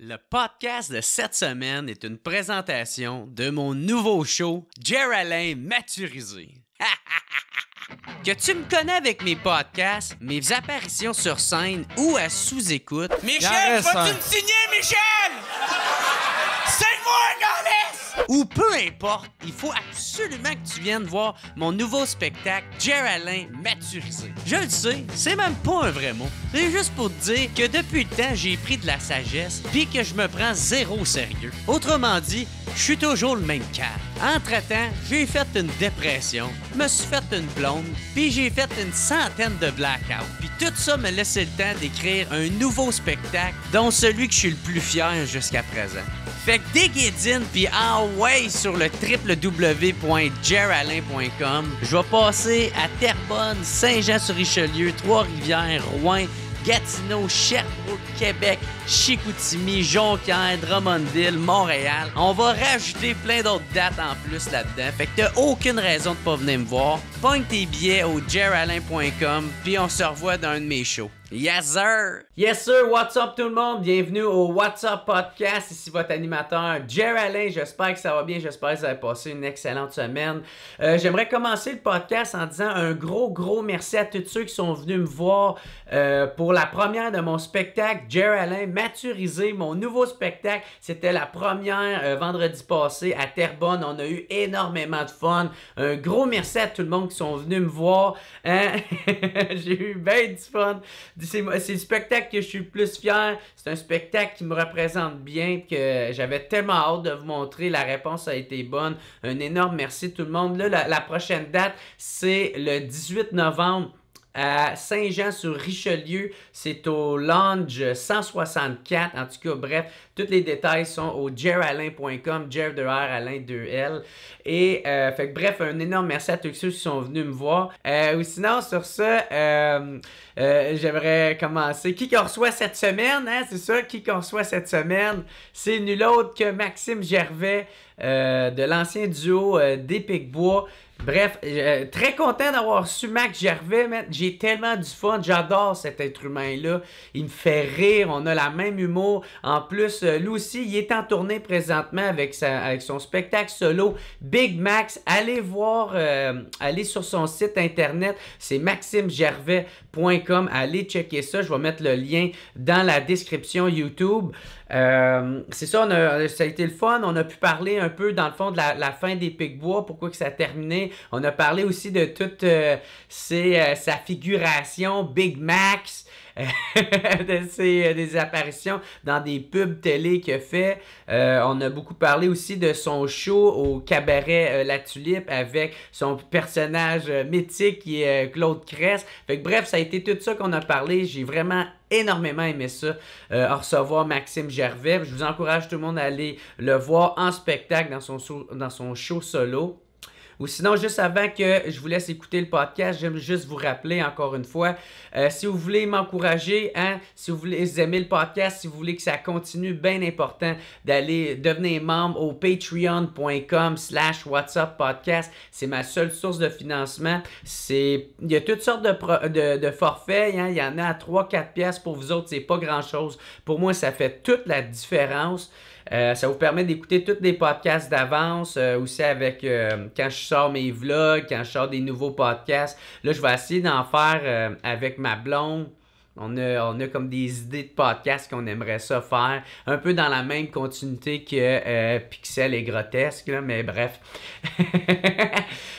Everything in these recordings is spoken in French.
Le podcast de cette semaine est une présentation de mon nouveau show, Geraldine Maturisé. que tu me connais avec mes podcasts, mes apparitions sur scène ou à sous-écoute. Michel, vas-tu me signer, Michel? ou peu importe, il faut absolument que tu viennes voir mon nouveau spectacle ma maturisé. Je le sais, c'est même pas un vrai mot. C'est juste pour dire que depuis le temps, j'ai pris de la sagesse puis que je me prends zéro au sérieux. Autrement dit, je suis toujours le même cas. Entre-temps, j'ai fait une dépression, me suis fait une blonde, puis j'ai fait une centaine de blackouts. Puis tout ça me laissait le temps d'écrire un nouveau spectacle, dont celui que je suis le plus fier jusqu'à présent. Fait que dès puis way sur le www.geralain.com, Je vais passer à Terrebonne, Saint-Jean-sur-Richelieu, Trois-Rivières, Rouen, Gatineau, Sherbrooke, Québec, Chicoutimi, Jonquière, Drummondville, Montréal. On va rajouter plein d'autres dates en plus là-dedans. Fait que t'as aucune raison de pas venir me voir. Pogne tes billets au jeralin.com, puis on se revoit dans un de mes shows. Yes, sir! Yes, sir! What's up, tout le monde? Bienvenue au What's Up Podcast. Ici votre animateur, Jeralain. J'espère que ça va bien. J'espère que vous avez passé une excellente semaine. Euh, j'aimerais commencer le podcast en disant un gros, gros merci à tous ceux qui sont venus me voir euh, pour la première de mon spectacle, Jeralain maturisé, mon nouveau spectacle. C'était la première euh, vendredi passé à Terrebonne. On a eu énormément de fun. Un gros merci à tout le monde qui sont venus me voir. Hein? J'ai eu bien du fun. C'est le spectacle que je suis le plus fier. C'est un spectacle qui me représente bien, que j'avais tellement hâte de vous montrer. La réponse a été bonne. Un énorme merci tout le monde. la prochaine date, c'est le 18 novembre à Saint-Jean-sur-Richelieu. C'est au Lounge 164. En tout cas, bref, tous les détails sont au jeralain.com, jer de R, Alain de l Et, euh, fait bref, un énorme merci à tous ceux qui sont venus me voir. Euh, ou sinon, sur ça, euh, j'aimerais commencer. Qui qu'on reçoit cette semaine, hein? C'est ça, qui qu'on reçoit cette semaine? C'est nul autre que Maxime Gervais de l'ancien duo d'Épic Bois. Bref, euh, très content d'avoir su Max Gervais, J'ai tellement du fun. J'adore cet être humain-là. Il me fait rire. On a la même humour. En plus, euh, lui aussi, il est en tournée présentement avec, sa, avec son spectacle solo Big Max. Allez voir, euh, allez sur son site internet. C'est maximegervais.com. Allez checker ça. Je vais mettre le lien dans la description YouTube. Euh, c'est ça, on ça a été le fun. On a pu parler un peu, dans le fond, de la, fin des Pique-Bois, pourquoi que ça a terminé. On a parlé aussi de toute euh, euh, sa figuration, Big Max, euh, de ses des apparitions dans des pubs télé qu'il a fait. on a beaucoup parlé aussi de son show au cabaret La Tulipe avec son personnage mythique qui est Claude Cress. Fait que, bref, ça a été tout ça qu'on a parlé. J'ai vraiment énormément aimé ça, euh, à recevoir Maxime Gervais. Je vous encourage tout le monde à aller le voir en spectacle dans son, dans son show solo. Ou sinon, juste avant que je vous laisse écouter le podcast, j'aime juste vous rappeler encore une fois, euh, si vous voulez m'encourager, hein, si vous voulez aimer le podcast, si vous voulez que ça continue, bien important d'aller devenir membre au patreon.com slash WhatsApp podcast. C'est ma seule source de financement. C'est... Il y a toutes sortes de, de, forfaits. Hein. Il y en a à 3-4 pièces pour vous autres. C'est pas grand-chose. Pour moi, ça fait toute la différence. Euh, ça vous permet d'écouter tous les podcasts d'avance, euh, aussi avec euh, quand je sors mes vlogs, quand je sors des nouveaux podcasts. Là, je vais essayer d'en faire avec ma blonde. On a, on a comme des idées de podcast qu'on aimerait ça faire, un peu dans la même continuité que euh, Pixel et Grotesque, là, mais bref.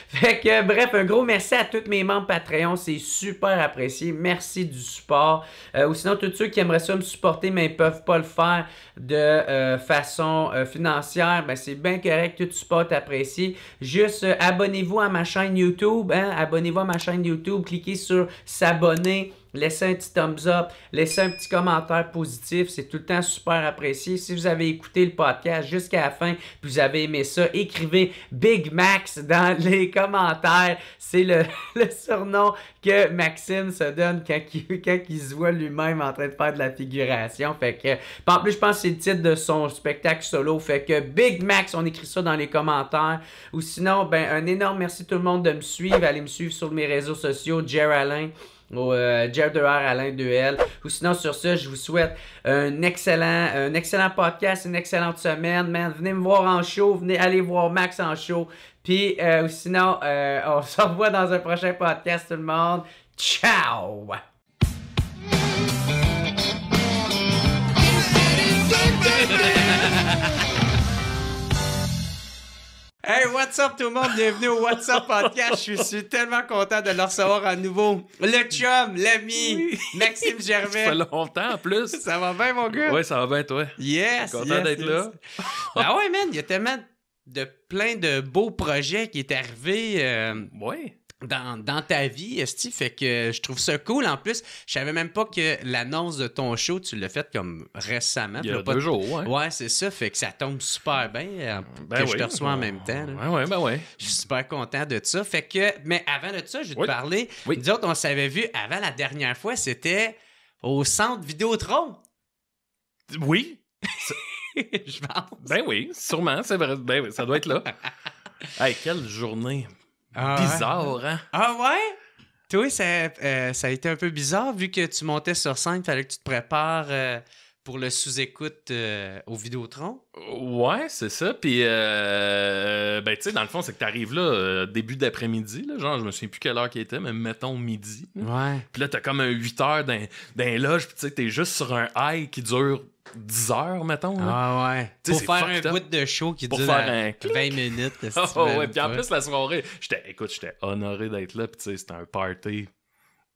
fait que, bref, un gros merci à tous mes membres Patreon, c'est super apprécié. Merci du support. Euh, ou sinon, tous ceux qui aimeraient ça me supporter, mais ils peuvent pas le faire de euh, façon financière, ben, c'est bien correct, tout support apprécié. Juste abonnez-vous à ma chaîne YouTube, hein, abonnez-vous à ma chaîne YouTube, cliquez sur s'abonner. Laissez un petit thumbs up, laissez un petit commentaire positif, c'est tout le temps super apprécié. Si vous avez écouté le podcast jusqu'à la fin, vous avez aimé ça, écrivez Big Max dans les commentaires. C'est le, surnom que Maxime se donne quand il, se voit lui-même en train de faire de la figuration. Fait que, en plus, je pense que c'est le titre de son spectacle solo. Fait que Big Max, on écrit ça dans les commentaires. Ou sinon, ben, un énorme merci tout le monde de me suivre. Allez me suivre sur mes réseaux sociaux, Alain » au euh, de R Alain de Ou sinon, sur ce, je vous souhaite un excellent, un excellent podcast, une excellente semaine. Man, venez me voir en show, venez aller voir Max en show. Puis, euh, sinon, euh, on se revoit dans un prochain podcast, tout le monde. Ciao! Hey, what's up tout le monde? Bienvenue au What's Up Podcast. Je suis tellement content de le recevoir à nouveau. Le chum, l'ami, Maxime Gervais. Ça fait longtemps en plus. Ça va bien, mon gars? Oui, ça va bien, toi. Yes! Content d'être là. Ben ouais, man, il y a tellement de plein de beaux projets qui est arrivé. Oui. Euh, ouais dans, dans, ta vie, Esti. Fait que je trouve ça cool. En plus, je savais même pas que l'annonce de ton show, tu l'as faite comme récemment. Il y a jours, Ouais, c'est ça. Fait que ça tombe super bien euh, ben que je te reçois en ah, même temps. Ouais, ouais, ben ouais. Je suis super content de ça. Fait que, mais avant de ça, je vais te parler. Oui. on s'avait vu avant la dernière fois, c'était au centre Vidéotron. Oui. je pense. Ben oui, sûrement. Ben oui, ça doit être là. hey, quelle journée. Ah bizarre, hein? Ah ouais? Toi, ça, euh, ça, a été un peu bizarre vu que tu montais sur scène, fallait que tu te prépares. Euh, pour le sous-écoute euh, au Vidéotron. Ouais, c'est ça. Puis, euh, euh, ben, tu sais, dans le fond, c'est que t'arrives là, début d'après-midi, genre, je me souviens plus quelle heure qu'il était, mais mettons midi. Ouais. Puis là, t'as comme un 8 heures d'un, d'un loge, puis tu sais, t'es juste sur un high qui dure 10 heures, mettons. Ah ouais. pour faire un bout de show qui dure un 20 minutes. oh, ouais. Puis en plus, la soirée, j'étais, écoute, j'étais honoré d'être là, puis tu sais, c'était un party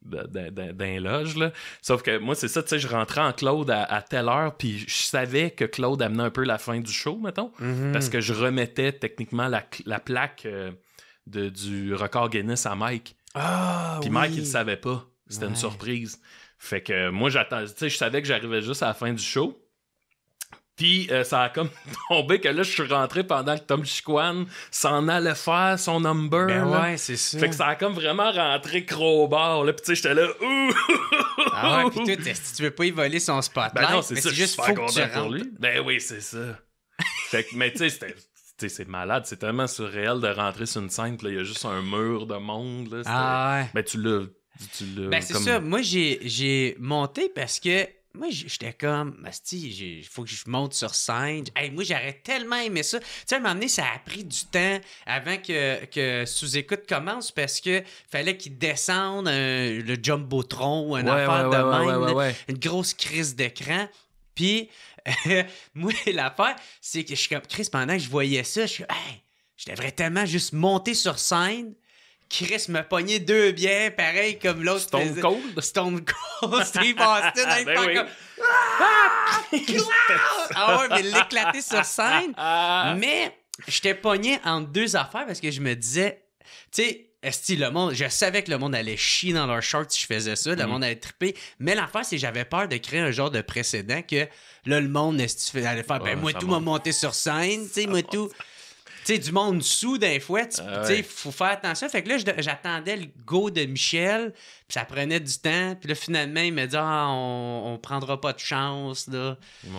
d'un loge. Là. Sauf que moi, c'est ça, tu sais, je rentrais en Claude à, telle heure, puis je savais que Claude amenait un peu la fin du show, mettons, mhm. parce que je remettais techniquement la, plaque euh, de, du record Guinness à Mike. Ah, puis Mike, il le savait pas. C'était une surprise. Fait que moi, j'attends, tu sais, je savais que j'arrivais juste à la fin du show. Puis euh, ça a comme tombé que là, je suis rentré pendant que Tom Chiquan s'en allait faire son number. Ben ouais, c'est ça. Fait que ça a comme vraiment rentré crowbar. Là. Puis tu sais, j'étais là, ouh! ah ouais, puis toi, si tu veux pas y voler son spot ben non, c'est juste faut que pour lui. Ben oui, c'est ça. fait que, mais tu sais, c'est malade, c'est tellement surréel de rentrer sur une scène, il y a juste un mur de monde. Là, ah ouais. Ben tu l'as. Ben c'est ça, moi j'ai monté parce que moi, j'étais comme, il faut que je monte sur scène. moi, j'aurais tellement aimé ça. Tu sais, à ça a pris du temps avant que, sous-écoute commence parce que fallait qu'il descende le jumbotron, un ouais, affaire de une grosse crise d'écran. Puis, moi, l'affaire, c'est que je suis comme, Chris, pendant que je voyais ça, je suis hey, je devrais tellement juste monter sur scène Chris m'a pogné deux biens, pareil comme l'autre. Stone Cold? Stone Cold, Steve Austin, hein, ah, ben oui. comme... Ah! Ah! ah, ah ouais, mais l'éclater sur scène. Ah! Mais j'étais pogné en deux affaires parce que je me disais, tu sais, est ce le monde, je savais que le monde allait chier dans leurs shorts si je faisais ça, le mm. monde allait triper. Mais l'affaire, c'est que j'avais peur de créer un genre de précédent que là, le monde allait faire, ben, moi tout m'a monté sur scène, tu sais, moi tout sais, du monde sous d'un fouet. Ah tu sais, faut faire attention. Fait que là, j'attendais le go de Michel, puis ça prenait du temps. Puis là, finalement, il m'a dit, ah, on, on prendra pas de chance, là. Ouais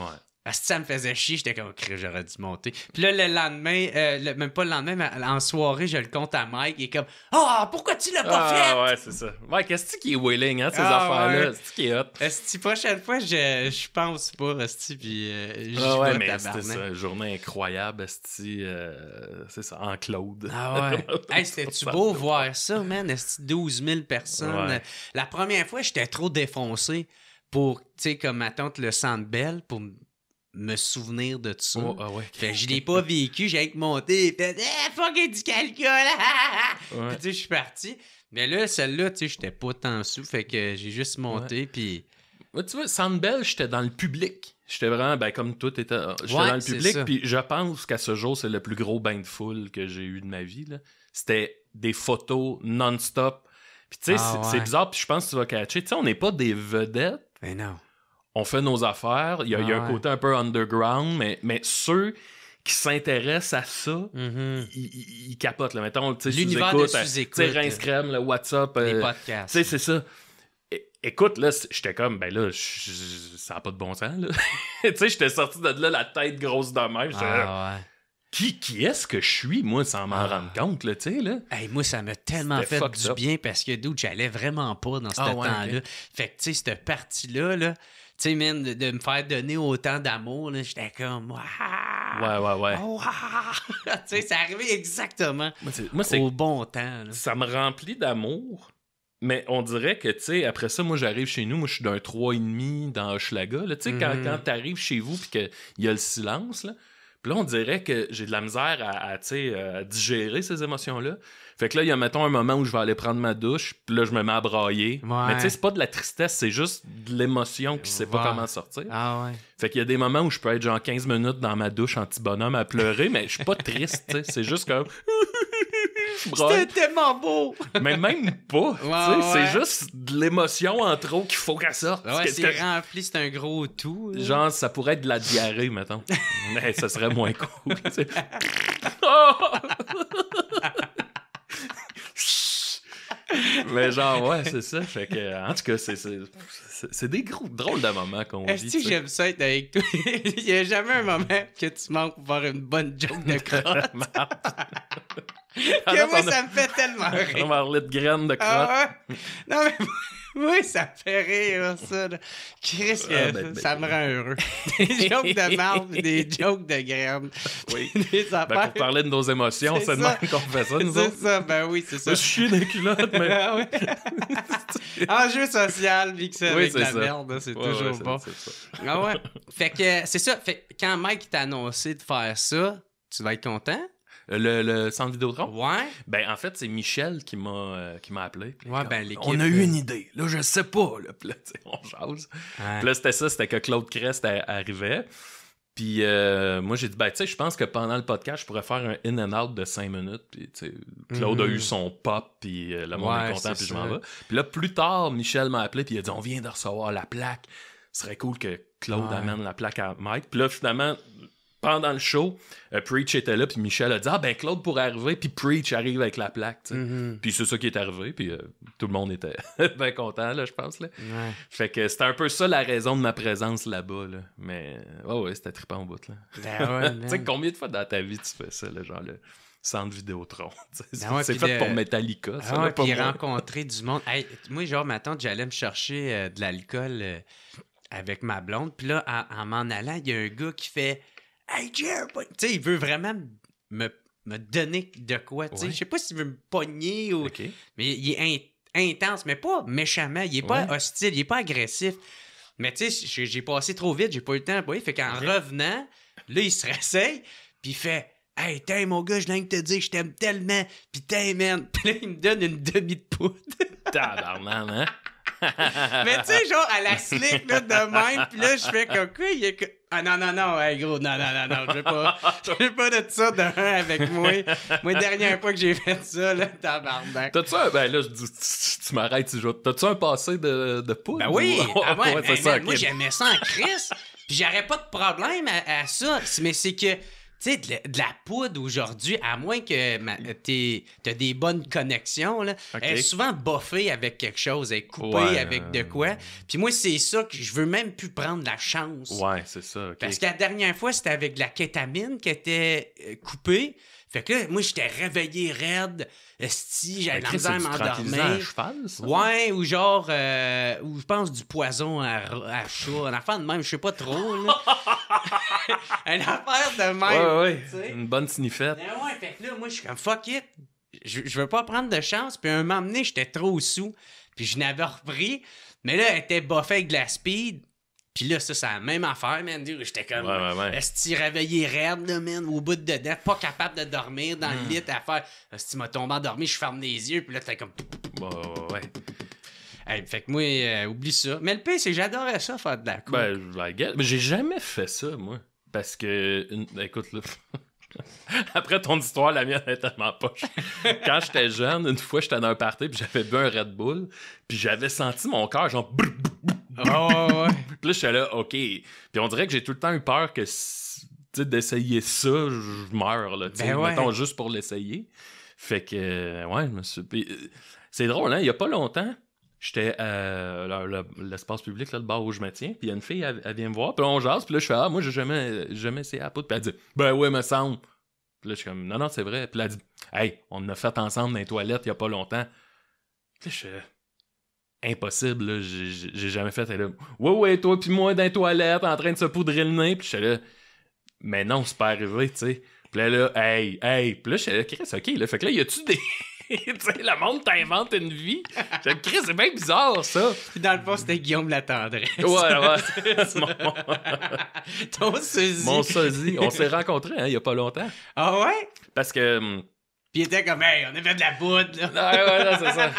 ça me faisait chier, j'étais comme, j'aurais dû monter. Puis là, le lendemain, euh, même pas le lendemain, mais en soirée, je le compte à Mike. Il est comme, ah, pourquoi tu l'as pas ah, fait? Ah ouais, c'est ça. Mike, est-ce qui est willing, hein, ces ah, affaires-là? Est-ce qui est hot? Est-ce prochaine fois, je, je pense pas, est puis euh, Ah ouais, mais c'était ça, journée incroyable, est que euh, c'est ça, en Claude. Ah ouais. c'était-tu beau voir ça, man? est 12 000 personnes? La première fois, j'étais trop défoncé pour, tu sais, comme ma tante le Centre Belle, pour me souvenir de tout ça. Oh, ah je l'ai pas vécu, j'ai avec monté, fait eh, fuck du calcul. tu sais, je suis parti. Mais là, celle-là, tu sais, j'étais pas tant sous, fait que j'ai juste monté, puis. tu vois, Sandbell, j'étais dans le public. J'étais vraiment, ben, comme tout était. Euh, dans le public, puis je pense qu'à ce jour, c'est le plus gros bain de foule que j'ai eu de ma vie. C'était des photos non-stop. tu sais, ah c'est bizarre, je pense que tu vas catcher. Tu sais, on n'est pas des vedettes. Mais non on fait nos affaires. Il y a, un ah côté un peu underground, mais, mais ceux qui s'intéressent à ça, mm-hmm. ils, capotent. Là. l'univers de euh, sous-écoute. Rince Crème, le WhatsApp. Les euh, podcasts. C'est ça. Écoute, là, j'étais comme, ben là, ça n'a pas de bon sens, là. tu sais, j'étais sorti de là, la tête grosse de même. Ah qui, qui est-ce que je suis, moi, sans m'en ah. rendre compte, là, tu sais, là? moi, ça m'a tellement fait du bien parce que, d'où j'allais vraiment pas dans ce temps-là. Fait que, tu sais, cette partie-là, là tu sais, même de, me faire donner autant d'amour, j'étais comme. ouais, ouais, ouais. Oh, tu sais, c'est arrivé exactement au bon temps. Ça me remplit d'amour. Mais on dirait que, tu sais, après ça, moi, j'arrive chez nous, moi, je suis d'un 3,5 dans Hochelaga. Tu sais, quand, tu mm-hmm. t'arrives chez vous, puis qu'il y a le silence, là, puis là, on dirait que j'ai de la misère à, à, à digérer ces émotions-là. Fait que là, il y a, mettons, un moment où je vais aller prendre ma douche, puis là, je me mets à brailler. Mais tu sais, c'est pas de la tristesse, c'est juste de l'émotion qui sait pas comment sortir. Ah ouais. Fait qu'il y a des moments où je peux être genre 15 minutes dans ma douche anti-bonhomme à pleurer, mais je suis pas triste, C'est juste comme. C'était tellement beau! Mais même pas! C'est juste de l'émotion en trop qu'il faut qu'elle sorte. c'est rempli, c'est un gros tout. Genre, ça pourrait être de la diarrhée, mettons. Mais ça serait moins cool. Oh! Mais genre, ouais, c'est ça. Fait que, en tout cas, c'est des gros, drôles de moments qu'on vit. Est-ce j'aime ça être avec toi? Il n'y a jamais un moment que tu manques pour voir une bonne joke de crotte. que ah moi, ça me fait tellement rire. On va de graines de ah crotte. Non, mais... oui, ça fait rire, ça. Chris, ah, euh, ben, ben, ça me rend heureux. des ben. jokes de merde, des jokes de graines. Oui. des pour parler de nos émotions, ça demande qu'on fait ça, nous C'est ça, ben oui, c'est ça. Je suis des culottes, mais. ah, ah oui. Enjeu social, vu que avec la merde, c'est toujours bon. Ah ouais. Fait que, c'est ça. Fait quand Mike t'a annoncé de faire ça, tu vas être content? le, le centre Vidéotron. Ouais. Ben, en fait, c'est Michel qui m'a euh, qui m'a appelé. ouais, ben, on a eu euh, une idée. Là, je sais pas. Là, puis on jase. là, c'était ça, c'était que Claude Crest arrivait. Puis euh, moi, j'ai dit, ben, tu sais, je pense que pendant le podcast, je pourrais faire un in and out de cinq minutes. Puis, tu Claude a eu mm. son pop, puis le monde est content, puis je m'en vais. Puis là, plus tard, Michel m'a appelé, puis il a dit, on vient de recevoir la plaque. Ce serait cool que Claude amène la plaque à Mike. Puis là, finalement, pendant le show, euh, Preach était là, puis Michel a dit Ah, ben Claude pourrait arriver, puis Preach arrive avec la plaque. Mm-hmm. Puis c'est ça qui est arrivé, puis euh, tout le monde était bien content, là, je pense. Là. Fait que c'était un peu ça la raison de ma présence là-bas. Là. Mais oh, ouais, c'était trippant au bout. Là. Ben tu sais, combien de fois dans ta vie tu fais ça, genre le centre Vidéotron ben C'est fait pour Metallica. Ah, ça, puis rencontrer du monde. moi, genre, ma tante, j'allais me chercher euh, de l'alcool avec ma blonde, puis là, en m'en allant, il y a un gars qui fait. Hey tu sais, il veut vraiment me, me donner de quoi. tu Je sais pas s'il veut me pogner ou. Mais il est intense, mais pas méchamment. Il est pas hostile, il est pas agressif. Mais tu sais, j'ai passé trop vite, j'ai pas eu le temps. il fait qu'en revenant, là, il se réessaye, puis il fait. Hey, t'es mon gars, je viens de te dire, je t'aime tellement, pis t'es, man. là, il me donne une demi de poudre. Tabarnan, hein? mais tu sais, genre, à la slick, là, de même, pis là, je fais comme quoi, il y ah non, non, non, gros, non, non, non, non, veux pas, veux pas de ça de avec moi. moi, dernière fois que j'ai fait ça, là, tabarnak. T'as-tu un, ben là, je dis, tu, m'arrêtes tu je T'as-tu un passé de, de poule? Ben oui, ah ben ça, moi, j'aimais ça en crise, pis j'aurais pas de problème à ça, mais c'est que sais, de, la poudre aujourd'hui, à moins que tu aies des bonnes connexions, elle est souvent boffée avec quelque chose, elle est coupée avec de euh, quoi. Puis moi, c'est ça que je veux même plus prendre la chance. Ouais, c'est ça. Parce que la dernière fois, c'était avec de la kétamine qui était euh, coupée. Fait que là, moi, j'étais réveillé raide. Si j'avais ben, la misère m'endormir. Ouais, ou genre, euh, ou je pense du poison à, chaud. Un affaire de même, je sais pas trop. une affaire de même. Ouais, ouais. Une bonne sniffette. Mais ouais, fait que là, moi, je suis comme fuck it. Je, veux pas prendre de chance. Puis un moment donné, j'étais trop sous. Puis je n'avais repris. Mais là, elle était buffée avec de la speed. Puis là, ça, c'est la même affaire, man. J'étais comme, ouais, ouais, ouais. est-ce réveillé raide, là, au bout de dedans, pas capable de dormir dans le hmm. lit à faire. est Si tu m'as tombé endormi, je ferme les yeux, puis là, t'es comme. Ouais, ouais. fait que moi, euh, oublie ça. Mais le pire, c'est que j'adorais ça, faire de la coupe. Ben, Mais j'ai jamais fait ça, moi. Parce que, ben, écoute, là. Après ton histoire, la mienne est tellement poche. Quand j'étais jeune, une fois, j'étais dans un party, puis j'avais bu un Red Bull, puis j'avais senti mon cœur, genre. Ah ouais, Puis là, je suis là, OK. Puis on dirait que j'ai tout le temps eu peur que tu d'essayer ça, je meurs, là. Ben mettons juste pour l'essayer. Fait que, euh, ouais, je me suis. Euh, c'est drôle, hein? Il y a pas longtemps, j'étais à l'espace public, là, le bar où je me tiens, puis il y a une fille, elle, vient me voir, puis on jase, puis là, je fais, ah, moi, j'ai jamais, jamais essayé à poudre, puis elle dit, ben ouais, me semble. Puis là, je suis comme, non, non, c'est vrai. Puis là, elle dit, hey, on a fait ensemble dans les toilettes il y a pas longtemps. Puis je impossible. J'ai jamais fait. Elle, ouais, ouais, toi puis moi dans les toilettes en train de se poudrer le nez. Puis suis là, mais non, c'est pas arrivé, tu sais. Puis là, là, hey, hey. Puis là, je suis là, Chris, ok, là. Fait que là, y a-tu des. tu sais, le monde t'invente une vie. là, Chris, c'est bien bizarre, ça. Puis dans le fond, c'était Guillaume la tendresse. Ouais, ouais. mon... Ton sosie. Mon sosie. On s'est rencontrés, hein, il y a pas longtemps. Ah ouais? Parce que hum, puis il était comme, hey, on avait de la poudre, là. ouais, ouais, c'est ça.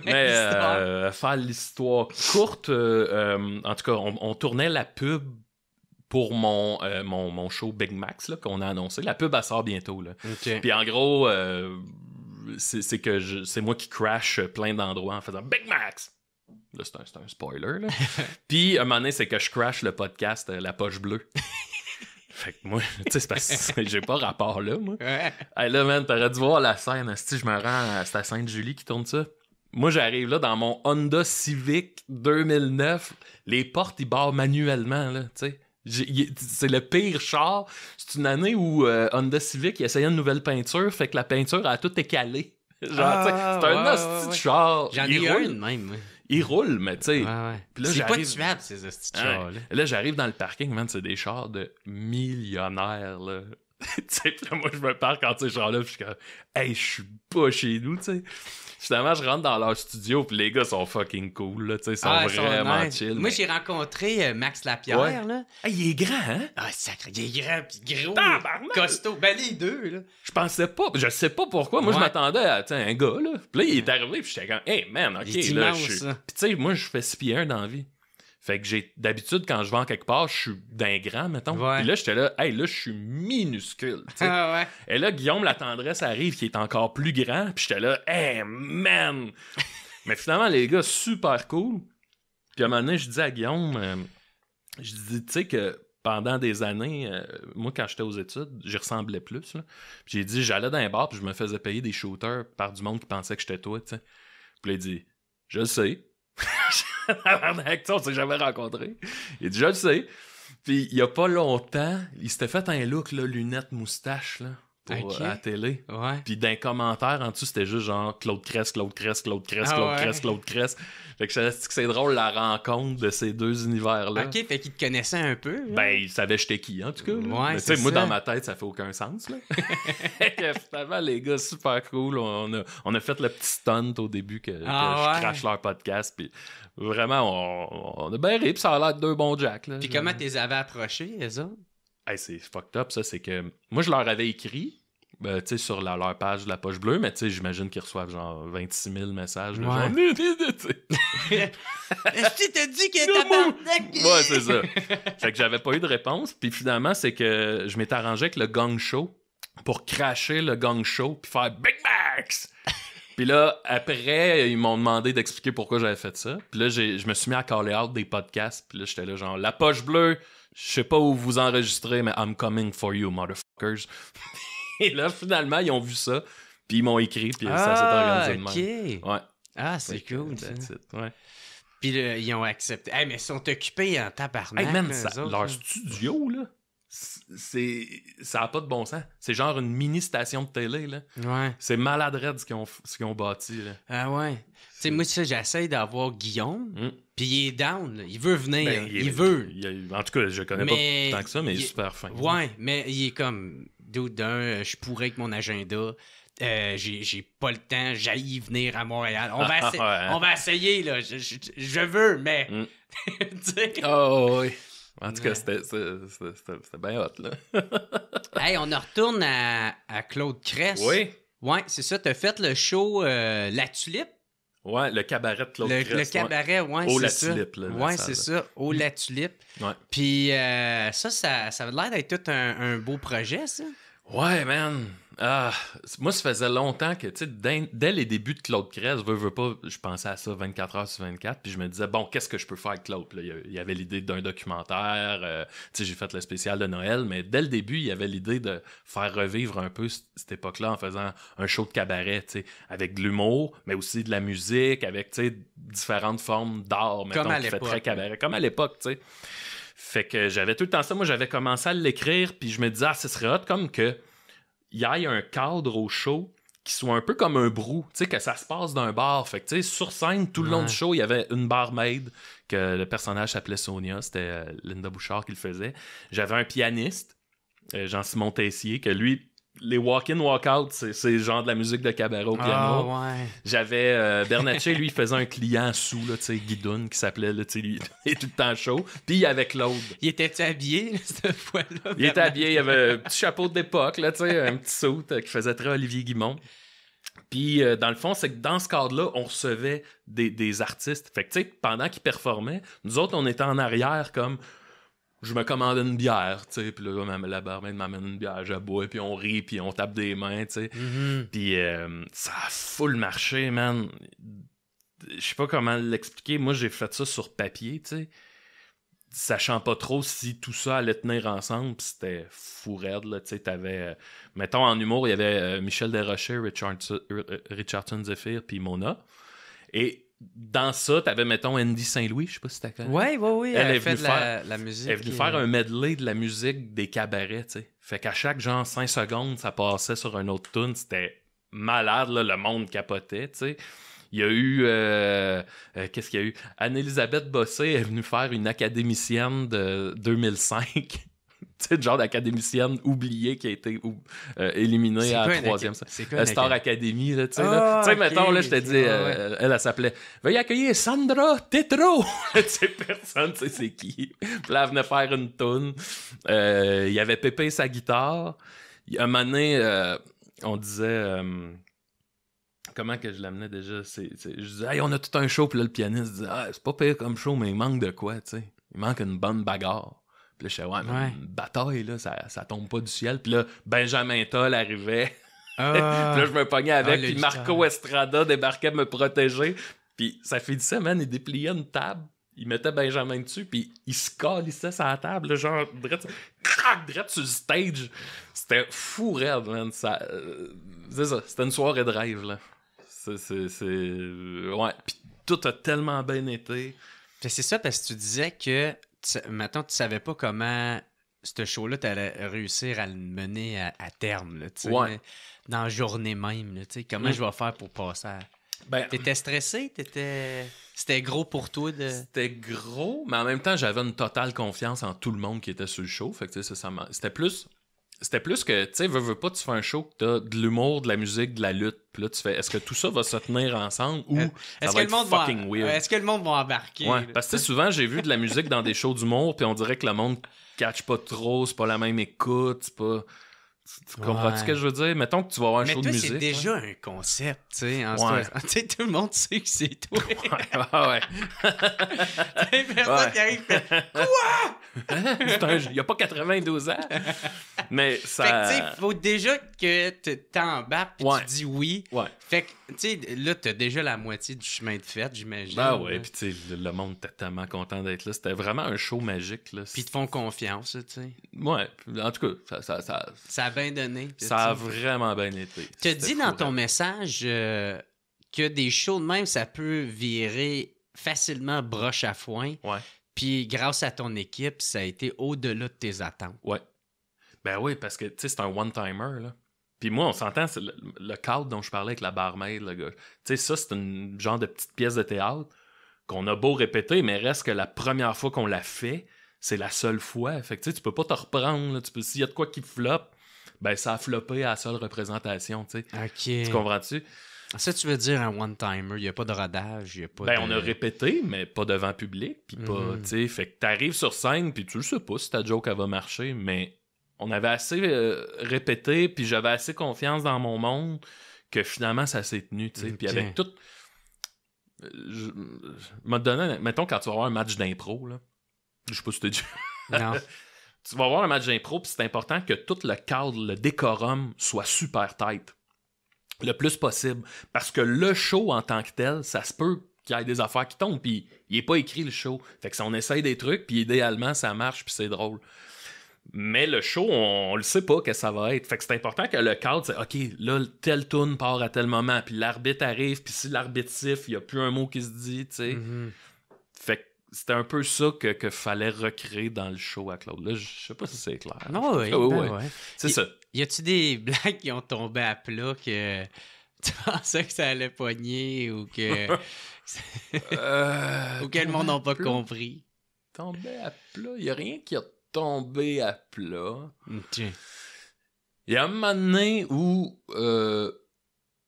Mais euh, faire l'histoire courte, euh, euh, en tout cas, on, tournait la pub pour mon, mon, show Big Max qu'on a annoncé. La pub, elle sort bientôt. Là. Puis en gros, c'est que c'est moi qui crash plein d'endroits en faisant Big Max. Là, c'est un, spoiler. Là. Puis, un moment donné, c'est que je crash le podcast La Poche Bleue. Fait que moi, tu sais, c'est parce que j'ai pas rapport là, moi. hey, là, man, t'aurais dû voir la scène. Si je me rends à, c'est Sainte-Julie qui tourne ça. Moi, j'arrive là dans mon Honda Civic 2009. Les portes, ils barrent manuellement, là, tu sais. C'est le pire char. C'est une année où euh, Honda Civic essayait une nouvelle peinture, fait que la peinture a tout écalé. Genre, ah, c'est un de char. J'en ai une même. Ils roulent, mais tu sais. C'est pas tuable, ces astuces Là, j'arrive dans le parking, man, c'est des chars de millionnaires, là. tu sais, moi, je me parle quand ces gens-là, je suis comme, hey, je suis pas chez nous, tu sais. Finalement, je rentre dans leur studio, puis les gars sont fucking cool, là, tu sais, ils sont ah, vraiment chill. Moi, j'ai rencontré euh, Max Lapierre, là. Ah, il est grand, hein? Ah, sacré, il est grand, pis gros, costaud. Ben, les deux, là. Je pensais pas, je sais pas pourquoi. Moi, je m'attendais à, tu un gars, là. Puis là, il est arrivé, puis j'étais comme, hey, man, ok, là, je suis. Puis tu sais, moi, je fais spier un dans la vie. Fait que j'ai d'habitude quand je vends quelque part, je suis d'un grand mettons. Puis là j'étais là, hey là je suis minuscule. Ah, ouais. Et là Guillaume la tendresse arrive qui est encore plus grand, puis j'étais là, hey man. Mais finalement les gars super cool. Puis à un moment donné, je dis à Guillaume euh, je dis tu sais que pendant des années, euh, moi, quand j'étais aux études, j'y ressemblais plus. Puis j'ai dit, j'allais dans un bar, puis je me faisais payer des shooters par du monde qui pensait que j'étais toi, tu sais. Puis il dit, je le sais. on s'est jamais rencontré. Et déjà je sais. Puis il y a pas longtemps, il s'était fait un look, là, lunettes, moustache, là. Euh, à la télé. Puis d'un commentaire en dessous, c'était juste genre Claude Cress, Claude Cress, Claude Cress, ah Claude Crest, Claude Cress. Fait que c'est drôle la rencontre de ces deux univers-là. Ok, fait qu'ils te connaissaient un peu. Ben, ils savaient j'étais qui, en tout cas. Ouais, Mais moi, dans ma tête, ça fait aucun sens. Là. Finalement, les gars, super cool. On a, on a fait le petit stunt au début que, ah je crache leur podcast. Puis vraiment, on, a bien ri. Puis ça a l'air de deux bons Jack. Là, puis comment tu les avais approchés, les autres? c'est fucked up, ça. C'est que moi, je leur avais écrit, ben, sur leur page de la poche bleue, mais j'imagine qu'ils reçoivent genre 26 000 messages. Ouais. Genre, tu te dis que t'as Ouais, c'est ça. fait que j'avais pas eu de réponse. Puis finalement, c'est que je m'étais arrangé avec le gang show pour cracher le gang show puis faire Big Max! Puis là, après, ils m'ont demandé d'expliquer pourquoi j'avais fait ça. Puis là, je me suis mis à caller out des podcasts. Puis là, j'étais là, genre, la poche bleue, je sais pas où vous enregistrez, mais I'm coming for you, motherfuckers. Et là, finalement, ils ont vu ça, puis ils m'ont écrit, puis ça s'est ah, organisé de Ouais. Ah, c'est cool. ouais. Puis ils ont accepté. Eh, mais ils sont occupés en tabarnak. Hey, man, ça, leur studio, là, c'est ça n'a pas de bon sens. C'est genre une mini station de télé. Là. Ouais. C'est maladrette ce qu'ils ont, bâti. Là. Ah ouais. Tu sais, moi, ça, j'essaie d'avoir Guillaume, hmm. puis il est down. Il veut venir. Ben, il, veut. en tout cas, je connais pas tant que ça, mais il, est super fin. Ouais, mais il est comme d'un, euh, je pourrais avec mon agenda. Euh, j'ai pas le temps, y venir à Montréal. On va, hein. on va essayer, là. Je, veux, mais. oh, mm. ah, oui. En tout cas, c'était bien hot, là. on retourne à, Claude Cress. Oui. Ouais, c'est ça. T'as fait le show euh, La Tulipe. Ouais, le cabaret de Claude Le, le cabaret, ouais, c'est ça. Au La Tulipe, là, ouais, c'est ça, au La Tulipe. Ouais. Puis euh, ça, ça, ça, l'air d'être tout un, un beau projet, ça. Ouais, man. Ah, moi, ça faisait longtemps que, tu sais, dès, les débuts de Claude Crest, pas, je pensais à ça 24 heures sur 24, puis je me disais, bon, qu'est-ce que je peux faire avec Claude? il y avait l'idée d'un documentaire, euh, tu sais, j'ai fait le spécial de Noël, mais dès le début, il y avait l'idée de faire revivre un peu cette époque-là en faisant un show de cabaret, tu sais, avec de l'humour, mais aussi de la musique, avec, tu sais, différentes formes d'art, mettons, comme à comme à l'époque, tu sais. Fait que j'avais tout le temps ça. Moi, j'avais commencé à l'écrire, puis je me disais, ah, ce serait hot comme que il y ait un cadre au show qui soit un peu comme un brou, tu sais, que ça se passe d'un bar. Fait que, sur scène, tout le long du show, il y avait une barmaid que le personnage s'appelait Sonia, c'était euh, Linda Bouchard qui le faisait. J'avais un pianiste, euh, Jean-Simon Tessier, que lui, les walk-in, walk-out, c'est genre de la musique de cabaret au ah, piano. J'avais euh, lui, il faisait un client sous, là, tu sais, Guidoun, qui s'appelait, là, tu sais, lui, il tout le temps chaud. Puis il y avait Claude. Il était habillé, cette fois-là? Il était habillé, il avait un petit chapeau d'époque, là, tu sais, un petit saut euh, qui faisait très Olivier Guimont. Puis, euh, dans le fond, c'est que dans ce cadre-là, on recevait des, des, artistes. Fait que, tu sais, pendant qu'ils performaient, nous autres, on était en arrière comme je me commande une bière, tu sais, puis là, la barmaid m'amène une bière, j'aboie, puis on rit, puis on tape des mains, tu sais. Mm-hmm. Puis euh, ça a le marché, man. Je sais pas comment l'expliquer. Moi, j'ai fait ça sur papier, tu sais. Sachant pas trop si tout ça allait tenir ensemble, c'était fou raide, là, tu sais. T'avais, euh, mettons, en humour, il y avait euh, Michel Desrochers, Richardson, Richardson Zephyr, puis Mona. Et dans ça, t'avais, mettons, Andy Saint-Louis, je sais pas si t'as connu. Oui, oui, oui. Elle, fait faire, la, musique. Elle est venue faire un medley de la musique des cabarets, tu sais. Fait qu'à chaque genre 5 secondes, ça passait sur un autre tune. C'était malade, là, le monde capotait, tu sais. Il y a eu. Euh, euh, qu'est-ce qu'il y a eu? Anne-Elisabeth Bossé est venue faire une académicienne de 2005 le genre d'académicienne oubliée qui a été euh, éliminée à la troisième. Une... Euh, Star Academy, tu sais. Ah, tu sais, mettons, là, je te dis, euh, elle, elle s'appelait « Veuillez accueillir Sandra Tetro! » Tu sais, personne tu sais c'est qui. Puis là, elle venait faire une toune. Il y avait Pépé sa guitare. Un moment donné, on disait comment que je l'amenais déjà Je disais, on a tout un show, puis là, le pianiste ah, c'est pas pire comme show, mais il manque de quoi, tu sais. Il manque une bonne bagarre. Puis là, je ouais, mais une bataille, là, ça, ça tombe pas du ciel. Puis là, Benjamin Toll arrivait. Ah. puis là, je me pognais avec. Ah, puis Marco Estrada débarquait me protéger. Puis ça fait finissait, man, il dépliait une table. Il mettait Benjamin dessus, puis il se collissait sur la table, genre, direct crac, direct sur le stage. C'était fou raide, man. Ça, euh, c'est ça, c'était une soirée de rêve, là. C'est, c'est, c'est... Ouais, puis tout a tellement bien été. c'est ça, parce que tu disais que maintenant tu savais pas comment ce show-là, tu allais réussir à le mener à, terme, là, dans la journée même. Là, comment je vais faire pour passer à... Ben, T'étais stressé? C'était gros pour toi? C'était gros, mais en même temps, j'avais une totale confiance en tout le monde qui était sur le show. Fait que, ça, ça C'était plus c'était plus que, tu sais, veux, veux pas, tu fais un show, que t'as de l'humour, de la musique, de la lutte, puis là, tu fais, est-ce que tout ça va se tenir ensemble ou euh, est Est-ce que le monde va embarquer? Ouais, parce que souvent, j'ai vu de la musique dans des shows d'humour, puis on dirait que le monde catch pas trop, c'est pas la même écoute, c'est pas... Tu comprends-tu ce que je veux dire? Mettons que tu vas avoir un show de musique. c'est déjà un concept, tu sais. T'sais, tout le monde sait que c'est toi. Ouais, ouais. personne qui arrive fait « Quoi? » Il n'y a pas 92 ans. Mais ça... Fait que, tu sais, faut déjà que tu t'embarques et tu dis oui. Fait que, tu sais, là, tu as déjà la moitié du chemin de fête, j'imagine. Ben ouais, puis tu sais, le monde était tellement content d'être là. C'était vraiment un show magique, là. Puis ils te font confiance, tu sais. Ouais, en tout cas, Ça, ça, ça donné. Ça a vraiment bien été. Tu as dit dans ton message euh, que des shows même, ça peut virer facilement broche à foin. Ouais. Puis grâce à ton équipe, ça a été au-delà de tes attentes. Ouais. Ben oui, parce que c'est un one-timer. Puis moi, on s'entend, le, cadre dont je parlais avec la barmaid, le gars. Tu sais, ça, c'est une genre de petite pièce de théâtre qu'on a beau répéter, mais reste que la première fois qu'on l'a fait, c'est la seule fois. Fait que tu peux pas te reprendre. S'il y a de quoi qui floppe, ben ça a floppé à la seule représentation, tu sais. Tu comprends-tu? Ah, ça, tu veux dire un one-timer, il n'y a pas de rodage, il a pas ben, on a répété, mais pas devant public, puis pas, mhm. tu sais, fait que t'arrives sur scène, puis tu le sais pas si ta joke, elle va marcher, mais on avait assez euh, répété, puis j'avais assez confiance dans mon monde que finalement, ça s'est tenu, tu sais, puis avec tout... Je, me mettons, quand tu vas avoir un match d'impro, là, je sais pas si t'es dit... Non. Tu vas voir un match d'impro, puis c'est important que tout le cadre, le décorum soit super tight. Le plus possible. Parce que le show en tant que tel, ça se peut qu'il y ait des affaires qui tombent, puis il n'est pas écrit le show. Fait que si on essaye des trucs, puis idéalement, ça marche, puis c'est drôle. Mais le show, on, ne le sait pas que ça va être. Fait que c'est important que le cadre, c'est OK, là, tel tune part à tel moment, puis l'arbitre arrive, puis si l'arbitre siffle, il n'y a plus un mot qui se dit, tu sais. Mm-hmm c'était un peu ça que, que, fallait recréer dans le show à Claude. Là, je sais pas si c'est clair. Non, ah oui, ah ben C'est ça. Y a-tu des blagues qui ont tombé à plat que tu pensais que ça allait pogner ou que. ou que le monde n'a pas compris? Tombé à plat? Il a rien qui a tombé à plat. Il y a un moment donné où. Euh,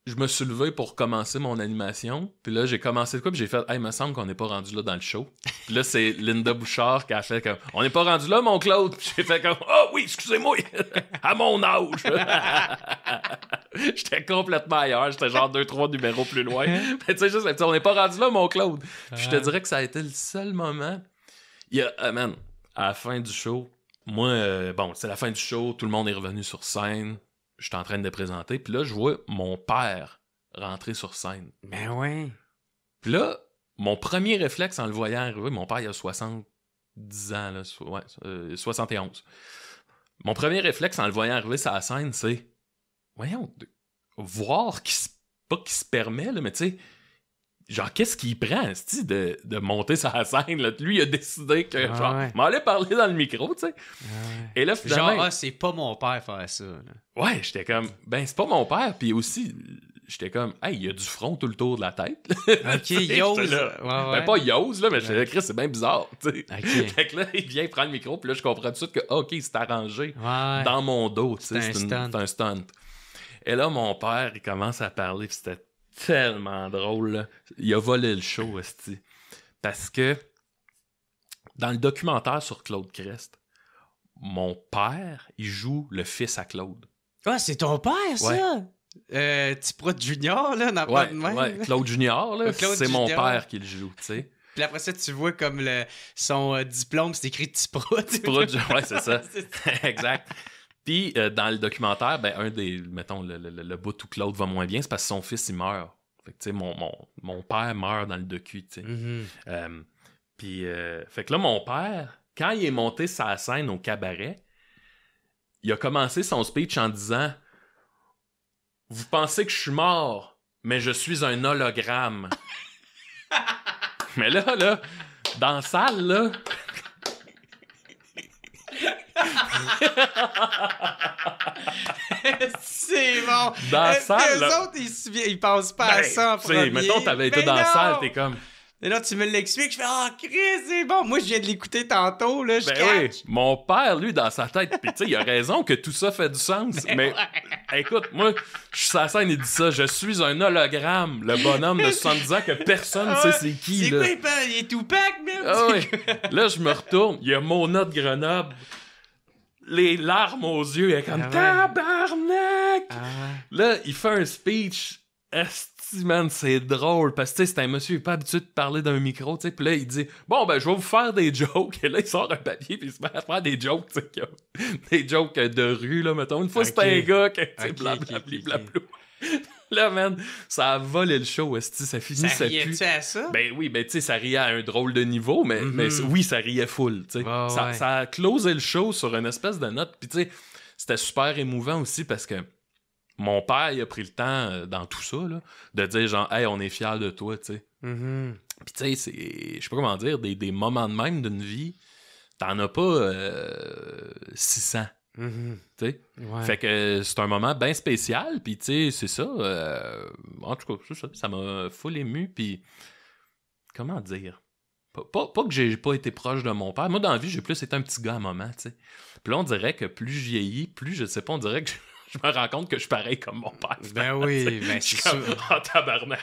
je me suis levé pour commencer mon animation. Puis là, j'ai commencé de quoi? Puis j'ai fait, hey, il me semble qu'on n'est pas rendu là dans le show. Puis là, c'est Linda Bouchard qui a fait comme, on n'est pas rendu là, mon Claude. Puis j'ai fait comme, oh oui, excusez-moi, à mon âge. j'étais complètement ailleurs. J'étais genre deux, trois numéros plus loin. Mais tu sais, juste, on n'est pas rendu là, mon Claude. Puis je te dirais que ça a été le seul moment. Il y a, ah, à la fin du show, moi, euh, bon, c'est la fin du show, tout le monde est revenu sur scène je suis en train de présenter, puis là, je vois mon père rentrer sur scène. Ben ouais. Puis là, mon premier réflexe en le voyant arriver, mon père, il a 70 ans, là, ouais, 71. Euh, mon premier réflexe en le voyant arriver sur la scène, c'est, voyons, voir qui se, pas qui se permet, là, mais tu sais, genre, qu'est-ce qu'il prend, de, de monter sa scène? Là? Lui, il a décidé que, ah genre, ouais. m'allait parler dans le micro, tu sais. Ah Et là, Genre, ah, c'est pas mon père faire ça. Ouais, j'étais comme, ben, c'est pas mon père. Puis aussi, j'étais comme, hey, il y a du front tout le tour de la tête. ok, il Ouais, Ben, pas ose, là, mais je disais, c'est bien bizarre, tu sais. Fait que là, il vient prendre le micro, puis là, je comprends tout de suite que, ok, c'est arrangé dans mon dos, tu sais. C'est un, un stunt. Et là, mon père, il commence à parler, puis c'était tellement drôle. Là. Il a volé le show, esti. Parce que dans le documentaire sur Claude Crest, mon père, il joue le fils à Claude. Ah, c'est ton père, ça? Ouais. Euh, junior, là, n'a ouais, de même. Ouais. Claude Junior, là, c'est mon père qui le joue, tu sais. Puis après ça, tu vois comme le, son euh, diplôme, c'est écrit Tipro. Junior, ouais, c'est ça. exact. Puis euh, dans le documentaire, ben, un des, mettons, le, bout où Claude va moins bien, c'est parce que son fils, il meurt. Fait que, mon, mon, mon, père meurt dans le docu, tu sais. Mm-hmm. Euh, puis, euh, fait que là, mon père, quand il est monté sa scène au cabaret, il a commencé son speech en disant Vous pensez que je suis mort, mais je suis un hologramme. mais là, là, dans la salle, là, c'est bon. Dans la euh, salle. Les autres, ils, ils pensent pas à ben, ça en premier. Mettons, t'avais été dans non. la salle, t'es comme. Et là, tu me l'expliques, je fais Ah, oh, Chris, c'est bon. Moi, je viens de l'écouter tantôt, là, je ben Oui. Mon père, lui, dans sa tête, tu sais, il a raison que tout ça fait du sens. Ben mais écoute, moi, je suis sur scène et dit ça Je suis un hologramme, le bonhomme de 70 ans que personne ne ah sait c'est qui. C'est quoi, il est tout pack, même. Ah là, je me retourne, il y a Mona de Grenoble les larmes aux yeux. il est comme ah Tabarnak! Ah là, il fait un speech. c'est drôle. Parce que c'est un monsieur qui pas habitué de parler d'un micro. sais Puis là, il dit Bon, ben, je vais vous faire des jokes. Et là, il sort un papier. Puis il se met à faire des jokes. Des jokes de rue, là, mettons. Une fois, c'était c'est un gars. qui okay, blablabla là, man, ça a volé le show, esti, ça finit, ça, ça ça, à Ben oui, ben tu sais, ça riait à un drôle de niveau, mais, mm-hmm. mais oui, ça riait full, ça, a closé le show sur une espèce de note, puis tu sais, c'était super émouvant aussi parce que mon père, il a pris le temps euh, dans tout ça, de dire genre, hey, on est fiers de toi, tu sais. Mm-hmm. Puis tu sais, c'est, je sais pas comment dire, des, moments de même d'une vie, t'en as pas 600. Euh, Mhm. Fait que c'est un moment bien spécial, puis tu sais, c'est ça. Euh, en tout cas, ça m'a full ému, puis comment dire? Pas, pas, que j'ai pas été proche de mon père. Moi, dans la vie, j'ai plus été un petit gars à un moment, tu Puis là, on dirait que plus je vieillis, plus je sais pas, on dirait que je me rends compte que je suis pareil comme mon père. Ben oui, ben c'est sûr. En tabarnak.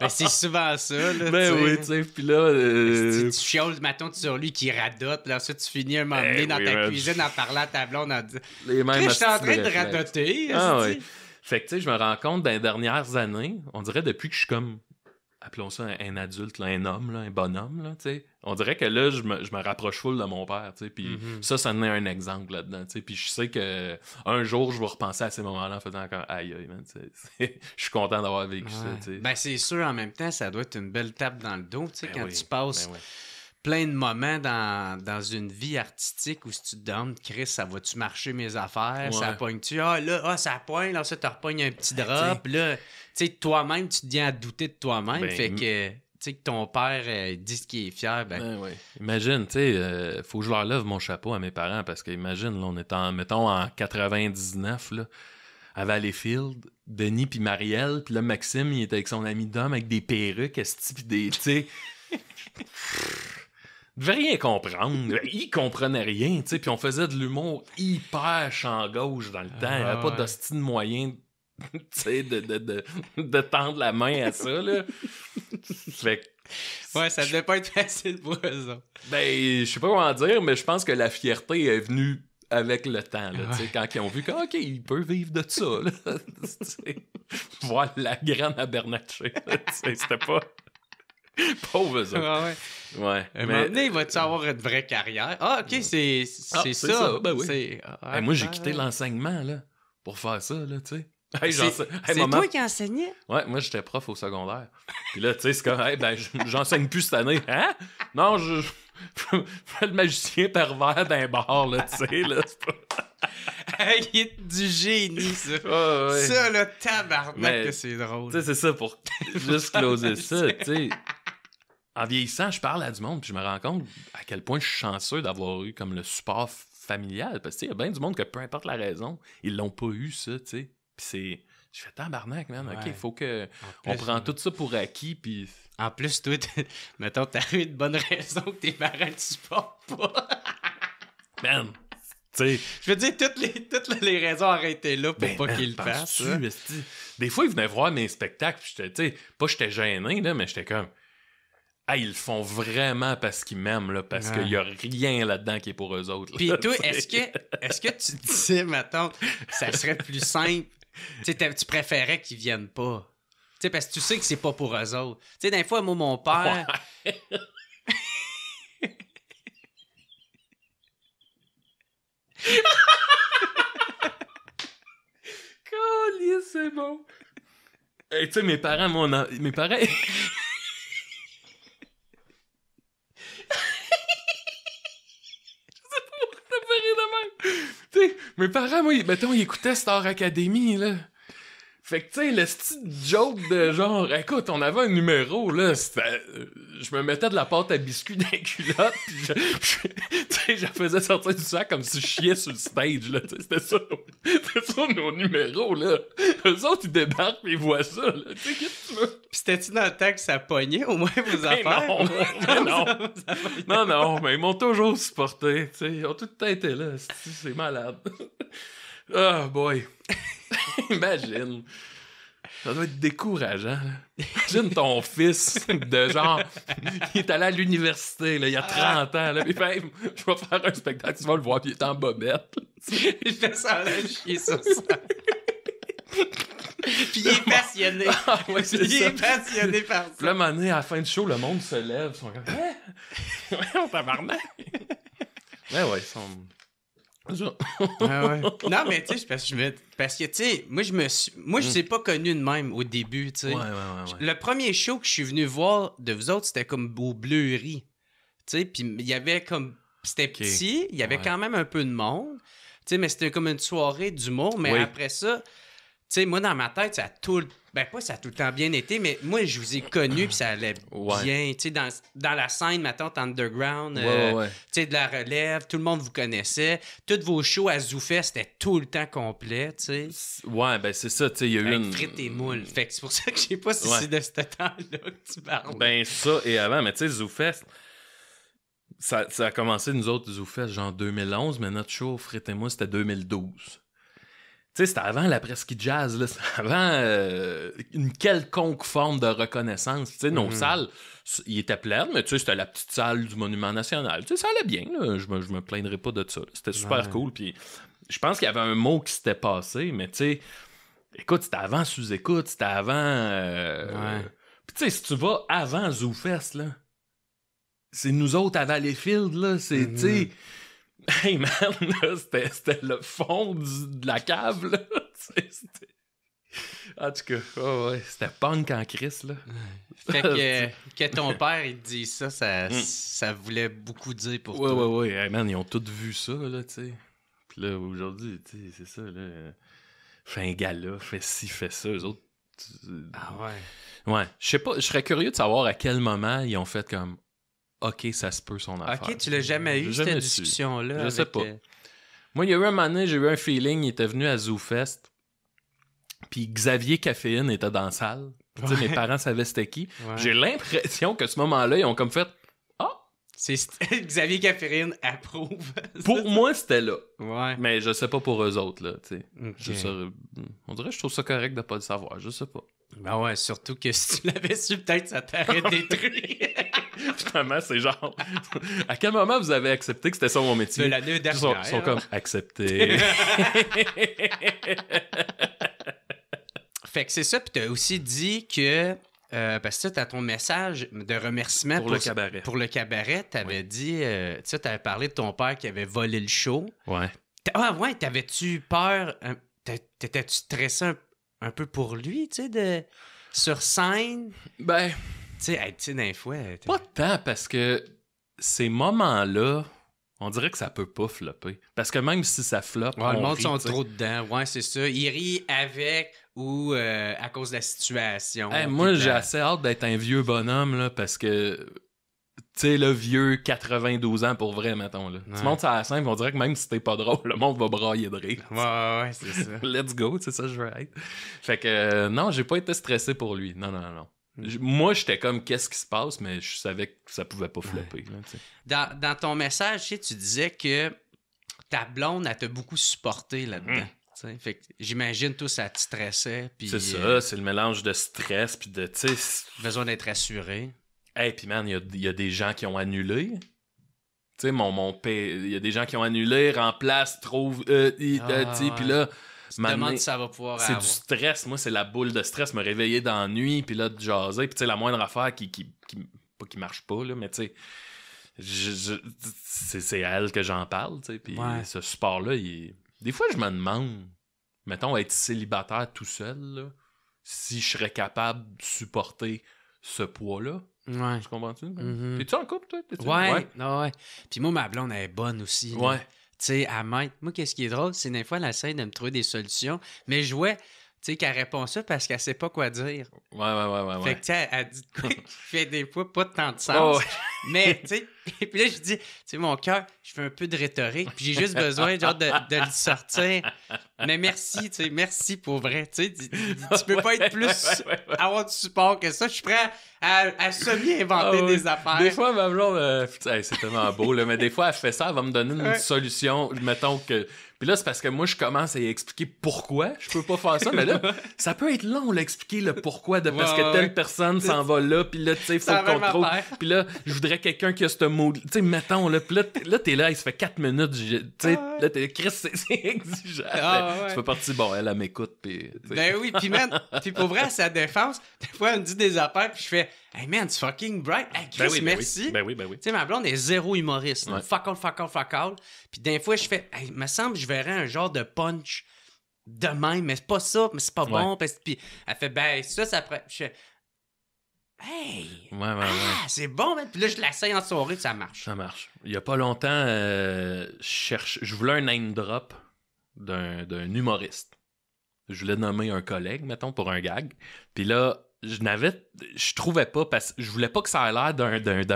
Ben c'est souvent ça. Là, ben oui, tu sais, puis là... Ben, euh, tu chioles, mettons, sur lui qui radote, là, ensuite tu finis un moment ben donné dans ta cuisine en parlant à ta blonde, en disant « Je suis en train de radoter. » Ah oui. Fait que tu sais, je me rends compte dans les dernières années, on dirait depuis que je suis comme appelons ça un, adulte, un homme, un bonhomme, On dirait que là, je me, rapproche full de mon père, Puis mm-hmm. ça, ça en un exemple là-dedans, Puis je sais que un jour, je vais repenser à ces moments-là en faisant encore aïe aïe, man, Je suis content d'avoir vécu ça, Ben, c'est sûr, en même temps, ça doit être une belle tape dans le dos, tu ben quand tu passes. Ben plein de moments dans, une vie artistique où si tu te demandes, Chris, ça va-tu marcher mes affaires? Ça pogne-tu? Ah, là, ah, ça poigne, là, ça te repogne un petit ben, drop. Là, tu sais, toi-même, tu te à douter de toi-même. Ben, fait que, tu sais, que ton père euh, dit ce qu'il est fier. Ben... ben imagine, tu sais, euh, faut que je leur lève mon chapeau à mes parents parce que, imagine, là, on est en, mettons, en 99, là à Valleyfield, Denis puis Marielle, puis là Maxime, il est avec son ami d'homme avec des perruques, est tu sais. devait rien comprendre. Il comprenait rien, tu sais. Puis on faisait de l'humour hyper champ gauche dans le temps. Il n'y avait pas ah, d'hostie de moyen de, de, de, tendre la main à ça. Là. ouais, ça devait pas être facile pour eux Ben, je sais pas comment dire, mais je pense que la fierté est venue avec le temps, là, quand ils ont vu qu'OK, ok peut vivre de ça. voilà la grande Abernatché, c'était pas... Pauvre ça. Ah ouais ouais. Ouais. Mais... Donné, il va-tu avoir une vraie carrière? Ah, OK, ah, c'est ça. ça. Ben oui. moi, j'ai quitté ah. l'enseignement là, pour faire ça, là, tu sais. c'est toi qui enseignais? Ouais, moi j'étais prof au secondaire. Puis là, tu sais, c'est comme, ben, j'enseigne plus cette année. Hein? Non, je. fais le magicien pervers d'un bar, là, tu sais, là. hey, il est du génie, ça. Ça, le tabarnak, que c'est drôle. Tu sais, c'est ça pour juste closer ça, tu sais en vieillissant, je parle à du monde, puis je me rends compte à quel point je suis chanceux d'avoir eu comme le support familial. Parce que, il y a bien du monde que peu importe la raison, ils l'ont pas eu, ça, tu sais. c'est. Je fais tant man. OK, il faut que. on prend euh, tout ça pour acquis, puis. En plus, toi, mettons, t'as eu de bonnes raisons que tes parents ne supportent pas. man! je veux dire, toutes les, toutes les raisons arrêtaient là pour ben, pas qu'ils le fassent. Hein? Des fois, ils venaient voir mes spectacles, pis sais, pas j'étais gêné, là, mais j'étais comme, ah, ils le font vraiment parce qu'ils m'aiment, là, parce qu'il n'y a rien là-dedans qui est pour eux autres. Puis toi, est-ce que, est que tu disais, tante, ça serait plus simple? tu préférais qu'ils viennent pas. Tu sais parce que tu sais que c'est pas pour eux autres. Tu sais, des fois, moi, mon père. Ouais. c'est bon. tu sais, mes parents, mon. Mes parents. mes parents, moi, mettons, ils écoutaient Star Academy, là. Fait que, tu sais, le style joke de genre, écoute, on avait un numéro, là, c'était... Euh, je me mettais de la pâte à biscuits dans les culottes, pis je, faisais sortir du sac comme si je chiais sur le stage, là, c'était ça, c'était ça nos numéros, là. Eux autres, ils débarquent pis ils voient ça, là, tu sais, qu'est-ce que tu veux? Pis c'était-tu dans le temps que ça pognait, au moins, vos affaires? Non, non, non, mais ils m'ont toujours supporté, tu sais, ils ont tout le temps été là, c'est malade. Ah, oh boy. Imagine. Ça doit être décourageant. Imagine ton fils de genre, il est allé à l'université il y a 30 ans. Là, puis je vais faire un spectacle, tu vas le voir, puis il est en bobette. Il fait ça là, chier sur ça. puis il est passionné. Ah, il est passionné par ça. Puis là, à la fin du show, le monde se lève. Ils sont comme, Ouais, hein? on tabarnak. Ouais, ouais, ils sont. Ah non, mais tu sais, parce que, moi, je me suis... Moi, je ne mm. pas connu de même au début, tu sais. le premier show que je suis venu voir de vous autres, c'était comme au Bleu Tu sais, puis il y avait comme... C'était petit, il y avait quand même un peu de monde, tu sais, mais c'était comme une soirée d'humour, mais après ça sais, moi, dans ma tête, ça a tout le... Ben, pas ça tout le temps bien été, mais moi, je vous ai connu puis ça allait bien. Tu sais, dans, dans, la scène, ma tante underground, euh, tu sais, de la relève, tout le monde vous connaissait. Toutes vos shows à Zoufest, étaient tout le temps complets. tu sais. Ouais, ben c'est ça, tu sais, il y a eu une... frites et moules. Fait que c'est pour ça que je sais pas si de ce temps-là que tu parles. Ben ça et avant, mais tu sais, Zoufest... Ça, ça, a commencé, nous autres, Zoufest, genre 2011, mais notre show, Frites et Moules, c'était 2012. Tu sais, c'était avant la presqu'île jazz, c'était avant euh, une quelconque forme de reconnaissance. Tu sais, nos mm-hmm. salles, ils étaient pleines, mais tu c'était la petite salle du Monument National. Tu sais, ça allait bien, là. je me, me plaindrais pas de ça. C'était super cool, puis je pense qu'il y avait un mot qui s'était passé, mais tu sais, écoute, c'était avant sous-écoute, c'était avant. Euh, puis tu sais, si tu vas avant ZooFest, là, c'est nous autres à Valleyfield, là, c'est, mm-hmm. hey man, c'était le fond de la cave, là. En tout cas, ouais, c'était punk en crise, là. Fait que, que ton père, il dit ça, ça, hmm. ça voulait beaucoup dire pour toi. Ouais, ouais, ouais. Hey man, ils ont tous vu ça, là, tu sais. Puis là, aujourd'hui, tu sais, c'est ça, là. Fais un gala, fais ci, fais ça. Eux autres. Ah ouais. Ouais. Je sais pas, je serais curieux de savoir à quel moment ils ont fait comme OK, ça se peut son affaire. OK, tu l'as jamais eu, cette discussion-là. Je sais pas. Euh, moi, il y a eu un moment donné, j'ai eu un feeling, il était venu à ZooFest, puis Xavier Caféine était dans la salle. Mes parents savaient c'était qui. J'ai l'impression que ce moment-là, ils ont comme fait ah! c'est Xavier Caféine approuve. pour moi, c'était là. Ouais. Mais je sais pas pour eux autres, là. On dirait que je trouve ça correct de pas le savoir. Je sais pas. Ben ouais, surtout que si tu l'avais su, peut-être ça t'aurait détruit. Finalement, c'est genre. à quel moment vous avez accepté que c'était ça mon métier? De l'année dernière. Ils sont, comme accepté. fait que c'est ça, puis t'as aussi dit que. Euh, parce que tu as ton message de remerciement pour, le cabaret. Pour le cabaret, tu avais dit, euh, tu sais, parlé de ton père qui avait volé le show. Ouais. Ah ouais, t'avais-tu peur? Euh, t'étais-tu stressé un peu? un peu pour lui, tu sais, de... sur scène. Ben. Tu sais, être d'un fouet. Pas tant, parce que ces moments-là, on dirait que ça peut pas flopper. Parce que même si ça floppe. le monde sont trop dedans. Ouais, c'est ça. Il rit avec ou euh, à cause de la situation. moi, j'ai assez hâte d'être un vieux bonhomme, là, parce que tu sais, le vieux 92 ans pour vrai, mettons. Là. Tu montes ça à la scène, on dirait que même si t'es pas drôle, le monde va brailler de rire. Ouais, ouais, ouais c'est ça. Let's go, c'est ça je veux être. Fait que euh, non, j'ai pas été stressé pour lui. Non, non, non, mm. Moi, j'étais comme, qu'est-ce qui se passe, mais je savais que ça pouvait pas flopper. dans, ton message, tu, disais que ta blonde, elle t'a beaucoup supporté là-dedans. Mm. Fait que j'imagine tout ça te stressait. C'est ça, euh, c'est le mélange de stress puis de. Besoin d'être assuré. Hey, puis man, il y, a, des gens qui ont annulé. Tu sais, mon, mon il y a des gens qui ont annulé, remplacent, trouve Euh, euh ah, puis là. demande si ça va pouvoir C'est du stress. Moi, c'est la boule de stress. Me réveiller dans nuit, puis là, de jaser. Puis tu la moindre affaire qui, qui, Pas qui marche pas, là, mais tu sais. c'est à elle que j'en parle, tu Puis ce support là des fois, je me demande, mettons, être célibataire tout seul, si je serais capable de supporter ce poids-là. Ouais. je comprends-tu? Mm-hmm. T'es-tu en couple, toi? Ouais, ah, ouais. Puis moi, ma blonde, elle est bonne aussi. Ouais. Tu sais, à mettre Moi, qu'est-ce qui est drôle, c'est des fois, elle essaie de me trouver des solutions, mais je vois, tu sais, qu'elle répond ça parce qu'elle sait pas quoi dire. Ouais, ouais, ouais, ouais. Fait que, tu sais, elle, dit quoi qui fait des fois pas tant de sens. Oh, ouais. Mais, tu sais, et puis là, je dis, tu sais, mon cœur, je fais un peu de rhétorique, puis j'ai juste besoin, genre, de, de, le sortir. Mais merci, tu sais, merci pour vrai. Tu sais, tu, peux pas être plus avoir du support que ça. Je suis prêt à, à, semi-inventer ah des affaires. Des fois, ma blonde, euh, c'est tellement beau, là, mais des fois, elle fait ça, elle va me donner une solution. Mettons que puis là, c'est parce que moi, je commence à expliquer pourquoi je peux pas faire ça. mais là, ça peut être long, l'expliquer le pourquoi de parce que telle personne s'en va là, puis là, tu sais, faut le contrôle. Puis là, je voudrais quelqu'un qui a ce mot. Tu sais, mettons, là, pis là, là t'es là, il se fait 4 minutes. Tu sais, là, t'es Chris, c'est exigeant. Ah, ben, tu fais partie, bon, elle, elle m'écoute, puis. Ben oui, puis même, puis pour vrai, à sa défense, des fois, elle me dit des affaires, puis je fais. Hey man, tu fucking bright. Hey ben Chris, ben merci. Ben, ben oui, Tu sais, ma blonde est zéro humoriste. Fuck all, fuck all, fuck all. Puis d'un fois, je fais, hey, me semble, je verrais un genre de punch demain. »« mais c'est pas ça, mais c'est pas bon. Puis elle fait, ben, ça, ça prend. Je Hey! Ouais, ouais, ah, C'est bon, man. Puis là, je l'essaye en soirée, ça marche. Ça marche. Il y a pas longtemps, euh, je, cherche... je voulais un name drop d'un humoriste. Je voulais nommer un collègue, mettons, pour un gag. Puis là, je n'avais je trouvais pas parce que je voulais pas que ça ait l'air d'un,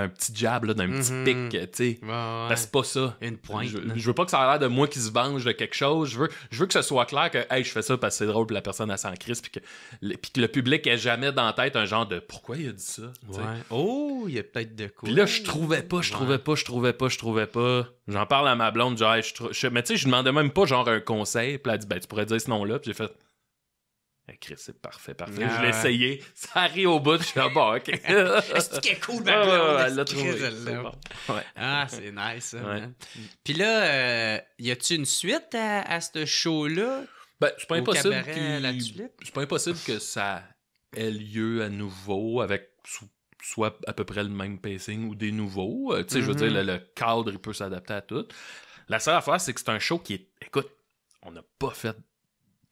petit jab d'un petit mhm. pic tu sais parce que c'est pas ça je, veux pas que ça ait l'air de moi qui se venge de quelque chose je veux je veux que ce soit clair que hey je fais ça parce que c'est drôle pour la personne à s'en crise puis que, le, public ait jamais dans la tête un genre de pourquoi il a dit ça oh il y a peut-être de quoi puis là je trouvais pas je trouvais pas je trouvais pas je trouvais pas j'en parle à ma blonde genre je, trouve... » mais tu sais je demandais même pas genre un conseil puis elle a dit ben tu pourrais dire ce nom là puis j'ai fait ah, Chris, c'est parfait, parfait. Ah, je l'ai essayé. Ça arrive au bout, je suis là, bon, ok. c'est qui est cool, ma ah, Elle l'a trouvé. Ah, c'est nice, ça. Puis là, euh, y a-tu une suite à, ce show-là? Ben, c'est pas impossible. C'est pas impossible que ça ait lieu à nouveau avec soit à peu près le même pacing ou des nouveaux. Euh, tu sais, je veux dire, mm-hmm. le, le cadre, il peut s'adapter à tout. La seule affaire, c'est que c'est un show qui est. Écoute, on n'a pas fait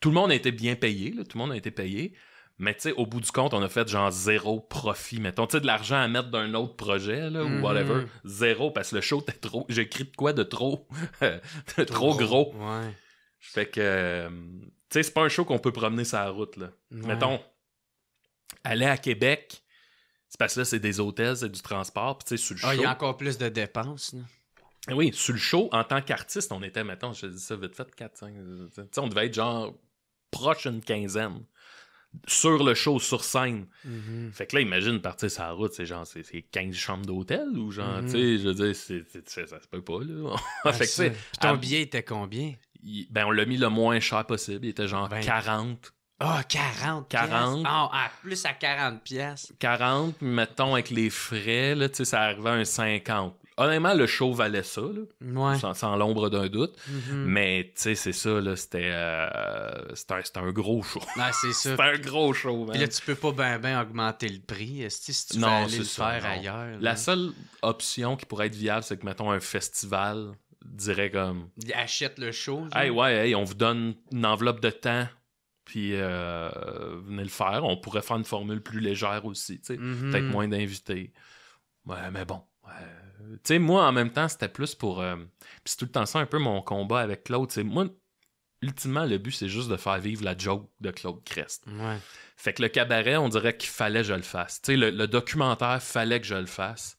tout le monde a été bien payé, tout le monde a été payé. Mais tu sais, au bout du compte, on a fait genre zéro profit, mettons. Tu sais, de l'argent à mettre d'un autre projet, là, ou mhm. whatever. Zéro, parce que le show était trop. J'écris de quoi de trop. trop, gros. Ouais. Fait que. Euh, tu sais, c'est pas un show qu'on peut promener sur la route, là. Mettons, aller à Québec, c'est parce que là, c'est des hôtels, c'est du transport, puis tu sais, sur le show. Ah, il y a encore plus de dépenses, eh Oui, sur le show, en tant qu'artiste, on était, mettons, je dis ça vite fait, 4, 5. Tu sais, on devait être genre proche une quinzaine sur le show, sur scène. Mhm. Fait que là, imagine partir sa route, c'est genre, c'est 15 chambres d'hôtel ou genre, mhm. tu sais, je veux dire, ça se peut pas, là. Ah, fait ton billet était combien? ben, on l'a mis le moins cher possible. Il était genre 40. Ah, 40 40. Ah, ah, plus à 40 pièces. 40, mettons, avec les frais, là, tu sais, ça arrivait à un 50 honnêtement, le show valait ça, sans, l'ombre d'un doute. Mm-hmm. Mais tu sais, c'est ça, c'était, euh, un, gros show. c'est ça. c'était un gros show. Puis là, tu peux pas ben ben augmenter le prix si tu veux aller le faire ailleurs. La seule option qui pourrait être viable, c'est que, mettons, un festival dirait comme. achète le show. ouais, on vous donne une enveloppe de temps puis euh, venez le faire. On pourrait faire une formule plus légère aussi, mm-hmm. Peut-être moins d'invités. Ouais, mais bon, tu sais, moi, en même temps, c'était plus pour. Euh, puis c'est tout le temps ça un peu mon combat avec Claude. moi, ultimement, le but, c'est juste de faire vivre la joke de Claude Crest. Fait que le cabaret, on dirait qu'il fallait que je le fasse. Tu le, documentaire, documentaire, fallait que je le fasse.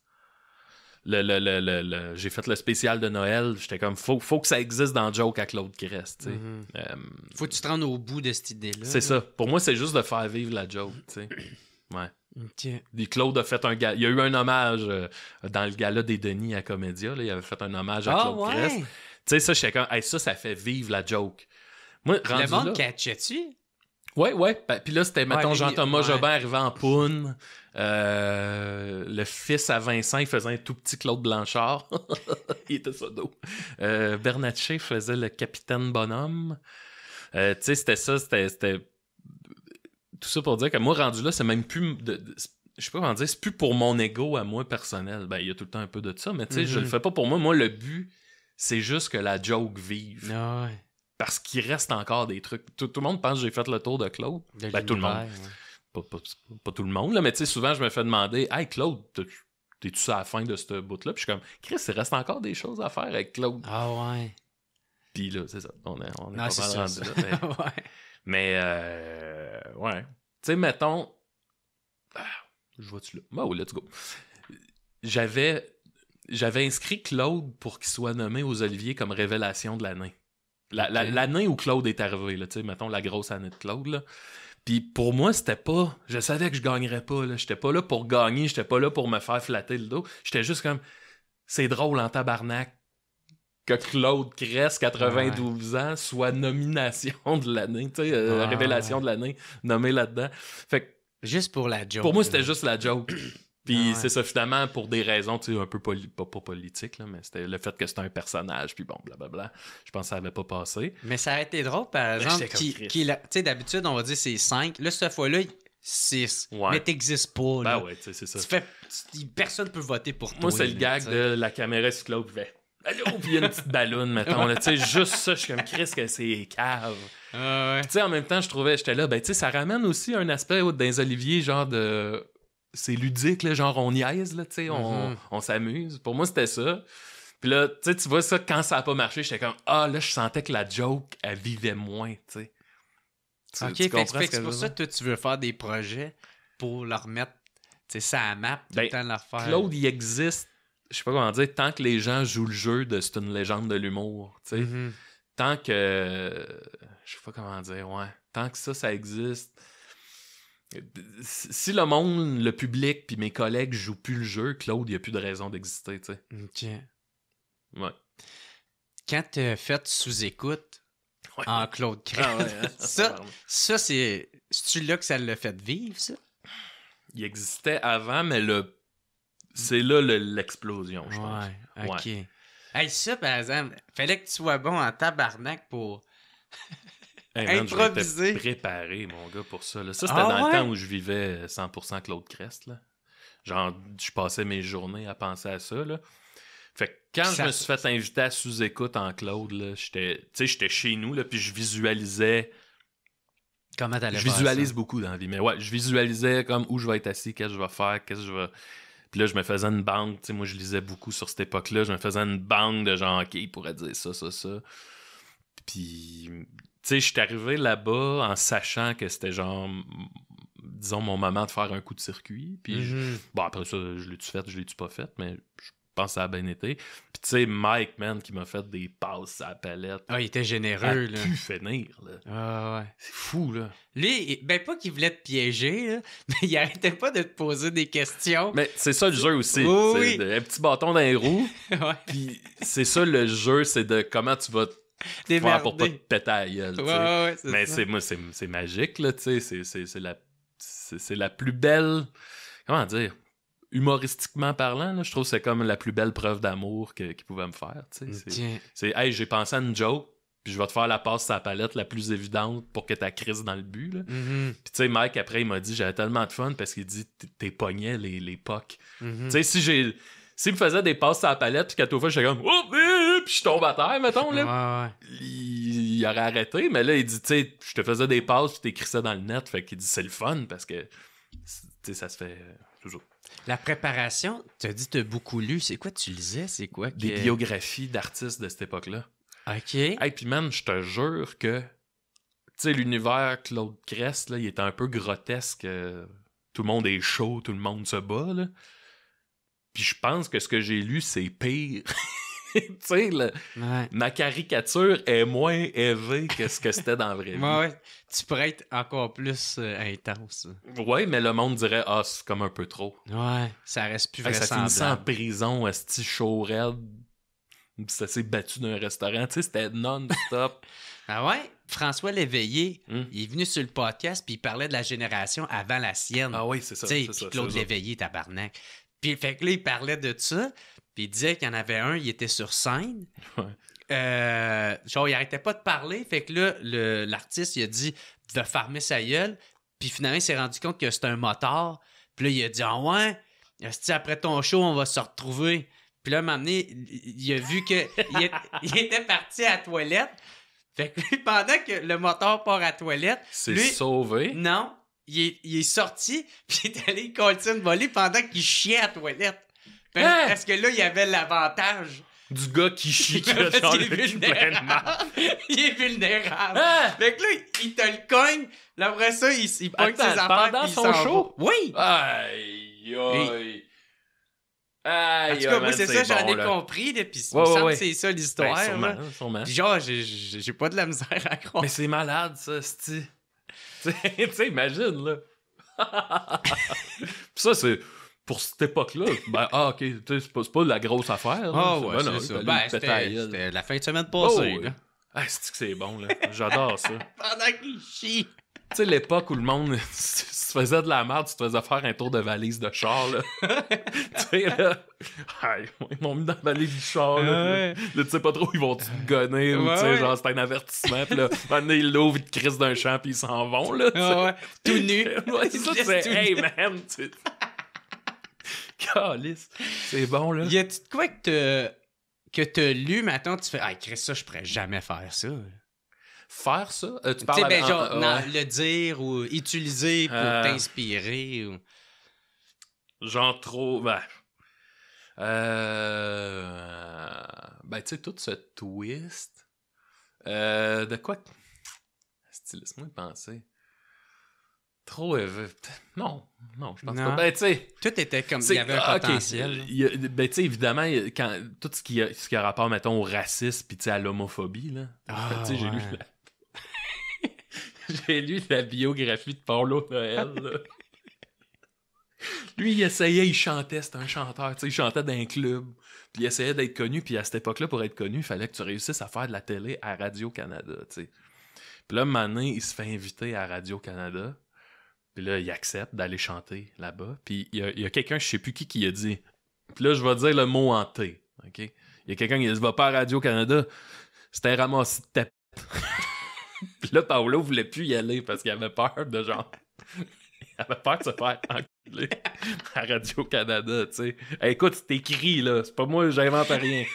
Le, le, j'ai fait le spécial de Noël, j'étais comme, faut, faut que ça existe dans Joke à Claude Crest. Mm-hmm. Euh, faut que tu te rendes au bout de cette idée-là. C'est ça. Pour moi, c'est juste de faire vivre la joke. T'sais. Ouais. Claude a fait un Il y a eu un hommage euh, dans le gala des Denis à Comédia. il avait fait un hommage à ah, Claude oh, Tu sais, ça, je ça, ça fait vivre la joke. Moi, le monde catchait-tu? Ouais, ouais. Ben, puis là, c'était, mettons, Jean-Thomas Jobin arrivant en Poune. Euh, le fils à Vincent, il faisait un tout petit Claude Blanchard. il était ça, Euh, Bernatchez faisait le capitaine bonhomme. Euh, tu sais, c'était ça, c'était tout ça pour dire que moi, rendu là, c'est même plus. De, je sais pas comment dire, c'est plus pour mon ego à moi personnel. Ben, il y a tout le temps un peu de ça, mais tu sais, je le mm-hmm. fais pas pour moi. Moi, le but, c'est juste que la joke vive. Ah Parce qu'il reste encore des trucs. Tout, le monde pense que j'ai fait le tour de Claude. ben, tout le monde. Pas, tout le monde, là, mais tu sais, souvent, je me fais demander Hey, Claude, t'es-tu à la fin de ce bout-là? Puis je suis comme Chris, il reste encore des choses à faire avec Claude. Ah ouais. Puis là, c'est ça. On est, on est pas rendu là. ouais. Mais, euh, ouais. Tu sais, mettons. Ah, je vois-tu là? Oh, let's go. J'avais. J'avais inscrit Claude pour qu'il soit nommé aux Oliviers comme révélation de l'année. L'année la, où Claude est arrivé, là, mettons la grosse année de Claude. Là. Puis pour moi, c'était pas. Je savais que je gagnerais pas. Là. J'étais pas là pour gagner, j'étais pas là pour me faire flatter le dos. J'étais juste comme. C'est drôle en tabarnak que Claude Cress, 92 ans, soit nomination de l'année, euh, révélation de l'année, nommé là-dedans. Fait Juste pour la joke. Pour moi, c'était juste la joke. Puis ah, c'est ça, finalement, pour des raisons, tu un peu pas, politiques, mais c'était le fait que c'était un personnage, puis bon, blablabla. Je pense que ça n'avait pas passé. Mais ça a été drôle, par ben, exemple, qui, d'habitude, on va dire c'est 5. Là, cette fois-là, 6. Mais t'existes pas. Ben ouais, c'est ça. Tu fais, personne peut voter pour toi. Moi, c'est le gag de la caméra sur Claude Vett. Allô, il y a une petite ballonne, mettons. tu sais, juste ça, je suis comme Chris, que c'est cave. Ah, tu sais, en même temps, je trouvais, j'étais là, ben, tu sais, ça ramène aussi un aspect des dans genre de. C'est ludique, genre on y là, tu sais, on, mhm. on s'amuse. Pour moi, c'était ça. Puis là, tu vois ça, quand ça a pas marché, j'étais comme, ah, là, je sentais que la joke, elle vivait moins, tu sais. Ok, c'est pour ça que tu veux faire des projets pour leur mettre, tu sais, ça à map, ben, le temps de leur faire. Claude, il existe je sais pas comment dire, tant que les gens jouent le jeu de c'est une légende de l'humour, tu sais, mm-hmm. tant que. Je sais pas comment dire, ouais. Tant que ça, ça existe. Si le monde, le public, puis mes collègues jouent plus le jeu, Claude, il n'y a plus de raison d'exister, tu sais. Ok. Ouais. Quand tu as fait sous-écoute en Claude Crane, ah hein, ça, ça c'est. C'est-tu là que ça l'a fait vivre, ça? Il existait avant, mais le c'est là l'explosion, je pense. Ouais, ok. ça, par exemple, fallait que tu sois bon en tabarnak pour. improviser. préparé, mon gars, pour ça. Ça, c'était ah dans le temps où je vivais 100% euh, Claude Crest. Genre, je passais mes journées à penser à ça. Fait que quand je me suis fait inviter à sous-écoute en Claude, j'étais chez nous, là, puis je visualisais. Comment t'allais Je visualise beaucoup dans la vie, mais ouais, je visualisais comme où je vais être assis, qu'est-ce que je vais faire, qu'est-ce que je vais puis là, je me faisais une banque. Tu sais, moi, je lisais beaucoup sur cette époque-là. Je me faisais une banque de gens, qui pourraient dire ça, ça, ça. Puis, tu sais, je suis arrivé là-bas en sachant que c'était genre disons, mon moment de faire un coup de circuit. Puis, mhm. bon, après ça, je l'ai-tu fait, je l'ai-tu pas fait, mais je pense à la a Puis tu sais, Mike, man, qui m'a fait des passes à la palette. Ah, il était généreux, là. pu finir, là. Ah ouais. C'est fou, là. Lui, ben pas qu'il voulait te piéger, mais il arrêtait pas de te poser des questions. Mais c'est ça le jeu aussi. Oui, un petit bâton dans les roues. ouais. Puis c'est ça le jeu, c'est de comment tu vas faire pour pas te péter à la Mais c'est, moi, c'est, magique, là, tu sais. C'est, la, c'est la plus belle... Comment dire humoristiquement parlant, je trouve que c'est comme la plus belle preuve d'amour qu'il pouvait me faire. C'est, hey, j'ai pensé à une joke, puis je vais te faire la passe sur la palette la plus évidente pour que tu crise dans le but. Là. Mm-hmm. Puis tu sais, Mike, après, il m'a dit, j'avais tellement de fun parce qu'il dit, t'es pogné les, les pocs. Mm-hmm. Tu sais, si j'ai. S'il me faisait des passes à la palette, puis qu'à tout fois, j'étais comme, oh, puis je tombe à terre, mettons, là. Il, aurait arrêté, mais là, il dit, tu sais, je te faisais des passes, puis ça dans le net. Fait qu'il dit, c'est le fun parce que, tu sais, ça se fait euh, toujours. La préparation, tu as dit tu as beaucoup lu. C'est quoi tu lisais? C'est quoi? Des biographies d'artistes de cette époque-là. OK. hey, puis man, je te jure que, tu sais, l'univers Claude Crest, là, il est un peu grotesque. Euh, tout le monde est chaud, tout le monde se bat, Puis je pense que ce que j'ai lu, c'est pire tu sais, ma caricature est moins élevée que ce que c'était dans la vraie vie. tu pourrais être encore plus euh, intense. Ouais, mais le monde dirait, ah, c'est comme un peu trop. Ouais, ça reste plus vraisemblable. Ça finissait en prison, à ce show Ça s'est battu d'un restaurant. Tu sais, c'était non-stop. ah ouais? François Léveillé, hmm. il est venu sur le podcast puis il parlait de la génération avant la sienne. Ah oui, c'est ça. Puis Claude Léveillé, tabarnak. Puis fait que là, il parlait de ça. Puis il disait qu'il y en avait un, il était sur scène. Euh, genre, il arrêtait pas de parler. Fait que là, l'artiste, il a dit de farmer sa gueule. Puis finalement, il s'est rendu compte que c'était un motard. Puis là, il a dit Ah oh ouais, après ton show, on va se retrouver. Puis là, un moment donné, il a vu que il, était parti à la toilette. Fait que pendant que le moteur part à la toilette. C'est sauvé. Non, il est, il est, sorti, puis il est allé continuer de voler pendant qu'il chiait à la toilette. Hein? Parce, que là, il y avait l'avantage du gars qui chie qui il est vulnérable. il est vulnérable. Fait que là, il te le cogne. Là, après ça, il, il ses affaires. Pendant sont son Oui. Aïe, aïe. Aïe, en tout cas, moi, c'est ça, j'en ai compris. pis ça c'est ça ben, l'histoire. genre, j'ai pas de la misère à croire. Mais c'est malade, ça, c'ti. tu sais, imagine, là. Pis ça, c'est pour cette époque-là, ben, ah, ok, c'est pas, de la grosse affaire. Ah, oh, ouais, ben, ben c'était la fin de semaine passée. Oh, Ah, c'est que c'est bon, là. J'adore ça. Pendant qu'il chie. Tu sais, l'époque où le monde se faisait de la merde, tu te faisais faire un tour de valise de char, là. tu sais, là. ils m'ont mis dans la valise du char, là. Ah, tu sais pas trop, ils vont te gonner, ou tu sais, genre, c'est un avertissement, pis là, maintenant, ils l'ouvrent, ils te crissent d'un champ, pis ils s'en vont, là. Ouais, ah, ouais, tout nu. ouais, ça, c'est, hey, man, tu c'est bon, là. Y a-tu de quoi que tu que lu, maintenant tu fais, ah, écris ça, je pourrais jamais faire ça. Faire ça? Euh, tu parles de... Ben, ah, non, le dire ou utiliser pour euh. t'inspirer ou. Genre trop. Ben. Euh... Ben, tu sais, tout ce twist. Euh, de quoi. Laisse-moi penser trop. Euh, non, non, je pense pas. Ben, tu Tout était comme il y avait un ah, potentiel. ben, tu évidemment, quand, tout ce qui, a, ce qui a rapport, mettons, au racisme puis à l'homophobie, là. tu j'ai lu ah, la... j'ai lu la biographie de Paulo Noël, Lui, il essayait, il chantait, c'était un chanteur, tu sais, il chantait dans un club, puis il essayait d'être connu, puis à cette époque-là, pour être connu, il fallait que tu réussisses à faire de la télé à Radio-Canada, tu sais. Puis là, il se fait inviter à Radio-Canada, puis là, il accepte d'aller chanter là-bas. Puis il y a, quelqu'un, je sais plus qui, qui a dit. Puis là, je vais dire le mot hanté. OK? Il y a quelqu'un qui a dit Va pas à Radio-Canada, c'était un ramassis de tête. puis là, Paolo voulait plus y aller parce qu'il avait peur de genre. il avait peur de se faire enculer à Radio-Canada, tu sais. écoute, c'est écrit, là. C'est pas moi, j'invente rien.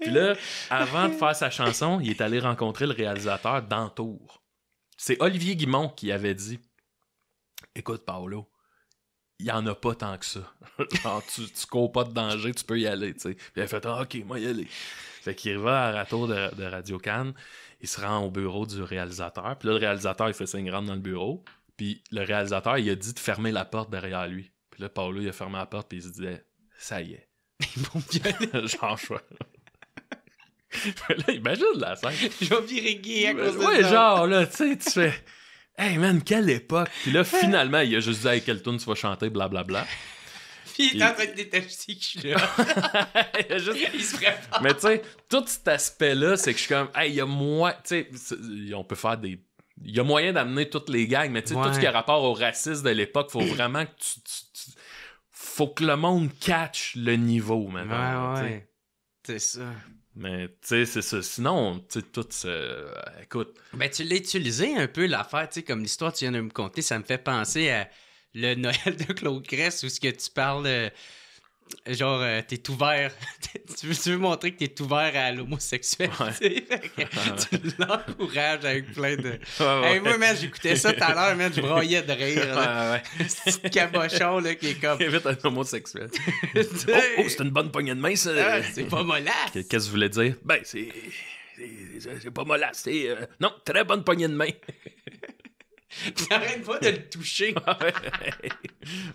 puis là, avant de faire sa chanson, il est allé rencontrer le réalisateur d'Entour. C'est Olivier Guimont qui avait dit Écoute, Paolo, il n'y en a pas tant que ça. Genre, tu, tu cours pas de danger, tu peux y aller. Puis elle fait ah, Ok, moi y aller. Fait qu'il va à Rato de, de Radio Cannes, il se rend au bureau du réalisateur. Puis là, le réalisateur, il fait signe rentre dans le bureau. Puis le réalisateur, il a dit de fermer la porte derrière lui. Puis là, Paolo, il a fermé la porte, puis il se disait Ça y est. Ils vont bien. Genre, je là, imagine la scène. Je vais virer gay à cause de ça. Ouais, genre, là, tu sais, tu fais. Hey man, quelle époque! Puis là, hein? finalement, il a juste dit, hey, quelle tune tu vas chanter, blablabla. Puis il est en train de détacher ses culottes. il, juste... il se prépare. Mais tu sais, tout cet aspect-là, c'est que je suis comme, hey, il y a moi, tu sais, euh, on peut faire des. Il y a moyen d'amener toutes les gangs, mais tu sais, tout ce qui a rapport au racisme de l'époque, faut vraiment que tu, Faut que le monde catch le niveau, maintenant. Ouais, ouais. C'est ça. Mais tu sais, c'est ça. Sinon, tu sais, tout se. Euh, écoute. Mais ben, tu l'as utilisé un peu l'affaire, tu sais, comme l'histoire que tu viens de me conter, ça me fait penser à le Noël de Claude Cress où ce que tu parles. Euh, genre, euh, t'es ouvert. tu, veux, montrer que t'es ouvert à l'homosexuel. tu l'encourages avec plein de. moi, j'écoutais ça tout à l'heure, man, je broyais de rire. Ce cabochon, là, qui est comme. Évite un homosexuel. oh, oh c'est une bonne poignée de main, ça. Ah, c'est pas molasse Qu'est-ce que vous voulais dire? Ben, c'est. C'est pas molasse C'est. Euh, non, très bonne poignée de main. n'arrêtes pas de le toucher.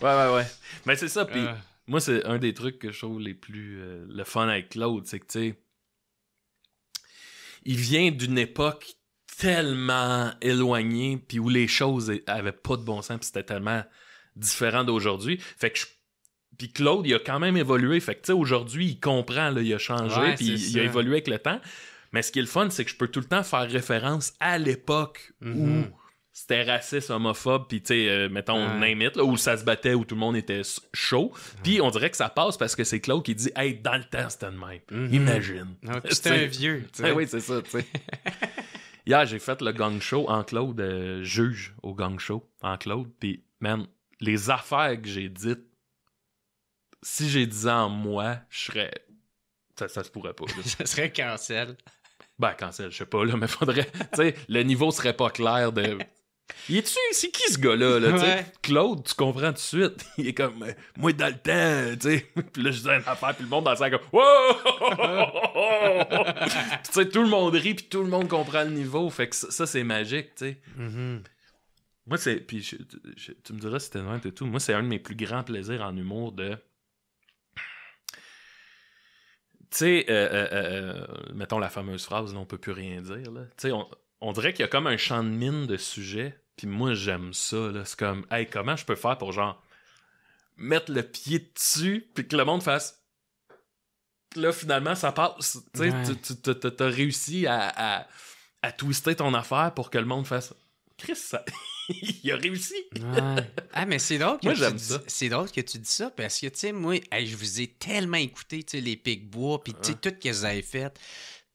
ouais, ouais, ouais. Mais ben, c'est ça, puis. Ah. Moi, c'est un des trucs que je trouve les plus. Euh, le fun avec Claude, c'est que, tu sais. Il vient d'une époque tellement éloignée, puis où les choses avaient pas de bon sens, puis c'était tellement différent d'aujourd'hui. Fait que puis Claude, il a quand même évolué. Fait que, tu sais, aujourd'hui, il comprend, là, il a changé, puis il, a évolué avec le temps. Mais ce qui est le fun, c'est que je peux tout le temps faire référence à l'époque mm-hmm. où c'était raciste, homophobe, puis tu sais, euh, mettons, ouais. name là, où ça se battait, où tout le monde était chaud. Puis on dirait que ça passe parce que c'est Claude qui dit, hey, dans le temps, c'était une même. Mhm. Imagine. Ah c'était un vieux. Ah, oui, c'est ça, tu sais. Hier, j'ai fait le gang show en Claude, euh, juge au gang show en Claude, puis man, les affaires que j'ai dites, si j'ai dit en moi, je serais. Ça, ça se pourrait pas. ça serait cancel. Ben, cancel, je sais pas, là, mais faudrait. tu sais, le niveau serait pas clair de il est c'est qui ce gars-là? Là, Claude, tu comprends tout de suite. Il est comme, euh, moi dans le temps, tu Puis là, je disais une affaire, puis le monde dans le salle, comme, wow! tu sais, tout le monde rit, puis tout le monde comprend le niveau. Fait que ça, c'est magique, tu sais. Mm-hmm. Moi, c'est. Puis tu me diras si t'es loin et tout. Moi, c'est un de mes plus grands plaisirs en humour de. Tu sais, euh, euh, mettons la fameuse phrase, là, on peut plus rien dire, là. Tu sais, on on dirait qu'il y a comme un champ de mine de sujets. Puis moi, j'aime ça. C'est comme, hey, comment je peux faire pour genre mettre le pied dessus, puis que le monde fasse. Là, finalement, ça passe. Tu as réussi à, twister ton affaire pour que le monde fasse. Chris, il a réussi. Ah, mais c'est drôle, que tu dis... C'est drôle que tu dis ça parce que, tu sais, moi, je vous ai tellement écouté, tu sais, les bois, puis tu tout ce que vous avez fait.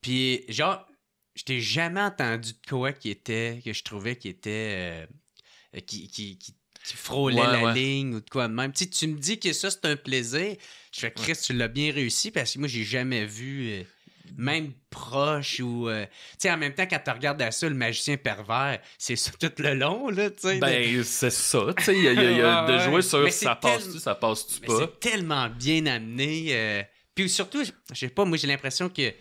Puis, genre, je t'ai jamais entendu de quoi qui était, que je trouvais qui était, euh, qui, qui, qui, frôlait la ligne ou de quoi de même. Tu, tu me dis que ça, c'est un plaisir. Je fais, Chris, tu l'as bien réussi parce que moi, j'ai jamais vu. Euh, même proche ou euh, tu sais en même temps quand tu regardes à ça le magicien pervers c'est ça tout le long là ben c'est ça tu sais il y a, de jouer sur ça passe tu ça passe tu pas c'est tellement bien amené puis surtout je sais pas moi j'ai l'impression que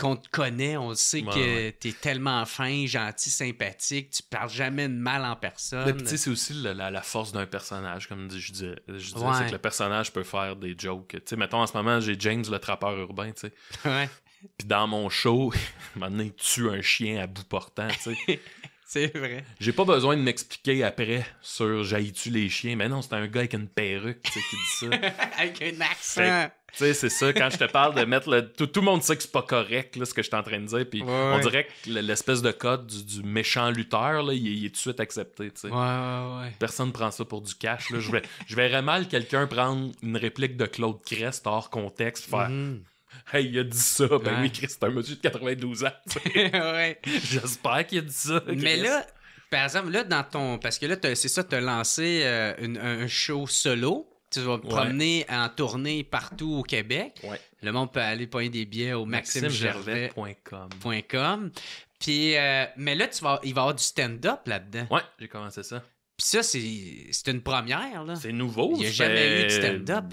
qu'on te connaît, on sait que t'es tellement fin, gentil, sympathique, tu parles jamais de mal en personne. tu c'est aussi la, force d'un personnage, comme je disais. C'est que le personnage peut faire des jokes. Tu sais, mettons, en ce moment, j'ai James le trappeur urbain, tu sais. Ouais. Puis dans mon show, maintenant, il tue un chien à bout portant, c'est vrai. J'ai pas besoin de m'expliquer après sur « j'haïs-tu les chiens », mais non, c'est un gars avec une perruque, qui dit ça. avec un accent. Tu sais, c'est ça, quand je te parle de mettre le. Tout, le monde sait que c'est pas correct, là, ce que je suis en train de dire. Puis on dirait que l'espèce de code du, méchant lutteur, là, il, est tout de suite accepté, tu sais. Ouais, Personne prend ça pour du cash, là. Je, je verrais mal quelqu'un prendre une réplique de Claude Crest hors contexte, faire. Mm-hmm. Hey, il a dit ça. Ben oui, Chris, c'est un monsieur de 92 ans. ouais. J'espère qu'il a dit ça. Mais là, par exemple, là, dans ton. Parce que là, c'est ça, as lancé euh, un show solo tu vas te promener en tournée partout au Québec. Le monde peut aller pogner des billets au maximegervais.com. Puis, euh, mais là, tu vas, il va y avoir du stand-up là-dedans. Ouais, j'ai commencé ça. Puis ça, c'est une première. C'est nouveau. Il n'y a jamais eu de stand-up.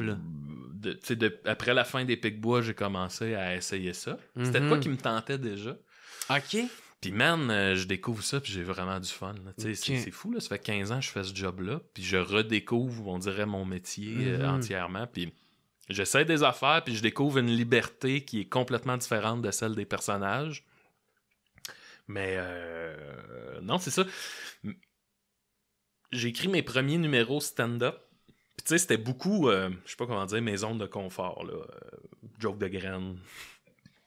après la fin des Pique-Bois, j'ai commencé à essayer ça. Mm-hmm. C'était quoi qui me tentait déjà. OK. Puis man, euh, je découvre ça, puis j'ai vraiment du fun. C'est fou, là. ça fait 15 ans que je fais ce job-là, puis je redécouvre, on dirait, mon métier euh, mhm. entièrement. Puis j'essaie des affaires, puis je découvre une liberté qui est complètement différente de celle des personnages. Mais euh, non, c'est ça. J'ai écrit mes premiers numéros stand-up. Puis tu sais, c'était beaucoup, je sais pas comment dire, mes zones de confort. Là. joke de graines,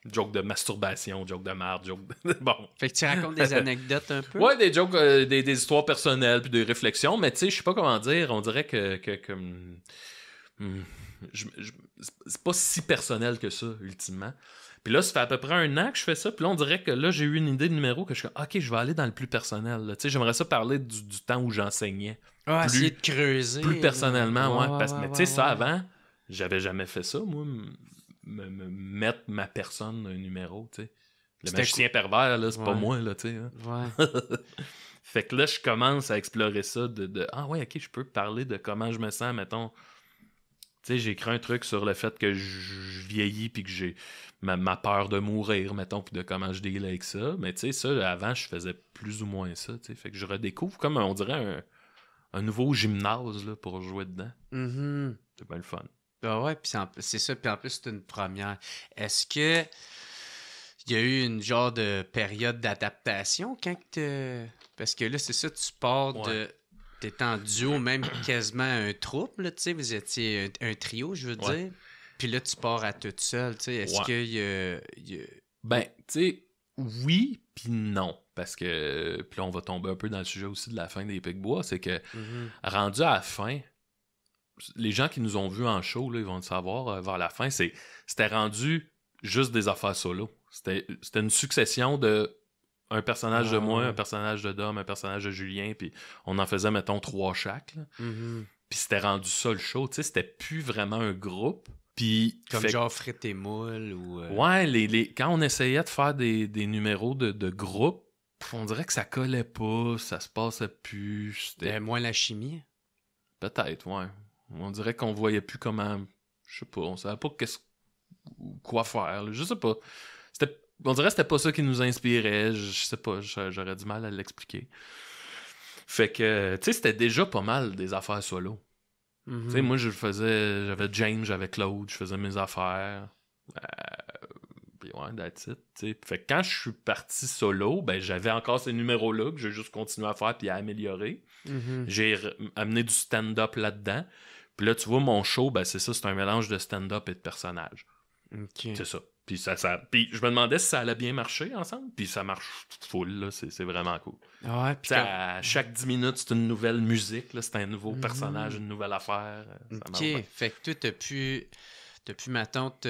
joke de masturbation, joke de merde, joke de... bon. Fait que tu racontes des anecdotes un peu. Ouais, des jokes, euh, des, histoires personnelles puis des réflexions, mais tu sais, je sais pas comment dire, on dirait que, que, hum, hum, c'est pas si personnel que ça ultimement. Puis là, ça fait à peu près un an que je fais ça. Puis là, on dirait que là, j'ai eu une idée de numéro que je suis OK, je vais aller dans le plus personnel. Tu sais, j'aimerais ça parler du, temps où j'enseignais. Ah, essayer de creuser. Plus personnellement, ouais. parce que, tu sais, ça avant, j'avais jamais fait ça, moi me, mettre ma personne un numéro, tu sais. Le magicien pervers, là, c'est pas moi, là, tu sais. Hein. fait que là, je commence à explorer ça de, Ah ouais, ok, je peux parler de comment je me sens, mettons... Tu sais, j'ai écrit un truc sur le fait que je vieillis puis que j'ai ma, peur de mourir, mettons, puis de comment je deal avec ça. Mais tu sais, ça, avant, je faisais plus ou moins ça, tu sais. Fait que je redécouvre comme, on dirait, un, nouveau gymnase, là, pour jouer dedans. Mm-hmm. C'est pas le fun. Ben ouais, puis c'est ça. Puis en plus, c'est une première. Est-ce que il y a eu une genre de période d'adaptation quand que Parce que là, c'est ça, tu pars de... de. t'es en duo, même quasiment un troupe, tu sais, vous étiez un, trio, je veux dire. Puis là, tu pars à toute seule, tu sais. Est-ce que qu'il y Ben, tu sais, oui, puis non. Parce que, puis là, on va tomber un peu dans le sujet aussi de la fin des pique-bois c'est que, mm-hmm. rendu à la fin, les gens qui nous ont vus en show, ils vont le savoir euh, vers la fin, c'est c'était rendu juste des affaires solo. C'était une succession de un personnage de ah moi, un personnage de Dom, un personnage de Julien, puis on en faisait, mettons, trois chaque. Mm-hmm. Puis c'était rendu seul show, tu sais, c'était plus vraiment un groupe. Puis, Comme genre et moules ou... Euh, ouais, les, quand on essayait de faire des, numéros de, groupe, on dirait que ça collait pas, ça se passait plus. C'était ben, moins la chimie. Peut-être, ouais. On dirait qu'on voyait plus comment. Je sais pas, on savait pas quoi faire. Je sais pas. C'était... On dirait que c'était pas ça qui nous inspirait. Je sais pas, j'aurais du mal à l'expliquer. Fait que, tu sais, c'était déjà pas mal des affaires solo. Mm-hmm. Tu sais, moi, je faisais. J'avais James, j'avais Claude, je faisais mes affaires. Euh, ouais, that's it. Fait quand je suis parti solo, ben j'avais encore ces numéros-là que j'ai juste continué à faire puis à améliorer. Mm-hmm. J'ai amené du stand-up là-dedans là, tu vois, mon show, ben, c'est ça, c'est un mélange de stand-up et de personnages. C'est ça. Puis, ça, Puis je me demandais si ça allait bien marcher ensemble. Puis ça marche full, C'est, vraiment cool. Ouais, puis à chaque 10 minutes, c'est une nouvelle musique. C'est un nouveau mhm. personnage, une nouvelle affaire. Euh, OK. Fait que toi, t'as pu... ma tante,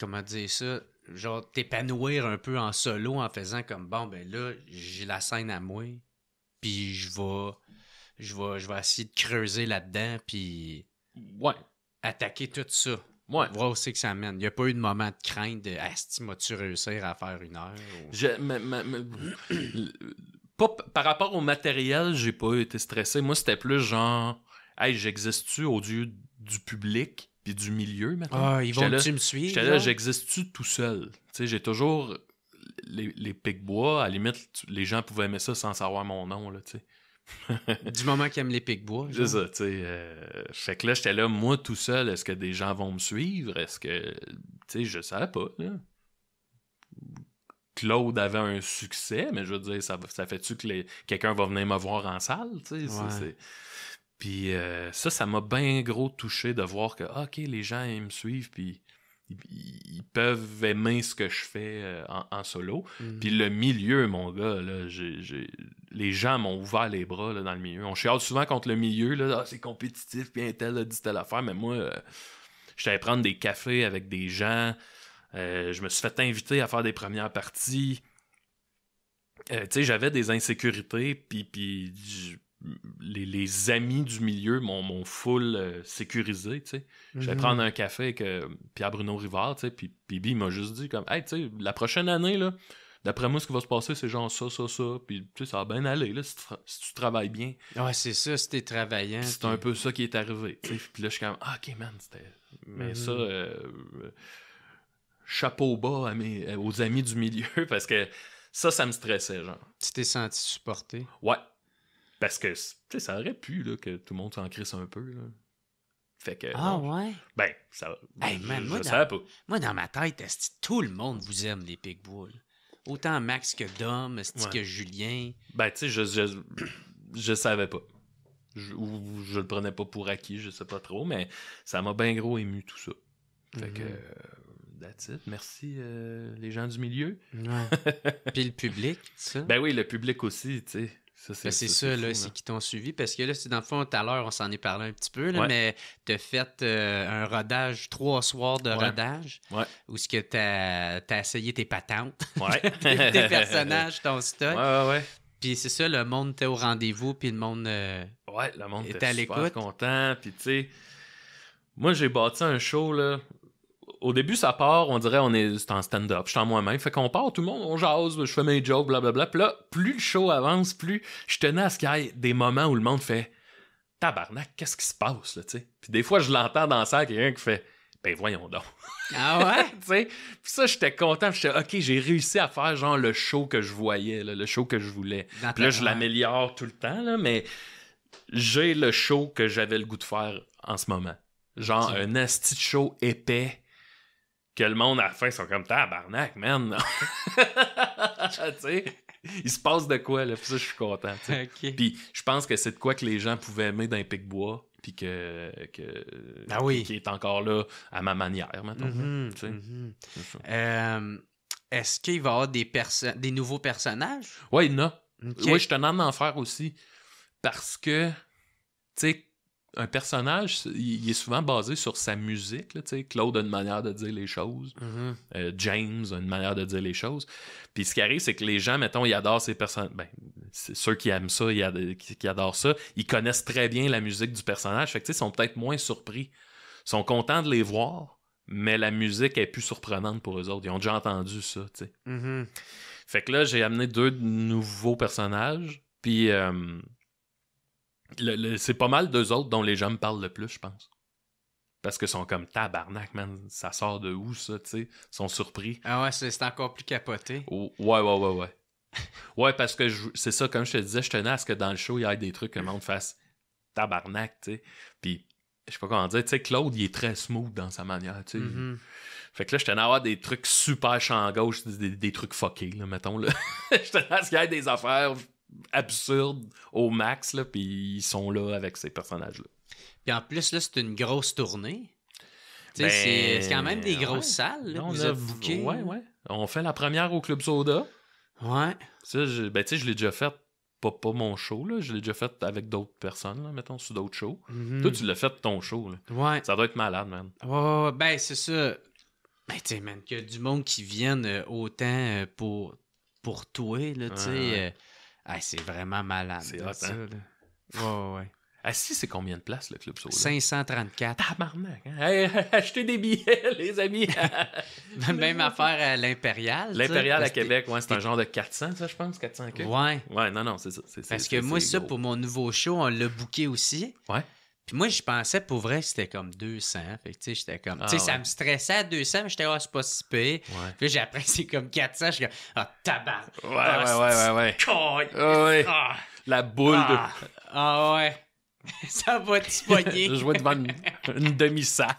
comment dire ça, genre t'épanouir un peu en solo en faisant comme, bon, ben là, j'ai la scène à moi, puis je vais je vais, je essayer de creuser là-dedans, puis attaquer tout ça. Voir Voir c'est que ça mène. Il n'y a pas eu de moment de crainte de Asti, m'as-tu réussir à faire une heure Par rapport au matériel, j'ai pas été stressé. Moi, c'était plus genre, hey, j'existe-tu au dieu du public puis du milieu maintenant? Ah, ils vont-tu me suivre? J'étais là, j'existe-tu tout seul? Tu j'ai toujours les, les pics bois, à la limite, les gens pouvaient aimer ça sans savoir mon nom, là, tu sais du moment qu'il aime les pics-bois. C'est tu sais. Euh, fait que là, j'étais là, moi tout seul, est-ce que des gens vont me suivre? Est-ce que. Tu sais, je savais pas. Claude avait un succès, mais je veux dire, ça, ça fait-tu que les... quelqu'un va venir me voir en salle? Tu Puis euh, ça, ça m'a bien gros touché de voir que, ah, OK, les gens, ils me suivent, puis ils peuvent aimer ce que je fais euh, en, solo. Mm. Puis le milieu, mon gars, là, j'ai les gens m'ont ouvert les bras dans le milieu. On chiale souvent contre le milieu, là, ah, c'est compétitif, puis tel dit telle affaire, mais moi, euh, j'étais j'allais prendre des cafés avec des gens, euh, je me suis fait inviter à faire des premières parties. Euh, tu sais, j'avais des insécurités, puis, les, amis du milieu m'ont full sécurisé, tu sais. J'allais mhm. prendre un café avec Pierre-Bruno Rivard, tu sais, puis, Bibi m'a juste dit comme « Hey, tu sais, la prochaine année, là, D'après moi, ce qui va se passer, c'est genre ça, ça, ça. Puis tu sais, ça va bien aller là, si, tu, travailles bien. Ouais, c'est ça, si t'es travaillant. C'est un peu ça qui est arrivé. Puis là, je suis comme, ah, ok, man, c'était. Mais mm-hmm. ça. Euh, chapeau bas euh, aux amis du milieu parce que ça, ça me stressait, genre. Tu t'es senti supporté? Ouais. Parce que, tu sais, ça aurait pu, là, que tout le monde s'en crisse un peu, là. Fait que. Ah ouais? Ben, ça. Hey, man, moi, dans, moi, dans ma tête, tout le monde vous aime, les Pigbois. Autant Max que Dom, ouais. que Julien. Ben, tu sais, je, je, je, savais pas. Je, ou je le prenais pas pour acquis, je sais pas trop, mais ça m'a bien gros ému tout ça. Fait que, mhm. euh, that's it. Merci euh, les gens du milieu. Puis le public, ça. Ben oui, le public aussi, tu sais. Ben, c'est ça, là, c'est qui t'ont suivi. Parce que là, dans le fond, tout à l'heure, on s'en est parlé un petit peu, là, mais tu as fait euh, un rodage, trois soirs de rodage, ou où ce que tu as, essayé tes patentes, tes personnages, ton stock. Ouais, Puis c'est ça, le monde était au rendez-vous, puis le monde, ouais, le monde était à l'écoute. content. Puis moi, j'ai bâti un show, là, au début, ça part, on dirait, on est, c'est en stand-up, je suis en moi-même. Fait qu'on part, tout le monde, on jase, je fais mes jokes, blablabla. Puis là, plus le show avance, plus je tenais à ce qu'il y ait des moments où le monde fait Tabarnak, qu'est-ce qui se passe, là, tu sais. Puis des fois, je l'entends dans ça, quelqu'un qui fait Ben voyons donc. Ah ouais? tu sais. Puis ça, j'étais content, j'étais OK, j'ai réussi à faire genre le show que je voyais, le show que je voulais. Puis là, je l'améliore tout le temps, là, mais j'ai le show que j'avais le goût de faire en ce moment. Genre, un asti show épais que le monde à la fin sont comme tabarnak, man. il se passe de quoi, là. Puis ça, je suis content. Puis je pense que c'est de quoi que les gens pouvaient aimer d'un pic-bois. Puis que. que ah oui. Qui est encore là à ma manière, maintenant. Mhm, mhm. euh, est-ce qu'il va y avoir des, des nouveaux personnages? Oui, non. a. Oui, je suis en faire aussi. Parce que, tu sais, un personnage, il est souvent basé sur sa musique. Là, Claude a une manière de dire les choses. Mm-hmm. Euh, James a une manière de dire les choses. Puis ce qui arrive, c'est que les gens, mettons, ils adorent ces personnages. Ben, ceux qui aiment ça, ils qui, adorent ça. Ils connaissent très bien la musique du personnage. Fait que, ils sont peut-être moins surpris. sont contents de les voir, mais la musique est plus surprenante pour eux autres. Ils ont déjà entendu ça. tu sais. Mm-hmm. Fait que là, j'ai amené deux nouveaux personnages. Puis. Euh, c'est pas mal d'eux autres dont les gens me parlent le plus, je pense. Parce que sont comme tabarnak, man. Ça sort de où, ça, tu sais? sont surpris. Ah ouais, c'est encore plus capoté. ouais, ouais, ouais, ouais. ouais, parce que c'est ça, comme je te disais, je tenais à ce que dans le show, il y ait des trucs que le monde fasse tabarnak, tu sais. Puis, je sais pas comment dire, tu sais, Claude, il est très smooth dans sa manière, tu sais. Mm-hmm. Fait que là, je tenais à avoir des trucs super champ gauche, des, trucs fuckés, là, mettons, je tenais à ce qu'il y ait des affaires absurde au max, là, puis ils sont là avec ces personnages-là. Puis en plus, là, c'est une grosse tournée. Ben, c'est quand même des grosses salles. on, Ouais, ouais. on fait la première au Club Soda. Ouais. Ça, je, ben, je l'ai déjà fait, pas, mon show, je l'ai déjà fait avec d'autres personnes, mettons, sur d'autres shows. Mhm. Toi, tu l'as fait ton show. Ouais. Ça doit être malade, man. ben, c'est ça. Ben, tu sais, man, y a du monde qui vienne euh, autant euh, pour, pour toi, là, tu sais. Euh, ah, c'est vraiment malade. C'est ça, hein? là. Ouais, ouais. si c'est combien de places le club solo? 534. Tabarnak! Hein? achetez des billets, les amis! Même affaire à l'Impérial. L'Impérial à Québec, ouais, c'est un genre de 400, ça, je pense, 400 Ouais. Ouais, non, non, c'est ça. parce que moi, ça, pour mon nouveau show, on l'a booké aussi. Ouais. Puis moi, je pensais pour vrai que c'était comme 200. Fait que, tu sais, j'étais comme. tu sais, ah ça me stressait à 200, mais j'étais, ah, oh, c'est pas si pire. Puis j'ai appris, c'est comme 400. Je suis comme, ah, tabac. Ouais, ouais, ouais, ah, ouais, ouais. Ah. La boule de. Ah, ouais. ça va te soigner. je vois devant une, une demi-salle.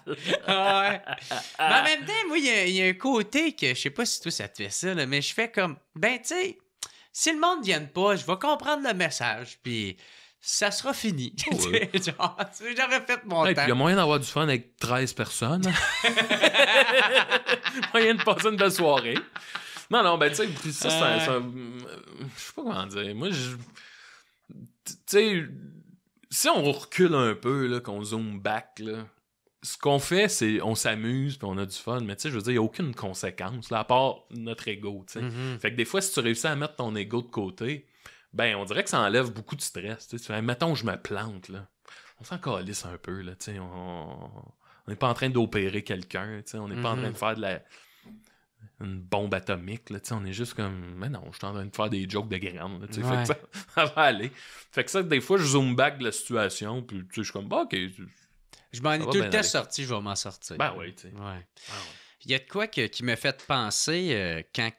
ah, ouais. Mais en même temps, moi, il y, a un côté que, je sais pas si toi, ça te fait ça, là, mais je fais comme, ben, tu sais, si le monde ne vienne pas, je vais comprendre le message. Puis ça sera fini. J'aurais oh, fait mon temps. il y a moyen d'avoir du fun avec 13 personnes. moyen de passer une belle soirée. Non, non, ben, tu sais, ça, c'est un. Euh. Je sais pas comment dire. Moi, je. Tu sais, si on recule un peu, qu'on zoom back, ce qu'on fait, c'est on s'amuse puis on a du fun, mais tu sais, je veux dire, il n'y a aucune conséquence, à part notre ego, mm-hmm. Fait que des fois, si tu réussis à mettre ton ego de côté, ben, on dirait que ça enlève beaucoup de stress. Tu sais, mettons, je me plante, là. On s'en calisse un peu, là, On n'est pas en train d'opérer quelqu'un, On n'est pas en train mm-hmm. de faire de la une bombe atomique. Là, on est juste comme, mais non, je suis en train de faire des jokes de grande. ça, va aller. Fait que ça, des fois, je zoom back de la situation, puis je suis comme, bah, ok. Je m'en ai tout le temps sorti, je vais m'en sortir. Ben oui, tu sais. Ah Il y a de quoi qui m'a fait penser euh, quand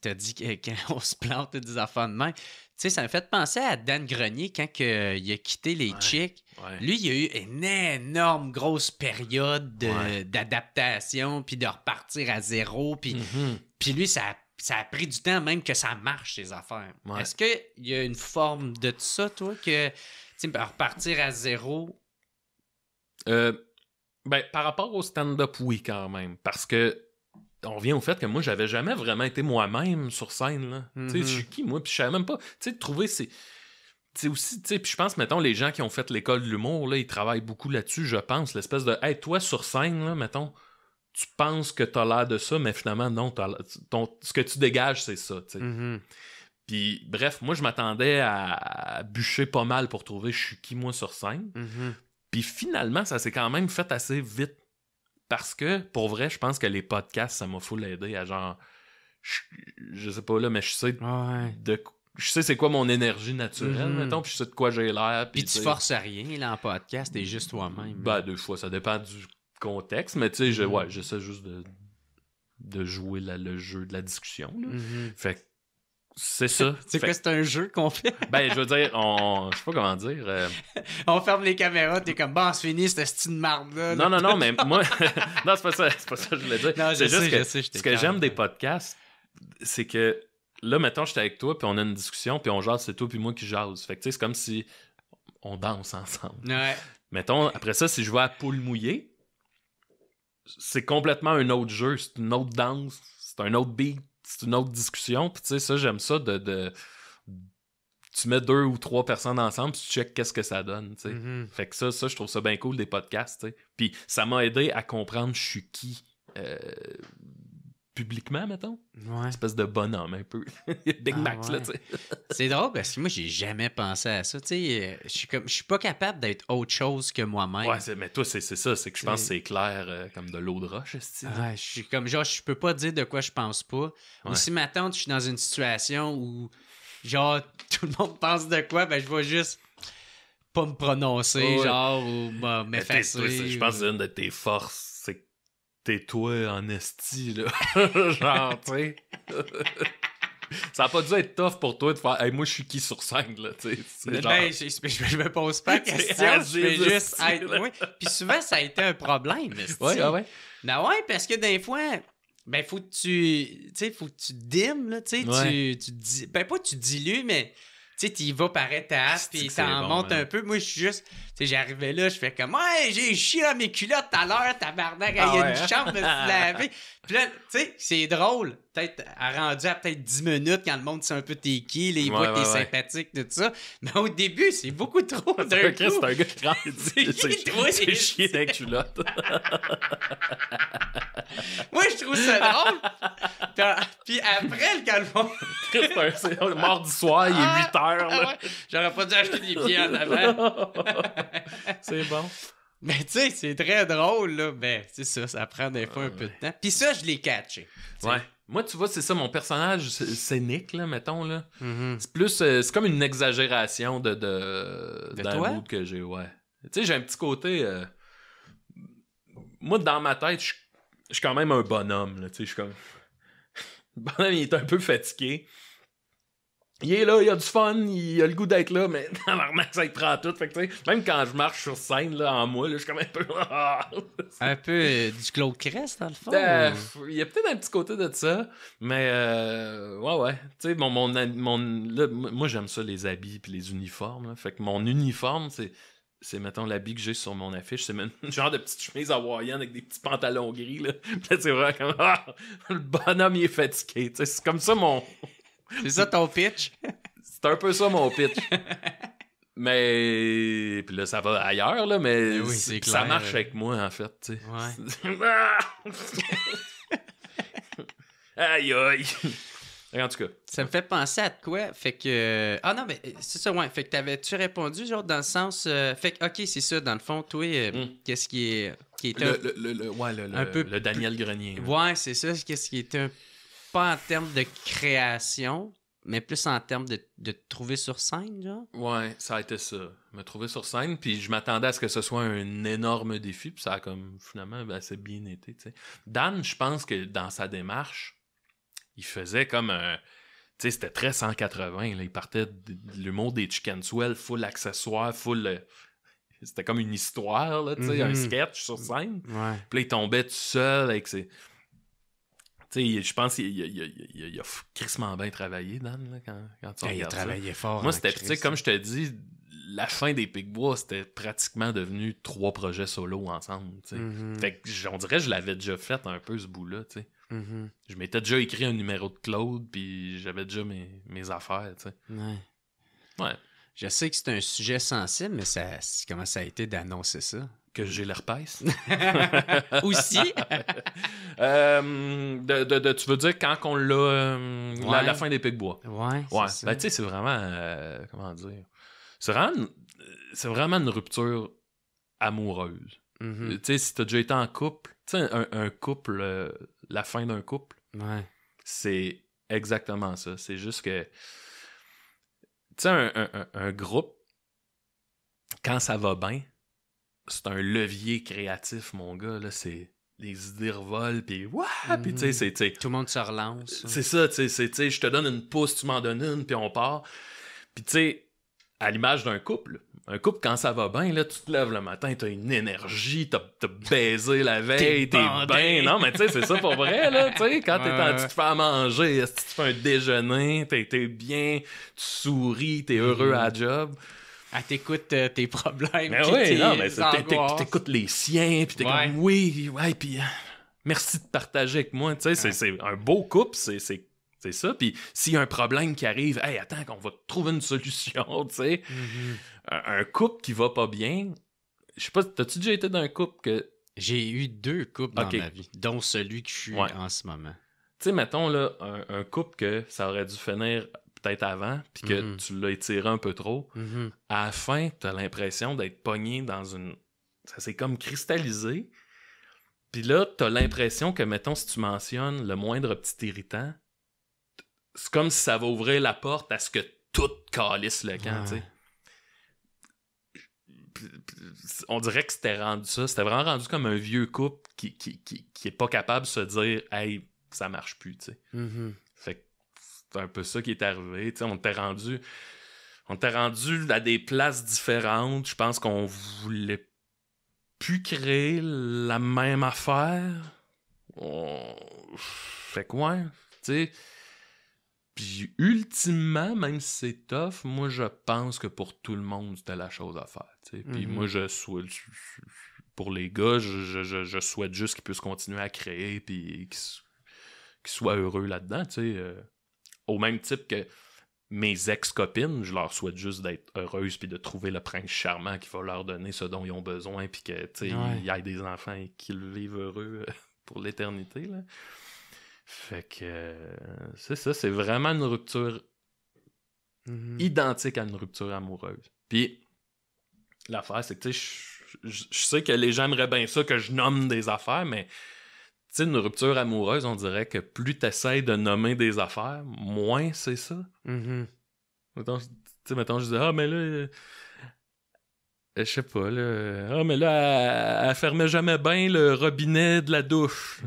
t'as dit qu'on se plante des affaires de main. Tu sais, ça me fait penser à Dan Grenier quand que, euh, il a quitté les Chicks. Lui, il a eu une énorme grosse période d'adaptation, puis de repartir à zéro. Mm-hmm. Puis, lui, ça a, ça a pris du temps même que ça marche, ces affaires. Est-ce qu'il y a une forme de ça, toi, que ben, repartir à zéro? Euh, ben, par rapport au stand-up, oui, quand même. Parce que on revient au fait que moi, j'avais jamais vraiment été moi-même sur scène. Là. Tu sais, je mhm. suis qui, moi? Puis je savais même pas. Tu sais, trouver ces. Tu aussi, tu sais, puis je pense, mettons, les gens qui ont fait l'école de l'humour, là, ils travaillent beaucoup là-dessus, je pense. L'espèce de, hey, toi, sur scène, là, mettons, tu penses que t'as l'air de ça, mais finalement, non, ce que tu dégages, c'est ça, mhm. Puis, bref, moi, je m'attendais à bûcher pas mal pour trouver je suis qui, moi, sur scène. Mhm. Puis finalement, ça s'est quand même fait assez vite parce que, pour vrai, je pense que les podcasts, ça m'a fou l'aider à genre. Je, sais pas là, mais je sais je sais c'est quoi mon énergie naturelle, mhm. mettons, puis je sais de quoi j'ai l'air. Puis, tu forces à rien là, en podcast, t'es juste toi-même. Ben, hein. deux fois, ça dépend du contexte, mais tu sais, je, mhm. ouais, j'essaie juste de, de jouer le jeu de la discussion. Mhm. Fait que c'est ça. c'est sais quoi, c'est un jeu qu'on fait? ben, je veux dire, on. Je sais pas comment dire. Euh, on ferme les caméras, t'es comme, bon, c'est fini, c'était une marde-là. Non, non, non, mais moi. non, c'est pas ça, c'est pas ça que je voulais dire. Non, c'est juste ce que j'aime des podcasts, c'est que là, mettons, j'étais avec toi, puis on a une discussion, puis on jase, c'est toi, puis moi qui jase. Fait que, tu sais, c'est comme si on danse ensemble. Ouais. Mettons, après ça, si je vais à poule mouillée, c'est complètement un autre jeu, c'est une autre danse, c'est un autre beat c'est une autre discussion. Puis, tu sais, ça, j'aime ça de, Tu mets deux ou trois personnes ensemble, tu checkes qu'est-ce que ça donne, tu mm-hmm. Fait que ça, ça, je trouve ça bien cool des podcasts, Puis, ça m'a aidé à comprendre je suis qui. Euh, publiquement, mettons. Ouais. Espèce de bonhomme, un peu. Big ah, Max, là, tu sais. c'est drôle parce que moi, j'ai jamais pensé à ça. Tu sais, euh, je suis suis pas capable d'être autre chose que moi-même. Ouais, mais toi, c'est ça. C'est que je pense que c'est clair euh, comme de l'eau de roche, c'est-tu? Ouais, je suis comme, genre, je peux pas dire de quoi je pense pas. Ou si maintenant, je suis dans une situation où, genre, tout le monde pense de quoi, ben, je vais juste pas me prononcer, genre, ou m'effacer. Je pense que c'est une de tes forces tais-toi en esti, là. Genre, tu sais. Ça a pas dû être tough pour toi de faire hey, moi je suis qui sur scène là, tu sais. je, je, me pose pas de question, je vais juste être. moi. Puis souvent ça a été un problème. Oui, ah ouais. Ben ouais, parce que des fois, ben faut que tu, tu sais, faut que tu dimes là, tu sais, tu, ben pas tu dilues, mais tu sais, tu vas par étapes, puis t'en montes un peu. Moi, je suis juste, tu sais, j'arrivais là, je fais comme, ouais, j'ai chié dans mes culottes tout à l'heure, tabarnak, il y a ah une hein? chambre chambre, se laver. Puis là, tu sais, c'est drôle peut-être rendu à peut-être 10 minutes quand le monde sait un peu t'es qui, les voit t'es sympathique, tout ça. Mais au début, c'est beaucoup trop d'un coup. C'est un gars qui grandit. C'est chier, chier d'un culotte. Moi, je trouve ça drôle. Puis, après, quand le monde... c'est un mardi soir, il est 8 ah, heures. Ah, J'aurais pas dû acheter des pieds en avant. c'est bon. Mais tu sais, c'est très drôle, là. Ben, c'est ça, ça prend des fois un peu de temps. Puis ça, je l'ai catché. Ouais. Moi, tu vois, c'est ça, mon personnage scénique, là, mettons, là. Mm-hmm. C'est plus... Euh, c'est comme une exagération de... De, de que j'ai, ouais. Tu sais, j'ai un petit côté... Euh, moi, dans ma tête, je suis quand même un bonhomme, là. Tu sais, je suis comme... Le bonhomme, il est un peu fatigué il est là, il a du fun, il a le goût d'être là, mais dans ça y prend tout. Fait même quand je marche sur scène, là, en moi, je suis quand même un peu. Ah, ah, ah. un peu euh, du Claude Crest, dans le fond. Ben, il y a peut-être un petit côté de ça, mais euh, ouais, ouais. Tu sais, mon, mon, moi, j'aime ça, les habits puis les uniformes. Là. Fait que mon uniforme, c'est. C'est, mettons, l'habit que j'ai sur mon affiche. C'est même un genre de petite chemise hawaïenne avec des petits pantalons gris. Là. c'est vraiment comme. le bonhomme, il est fatigué. c'est comme ça mon. C'est ça ton pitch? C'est un peu ça mon pitch. Mais puis là, ça va ailleurs, là, mais, ben ça marche avec moi, en fait. Ouais. aïe aïe! En tout cas. Ça me fait penser à quoi? Fait que. Euh, ah non, mais euh, c'est ça, ouais. Fait que t'avais-tu répondu, genre, dans le sens. Euh, fait que, ok, c'est ça, dans le fond, toi, hmm. qu'est-ce qui est. Qui le, peu... le, Daniel Grenier. Ouais, c'est ça, qu'est-ce qui est un pas en termes de création, mais plus en termes de, trouver sur scène, genre? Ouais, ça a été ça. Me trouver sur scène, puis je m'attendais à ce que ce soit un énorme défi, puis ça a comme finalement assez ben, bien été, Dan, je pense que dans sa démarche, il faisait comme un. Tu sais, c'était très 180, Il partait de l'humour des Chicken Swell, full accessoire, full. Euh, c'était comme une histoire, là, tu sais, un mm-hmm. sketch sur scène. Puis là, il tombait tout seul avec ses je pense qu'il a, il a, bien travaillé, Dan, quand, quand tu Il a travaillé fort. Moi, c'était, comme je te dis, la fin des Pique-Bois c'était pratiquement devenu trois projets solo ensemble. Mm-hmm. Fait on dirait que je l'avais déjà fait un peu ce bout-là. Mm-hmm. Je m'étais déjà écrit un numéro de Claude, puis j'avais déjà mes, mes affaires. Ouais. Je sais que c'est un sujet sensible, mais ça, comment ça a été d'annoncer ça? que j'ai l'herpès. Aussi. Euh, de, tu veux dire quand on euh, l'a. la, fin des bois. Ouais. Ouais. Ben, tu sais, c'est vraiment. Euh, comment dire C'est vraiment, vraiment, une rupture amoureuse. Mm-hmm. Tu sais, si t'as déjà été en couple, tu sais, un, couple, la fin d'un couple, ouais. c'est exactement ça. C'est juste que. Tu sais, un groupe, quand ça va bien, c'est un levier créatif, mon gars. Là, c'est les idées revolent, puis waouh, puis tu mhm. tout le monde se relance. C'est ça, tu sais, je te donne une pousse, tu m'en donnes une, puis on part. Puis tu sais, à l'image d'un couple, un couple, quand ça va bien, là, tu te lèves le matin, t'as une énergie, t'as baisé la veille, t'es bien. Non, mais tu sais, c'est ça pour vrai, là. Tu sais, quand tu te fais à manger, tu fais un déjeuner, t'es bien, tu souris, t'es mhm. heureux à job. Elle t'écoute euh, tes problèmes. Mais oui, t'écoutes les siens, puis t'es comme oui, ouais, puis euh, merci de partager avec moi. Tu sais, c'est un beau couple, c'est ça. Puis s'il y a un problème qui arrive, hey, attends, qu'on va trouver une solution, tu sais. Mm-hmm. un, couple qui va pas bien. Je sais pas, t'as-tu déjà été dans un couple que. J'ai eu deux couples dans ma vie, dont celui que je suis en ce moment. Tu sais, mettons, là, un, couple que ça aurait dû finir peut-être avant, puis que mm-hmm. tu l'as étiré un peu trop, afin mm-hmm. à la fin, tu as l'impression d'être pogné dans une. Ça s'est comme cristallisé. Puis là, tu as l'impression que, mettons, si tu mentionnes le moindre petit irritant, c'est comme si ça va ouvrir la porte à ce que tout calisse le camp, On dirait que c'était rendu ça. C'était vraiment rendu comme un vieux couple qui, qui, qui, qui, est pas capable de se dire Hey, ça marche plus, tu sais. Mm-hmm c'est un peu ça qui est arrivé. on t'est rendu. On rendu à des places différentes. Je pense qu'on voulait plus créer la même affaire. On... Fait quoi? Puis ultimement, même si c'est tough, moi je pense que pour tout le monde, c'était la chose à faire. Puis mm-hmm. moi je souhaite pour les gars, je, souhaite juste qu'ils puissent continuer à créer et qu'ils soient heureux là-dedans. Euh. Au même type que mes ex-copines, je leur souhaite juste d'être heureuses puis de trouver le prince charmant qui va leur donner ce dont ils ont besoin puis que tu y ait des enfants et qu'ils vivent heureux euh, pour l'éternité là. Fait que euh, c'est ça, c'est vraiment une rupture mm-hmm. identique à une rupture amoureuse. Puis l'affaire c'est que tu sais je sais que les gens aimeraient bien ça que je nomme des affaires mais sais, une rupture amoureuse, on dirait que plus t'essayes de nommer des affaires, moins c'est ça. maintenant mm-hmm. Mettons, je disais, ah, mais là, euh, je sais pas, là. Ah, mais là, elle, fermait jamais bien le robinet de la douche.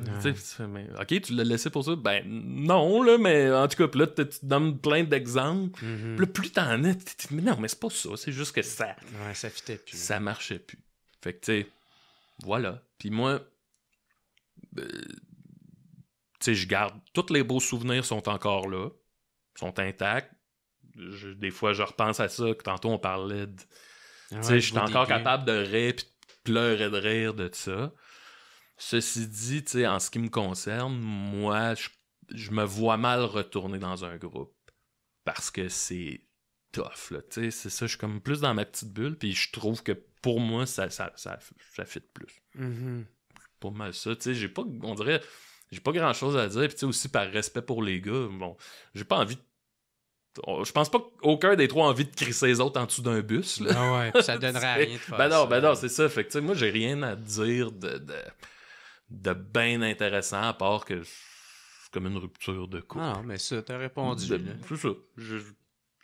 ok, tu l'as laissé pour ça. Ben non, là, mais en tout cas, là, tu donnes plein d'exemples. Mm plus t'en es, tu mais non, mais c'est pas ça, c'est juste que ça. ça marchait plus. Fait que, tu sais, voilà. Puis moi, euh, je garde. Tous les beaux souvenirs sont encore là, sont intacts. des fois, je repense à ça, que tantôt on parlait de. Ah sais je suis encore capable de rire et de pleurer de rire de ça. Ceci dit, en ce qui me concerne, moi, je, me vois mal retourner dans un groupe parce que c'est tough. sais c'est ça, je suis comme plus dans ma petite bulle, puis je trouve que pour moi, ça, ça, ça, fit plus. Mm-hmm pas mal ça. Tu sais, j'ai pas, on dirait, j'ai pas grand chose à dire. Puis tu sais, aussi par respect pour les gars, bon, j'ai pas envie de oh, je pense pas qu'aucun des trois a envie de crisser les autres en dessous d'un bus. Là. Ah ouais, ça donnerait rien de faire. Ben non, ben non, c'est ça. Fait moi, j'ai rien à dire de, de, bien intéressant à part que c'est comme une rupture de couple. Non, mais ça, t'as répondu. C'est ça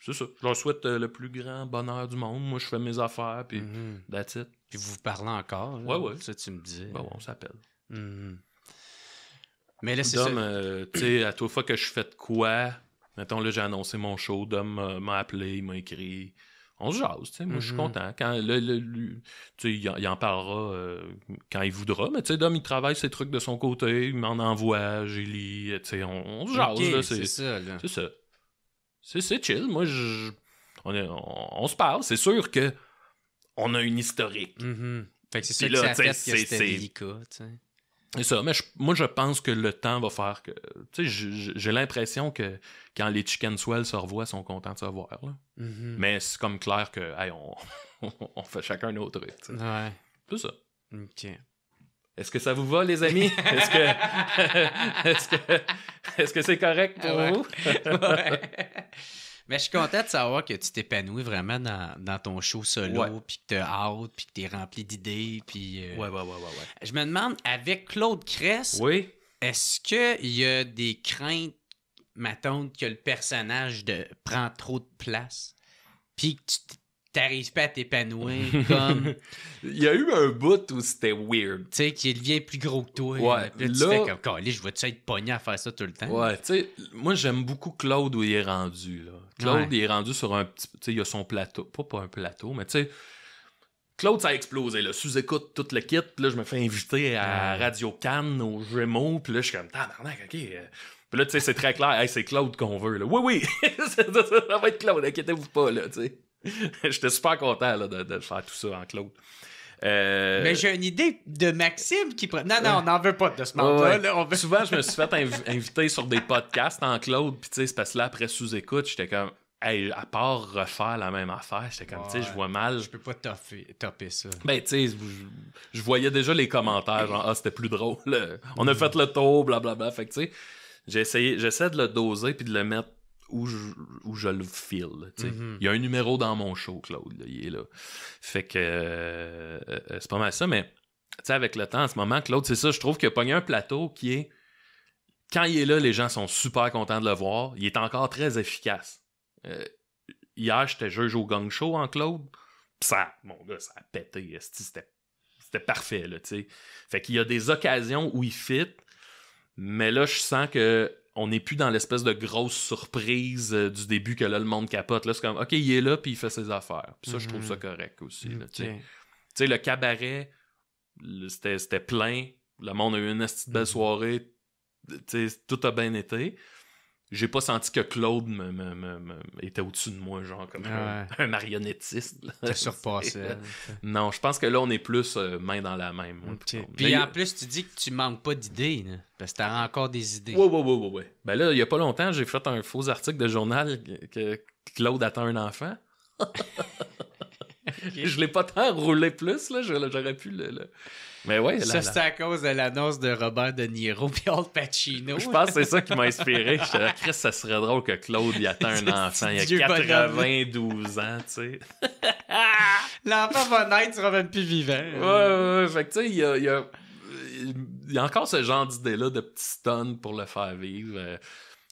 c'est ça. Je leur souhaite euh, le plus grand bonheur du monde. Moi, je fais mes affaires, puis mhm. that's it. Puis vous parlez encore. oui. ouais, ouais. tu me dis. Ben, on s'appelle. Mhm. Mais là, c'est ça. Euh, tu sais, à toute fois que je fais de quoi, mettons, là, j'ai annoncé mon show, Dom m'a appelé, il m'a écrit. On se jase, tu sais. Moi, je suis mhm. content. Quand, il, en, parlera euh, quand il voudra. Mais tu sais, Dom, il travaille ses trucs de son côté, il m'en envoie, j'ai lis, tu sais, on, se jase. c'est ça, là. C'est ça. C'est chill. Moi, on, se parle. C'est sûr que on a une historique. Mm-hmm. Fait que c'est sûr ça délicat. C'est ça, mais moi je pense que le temps va faire que. Tu sais, j'ai l'impression que quand les Chicken swells se revoient, ils sont contents de se voir. Là. Mm-hmm. Mais c'est comme clair que, on, fait chacun notre trucs. Ouais. C'est ça. Ok. Est-ce que ça vous va, les amis? Est-ce que c'est correct pour vous? Mais je suis content de savoir que tu t'épanouis vraiment dans, ton show solo, puis que t'es hâte, puis que t'es rempli d'idées, puis... Euh, ouais, ouais, ouais, ouais, Je me demande, avec Claude Cress, est-ce qu'il y a des craintes, ma que le personnage de... prend trop de place, puis que tu t'arrives pas à t'épanouir. comme... Il y a eu un bout où c'était weird. Tu sais, qu'il devient plus gros que toi. Ouais. là, tu fais comme, je vais-tu être pogné à faire ça tout le temps? Ouais, tu sais, moi, j'aime beaucoup Claude où il est rendu. Là. Claude, il est rendu sur un petit. Tu sais, il a son plateau. Pas, pas un plateau, mais tu sais. Claude, ça a explosé, là. Sous-écoute tout le kit, là, je me fais inviter à Radio Cannes, au Gémeaux, puis là, je suis comme, tabarnak, ok. Euh. Puis là, tu sais, c'est très clair, hey, c'est Claude qu'on veut, là. Oui, oui, ça, va être Claude, inquiétez-vous pas, là, tu sais. J'étais super content de, de, faire tout ça en cloud. Euh, Mais j'ai une idée de Maxime qui prend. Non, non, on n'en veut pas de ce moment là, Souvent, je me suis fait inviter sur des podcasts en cloud, puis tu sais, parce que là, après sous-écoute, j'étais comme. Hey, à part refaire la même affaire, j'étais comme, tu sais, je vois mal. Je peux pas topper, ça. Ben, tu sais, je, voyais déjà les commentaires, genre, ah, c'était plus drôle. On a mm. fait le tour, blablabla. Fait que, tu sais, j'essaie de le doser puis de le mettre où je, le file, mm-hmm. Il y a un numéro dans mon show, Claude. il est là. Fait que euh, euh, c'est pas mal ça, mais avec le temps, en ce moment, Claude, c'est ça, je trouve qu'il a pogné un plateau qui est. Quand il est là, les gens sont super contents de le voir. Il est encore très efficace. Euh, hier, j'étais juge au gang show en Claude. ça, mon gars, ça a pété. C'était parfait, là, Fait qu'il y a des occasions où il fit, mais là, je sens que on n'est plus dans l'espèce de grosse surprise euh, du début que là, le monde capote. Là, c'est comme, OK, il est là, puis il fait ses affaires. Puis ça, je trouve ça mhm. correct aussi. tu sais. le cabaret, c'était plein. Le monde a eu une petite belle mhm. soirée. Tu tout a bien été j'ai pas senti que Claude était au-dessus de moi, genre comme un, marionnettiste. T'as surpassé. Hein. non, je pense que là, on est plus euh, main dans la main. Puis en plus, tu dis que tu manques pas d'idées, parce que t'as encore des idées. Ouais, ouais, ouais, ouais, Ben là, il y a pas longtemps, j'ai fait un faux article de journal que Claude attend un enfant. Je l'ai pas tant roulé plus, là, j'aurais pu le... Mais ça, c'est à cause de l'annonce de Robert De Niro et Old Pacino. Je pense que c'est ça qui m'a inspiré. Je te Chris, ça serait drôle que Claude y atteint un enfant. Il a 92 ans, tu sais. L'enfant va naître, il sera même plus vivant. Ouais, ouais, Fait que tu sais, il y a, y, a, y a, encore ce genre d'idée-là de petit stun pour le faire vivre. Euh,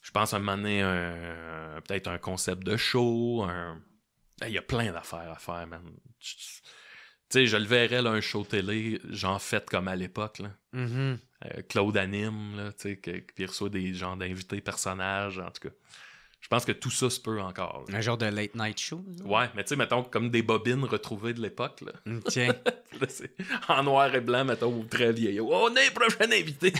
je pense à un moment donné, peut-être un concept de show. Il y a plein d'affaires à faire, man sais, je le verrais un show télé, genre fait comme à l'époque. Mm-hmm. Euh, Claude anime, là, tu reçoit des gens d'invités, personnages, en tout cas. Je pense que tout ça se peut encore. Un genre de late night show. Ouais, mais tu sais, mettons comme des bobines retrouvées de l'époque. Mm, tiens. en noir et blanc, mettons, ou très vieillot. On est prochain invité.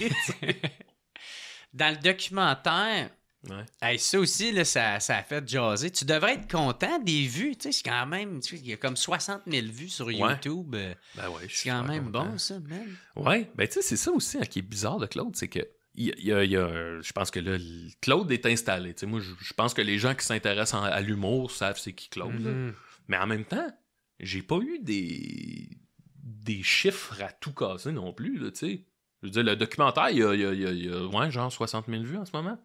Dans le documentaire, Ouais. ça aussi, là, ça, ça, a fait jaser. Tu devrais être content des vues. Tu sais, c'est quand même. Tu sais, il y a comme 60 000 vues sur YouTube. Euh, ben c'est quand même bon, ça, même. Ouais, ben tu sais, c'est ça aussi hein, qui est bizarre de Claude, c'est que. je pense que là, Claude est installé. Tu sais, moi, je, pense que les gens qui s'intéressent à l'humour savent c'est qui Claude. Mm-hmm. Mais en même temps, j'ai pas eu des, des chiffres à tout casser non plus. Là, tu sais. Je veux dire, le documentaire, il y a, genre 60 000 vues en ce moment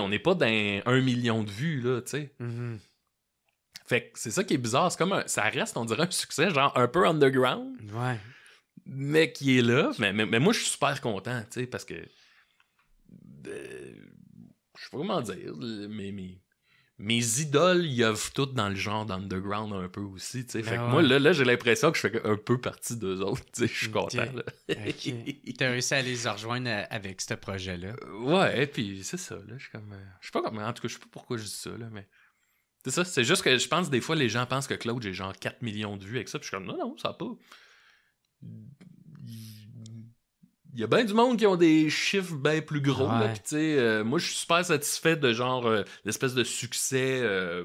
on n'est pas dans un million de vues, là, tu sais. Mhm. Fait c'est ça qui est bizarre. C'est comme ça reste, on dirait, un succès, genre un peu underground. Ouais. Mais qui est là. Mais, mais, moi, je suis super content, tu sais, parce que. Euh, je sais pas comment dire, mais mes idoles, ils œuvrent toutes dans le genre d'underground un peu aussi. Fait que ah moi, là, là j'ai l'impression que je fais un peu partie d'eux autres. Je suis content. okay. T'as réussi à les rejoindre euh, avec ce projet-là. Euh, ouais, et puis c'est ça. Je suis comme. Euh, je sais pas comment. En tout cas, je sais pas pourquoi je dis ça, là, mais. C'est ça, c'est juste que je pense des fois, les gens pensent que Claude, j'ai genre 4 millions de vues avec ça. Puis je suis comme, non, non, ça va pas il y a bien du monde qui ont des chiffres bien plus gros. Euh, moi, je suis super satisfait de genre euh, l'espèce de succès. Euh,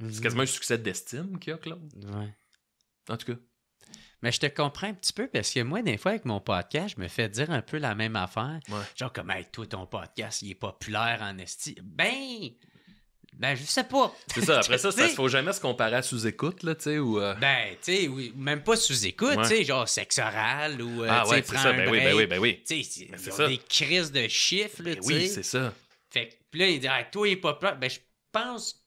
c'est mhm. quasiment un succès d'estime qu'il y a, Claude. En tout cas. Mais je te comprends un petit peu parce que moi, des fois, avec mon podcast, je me fais dire un peu la même affaire. Genre, comme, toi, ton podcast, il est populaire en estime. Ben, ben, je sais pas. C'est ça, après ça, ça faut jamais se comparer à sous-écoute, là, tu sais, ou... Euh, ben, tu sais, oui, même pas sous-écoute, tu sais, genre sexe oral, ou... Euh, ah ouais, c'est ben oui, ben oui, ben oui. Tu sais, ben, des crises de chiffres, là, ben tu sais. oui, c'est ça. Fait que, puis là, il dit, ah, toi, il est pas peur. Ben, je pense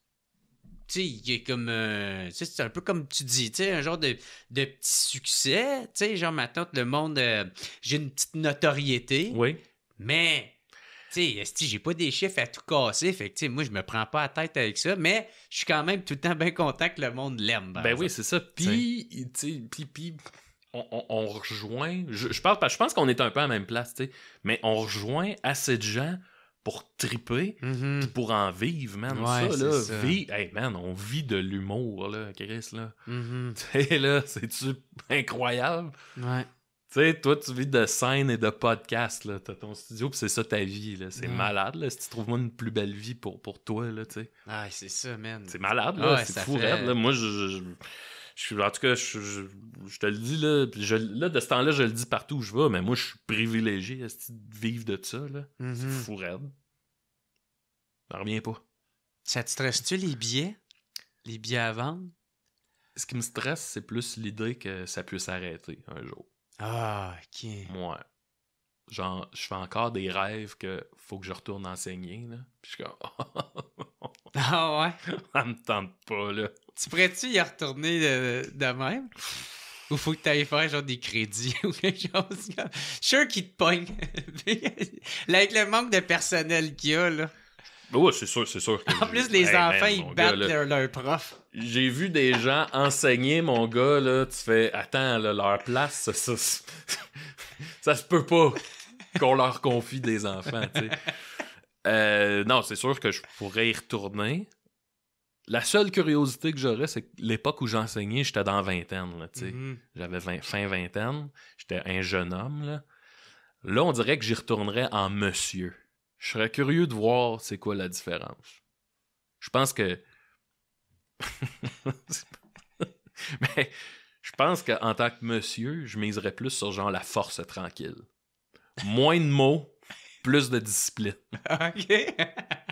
tu sais, comme. Euh, c'est un peu comme tu dis, tu sais, un genre de, de petit succès. Tu sais, genre, maintenant, le monde. Euh, j'ai une petite notoriété. Oui. Mais tu sais, j'ai pas des chiffres à tout casser, fait moi, je me prends pas la tête avec ça, mais je suis quand même tout le temps bien content que le monde l'aime. Ben oui, c'est ça. Puis, tu sais, puis, on, rejoint, je, je, parle, je pense qu'on est un peu à la même place, tu sais, mais on rejoint assez de gens pour triper, mm-hmm. pour en vivre, man. ça, là, man, on vit de l'humour, là, Chris, là. Mm-hmm. là, cest incroyable? Ouais. Tu sais, toi, tu vis de scène et de podcasts. là. T'as ton studio, c'est ça ta vie, là. C'est mm. malade, là. Si tu trouves moi une plus belle vie pour, pour toi, là, tu sais. Ah, c'est ça, man. C'est malade, là. c'est fou, raide. là. Moi, je... suis... en tout cas, je, te le dis, là, là, de ce temps-là, je le dis partout où je vais, mais moi, je suis privilégié à vivre de ça, là. Mm-hmm. C'est fou raide. reviens pas. Ça te stresse-tu les billets? Les billets à vendre? Ce qui me stresse, c'est plus l'idée que ça puisse s'arrêter, un jour. Ah, ok. Moi. Genre, je fais encore des rêves que faut que je retourne enseigner, là. Puis je suis comme... ah ouais? Ça me tente pas, là. Tu pourrais-tu y retourner de, même? Ou faut que tu ailles faire genre des crédits ou quelque chose. Comme... sûr qu'il te pogne. Avec le manque de personnel qu'il y a, là. Ben oui, c'est sûr, c'est sûr. en plus, les enfants, ils battent leur, prof. J'ai vu des gens enseigner, mon gars, tu fais, attends, leur place, ça, ça, se peut pas qu'on leur confie des enfants, euh, non, c'est sûr que je pourrais y retourner. La seule curiosité que j'aurais, c'est que l'époque où j'enseignais, j'étais dans vingtaine, là, tu mhm. J'avais fin vingtaine, j'étais un jeune homme, là. Là, on dirait que j'y retournerais en monsieur. Je serais curieux de voir c'est quoi la différence. Je pense que. Mais je pense qu'en tant que monsieur, je miserais plus sur genre la force tranquille. Moins de mots, plus de discipline. OK.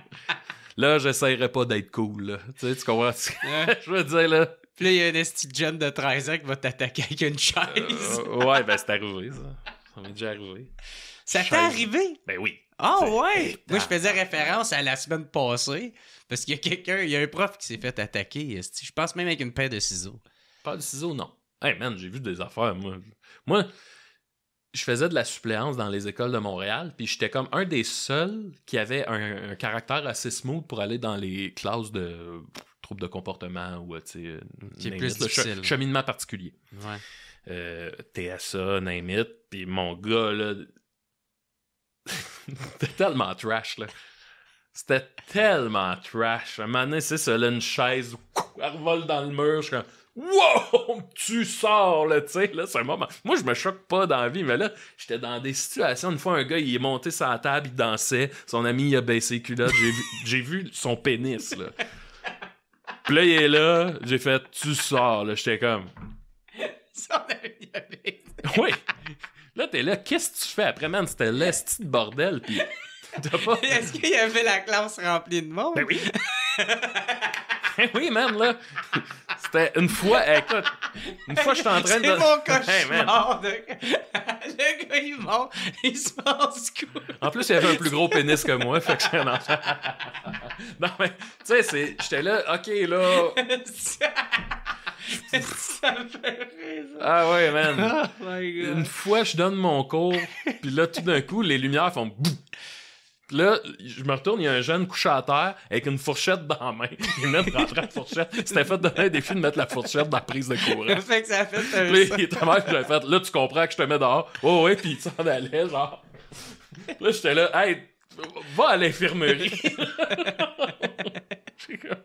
là, j'essayerais pas d'être cool. Tu, sais, tu comprends? je veux dire, là. Puis là, il y a un esti jeune de 13 ans qui va t'attaquer avec une euh, chaise. ouais, ben c'est arrivé, ça. Ça m'est déjà arrivé. Ça t'est arrivé? Ben oui. Ah oh, ouais! Moi, je faisais référence à la semaine passée parce qu'il y a quelqu'un, il y a un prof qui s'est fait attaquer. Je pense même avec une paire de ciseaux. Pas de ciseaux, non. Hey man, j'ai vu des affaires, moi. Moi, je faisais de la suppléance dans les écoles de Montréal, puis j'étais comme un des seuls qui avait un, caractère assez smooth pour aller dans les classes de troubles de comportement ou, euh, tu sais, euh, cheminement particulier. Ouais. Euh, TSA, Namit, puis mon gars, là, C'était tellement trash, là. C'était tellement trash. À un moment c'est ça, là, une chaise, elle revole dans le mur. Je suis comme, wow, tu sors, là, tu sais, là, c'est un moment. Moi, je me choque pas dans la vie, mais là, j'étais dans des situations. Une fois, un gars, il est monté sur la table, il dansait. Son ami, il a baissé les culottes. J'ai vu, son pénis, là. Puis là, il est là. J'ai fait, tu sors, là. J'étais comme. Son ami, a baissé. Oui. Là, t'es là, qu'est-ce que tu fais après, man? C'était l'esti de bordel, pis... t'as pas... Est-ce qu'il y avait la classe remplie de monde? Ben oui! Ben oui, man, là. C'était une fois, écoute, une fois, j'étais en train de. C'est mon cauchemar. Hey, le gars, il monte, il se passe En plus, il avait un plus gros pénis que moi, fait que c'est un enfant. non, mais, tu sais, j'étais là, ok, là. ça fait Ah ouais, man. Oh my God. Une fois, je donne mon cours, puis là, tout d'un coup, les lumières font boum. là, je me retourne, il y a un jeune couché à terre avec une fourchette dans la main. Il met de la fourchette. C'était fait de un défi de mettre la fourchette dans la prise de courant. fait que ça a fait là, fait, là, tu comprends que je te mets dehors. Oh ouais, puis il s'en allait, genre. là, j'étais là, hey, va à l'infirmerie.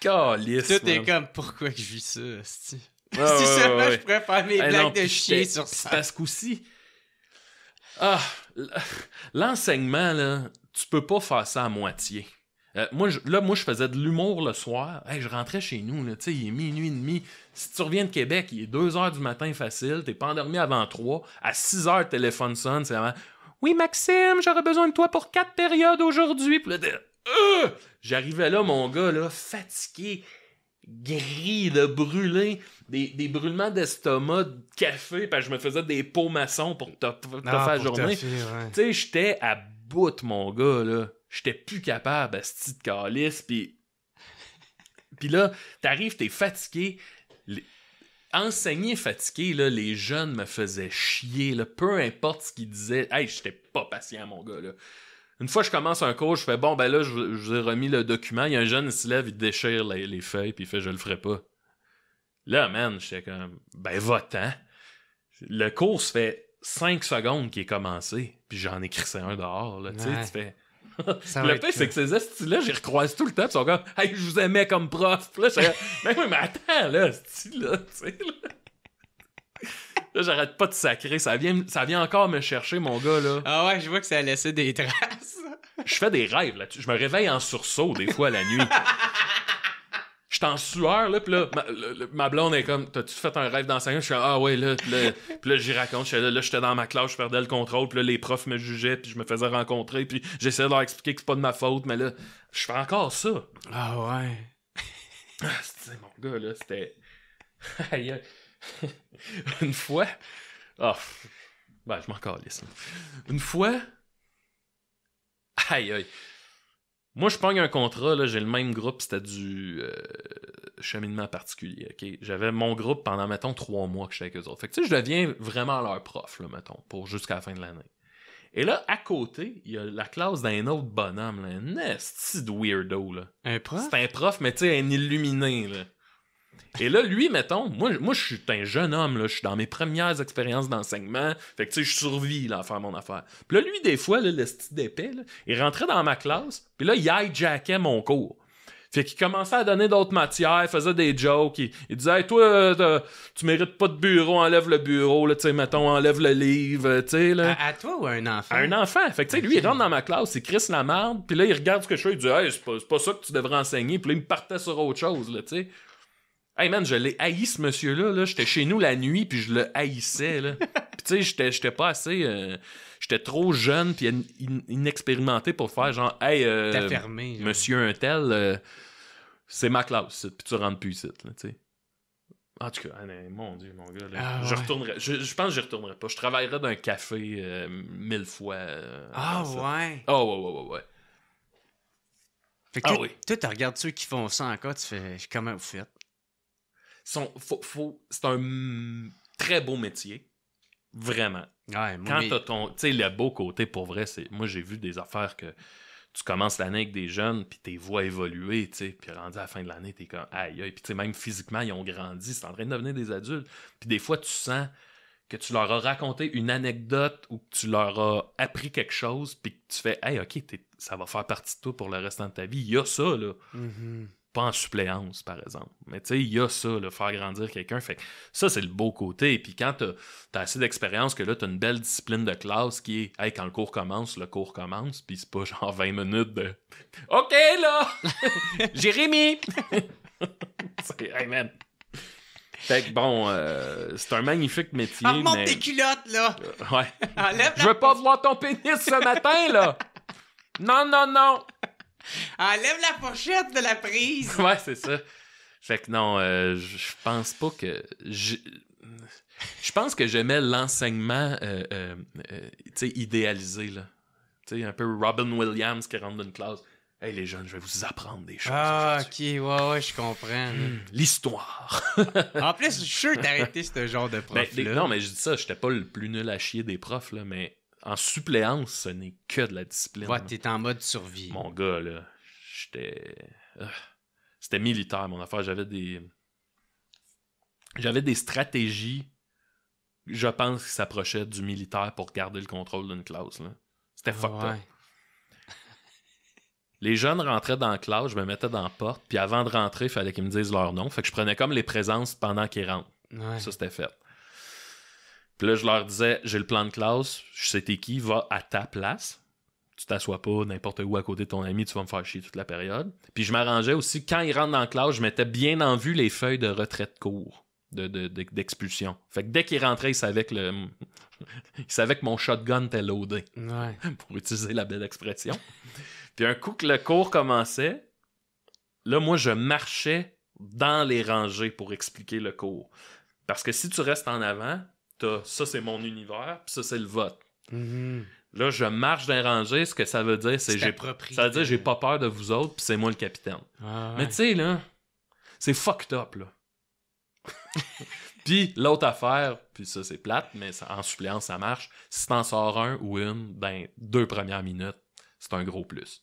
Calice, Tout est comme pourquoi que je vis ça, si. je pourrais faire mes blagues de chier sur ça. Parce qu'aussi, ah, l'enseignement, là, tu peux pas faire ça à moitié. Euh, moi, je, là, moi, je faisais de l'humour le soir. Hey, je rentrais chez nous, là, il est minuit et demi. Si tu reviens de Québec, il est 2 heures du matin facile, t'es pas endormi avant 3. À 6 heures, le téléphone sonne, c'est Oui, Maxime, j'aurais besoin de toi pour 4 périodes aujourd'hui. Puis euh! j'arrivais là, mon gars, fatigué, gris, de brûlé, des, brûlements d'estomac, de café, parce que je me faisais des pots maçons pour te ah, faire la journée. Tu sais, j'étais à bout, mon gars, là. J'étais plus capable à ce de calice, puis... Puis là, t'arrives, t'es fatigué. enseigné fatigué, les jeunes me faisaient chier. Peu importe ce qu'ils disaient. Hey, j'étais pas patient, mon gars. Là. Une fois que je commence un cours, je fais bon, ben là, je, vous ai remis le document. Il y a un jeune, il se lève, il déchire les, feuilles, puis il fait je le ferai pas. Là, man, j'étais comme ben, va-t'en. Le cours se fait 5 secondes qu'il est commencé, puis j'en écrissais un dehors, là. Tu sais, tu fais. le truc c'est que ces astuces là j'y recroise tout le temps, ils sont comme Hey, je vous aimais comme prof. là, même mais attends, là, style là, tu sais, là. Là, j'arrête pas de sacrer. Ça vient, ça vient encore me chercher, mon gars, là. Ah ouais, je vois que ça a laissé des traces. Je fais des rêves là Je me réveille en sursaut, des fois, la nuit. Je suis en sueur, là, puis là, ma, blonde est comme, t'as-tu fait un rêve d'enseignant? Je suis ah ouais, là, Puis là, j'y raconte, là, là j'étais dans ma classe, je perdais le contrôle, Puis là, les profs me jugeaient, puis je me faisais rencontrer, puis j'essayais de leur expliquer que c'est pas de ma faute, mais là, je fais encore ça. Ah ouais. Ah, c'est mon gars, là, c'était. une fois. Oh, ben, je m'en calisse. Une fois. Aïe, aïe. Moi, je pogne un contrat, là, j'ai le même groupe, c'était du euh, cheminement particulier, J'avais mon groupe pendant, mettons, trois mois que j'étais avec eux autres. Fait tu sais, je deviens vraiment leur prof, là, mettons, pour jusqu'à la fin de l'année. Et là, à côté, il y a la classe d'un autre bonhomme, là, un esti de weirdo, là. Un prof? C'est un prof, mais tu sais, un illuminé, là. Et là, lui, mettons, moi, moi je suis un jeune homme, là, je suis dans mes premières expériences d'enseignement. Fait que, tu sais, je survis là, à faire mon affaire. Puis là, lui, des fois, là, le style d'épée, il rentrait dans ma classe, puis là, il hijackait mon cours. Fait qu'il commençait à donner d'autres matières, il faisait des jokes, il, disait toi, tu mérites pas de bureau, enlève le bureau, là, tu sais, mettons, enlève le livre, tu sais, là. À, toi ou à un enfant? À un enfant. Fait que, tu sais, lui, il rentre dans ma classe, il crisse la merde, puis là, il regarde ce que je fais, il dit, c'est pas, ça que tu devrais enseigner, puis là, il me partait sur autre chose, là, tu sais. Hey man, je l'ai haï ce monsieur-là. -là, j'étais chez nous la nuit, puis je le haïssais. Là. puis tu sais, j'étais, pas assez. Euh, j'étais trop jeune, puis inexpérimenté pour faire genre, hey, euh, monsieur un tel, euh, c'est ma classe, puis tu rentres plus ici. Là, sais. En tout cas, ah, mon Dieu, mon gars. Ah, je, retournerai, je, pense que je retournerai pas. Je travaillerai dans un café mille fois. ah ouais. Ah oh, ouais, ouais, ouais, ouais. Fait que ah, toi, oui. tu regardes ceux qui font ça encore, tu fais comment vous faites? c'est un très beau métier. Vraiment. Ouais, Quand t'as ton. Tu sais, le beau côté, pour vrai, c'est. Moi, j'ai vu des affaires que tu commences l'année avec des jeunes, puis tes voix évoluer, tu sais, puis rendu à la fin de l'année, t'es comme aïe aïe, puis tu sais, même physiquement, ils ont grandi, c'est en train de devenir des adultes. Puis des fois, tu sens que tu leur as raconté une anecdote ou que tu leur as appris quelque chose, puis que tu fais hey, ok, ça va faire partie de toi pour le restant de ta vie. Il y a ça, là. Mm-hmm pas en suppléance, par exemple. Mais tu sais, il y a ça, le faire grandir quelqu'un. Fait ça, c'est le beau côté. Et puis quand tu as, assez d'expérience, que là, tu as une belle discipline de classe qui est, hey, quand le cours commence, le cours commence. Puis c'est pas genre 20 minutes de, OK, là, Jérémy! c'est, Fait que bon, euh, c'est un magnifique métier. Remonte tes culottes, là! Euh, ouais. Je veux pas voir ton pénis ce matin, là! Non, non, non! lève la pochette de la prise. ouais, c'est ça. Fait que non, euh, je pense pas que. Je pense que j'aimais l'enseignement euh, euh, euh sais, idéalisé, là. Tu sais, un peu Robin Williams qui rentre dans une classe. Hey les jeunes, je vais vous apprendre des choses. Ah, ok, ouais, ouais, je comprends. Hmm, l'histoire. en plus, je suis sûr que ce genre de ben, prof. non, mais je dis ça, j'étais pas le plus nul à chier des profs, là, mais en suppléance, ce n'est que de la discipline. Ouais, t'es en mode survie. Mon gars, là, j'étais. Euh, c'était militaire, mon affaire. J'avais des. J'avais des stratégies, je pense, qui s'approchaient du militaire pour garder le contrôle d'une classe. C'était ah fucked up. Les jeunes rentraient dans la classe, je me mettais dans la porte, puis avant de rentrer, il fallait qu'ils me disent leur nom. Fait que je prenais comme les présences pendant qu'ils rentrent. Ça, c'était fait. Puis là, je leur disais, j'ai le plan de classe, je sais t'es qui, va à ta place. Tu t'assois pas n'importe où à côté de ton ami, tu vas me faire chier toute la période. Puis je m'arrangeais aussi, quand ils rentrent dans la classe, je mettais bien en vue les feuilles de retrait de cours, d'expulsion. fait que dès qu'ils rentraient, ils savaient que, le... ils savaient que mon shotgun était loadé. Pour utiliser la belle expression. Puis un coup que le cours commençait, là, moi, je marchais dans les rangées pour expliquer le cours. Parce que si tu restes en avant, ça, c'est mon univers, puis ça, c'est le vote. Mhm. Là, je marche d'un rangé, ce que ça veut dire, c'est j'ai ça veut dire j'ai pas peur de vous autres, puis c'est moi le capitaine. Mais tu sais là, c'est fucked up là. puis l'autre affaire, puis ça c'est plate, mais en suppléance ça marche. Si t'en sors un ou une, ben deux premières minutes, c'est un gros plus.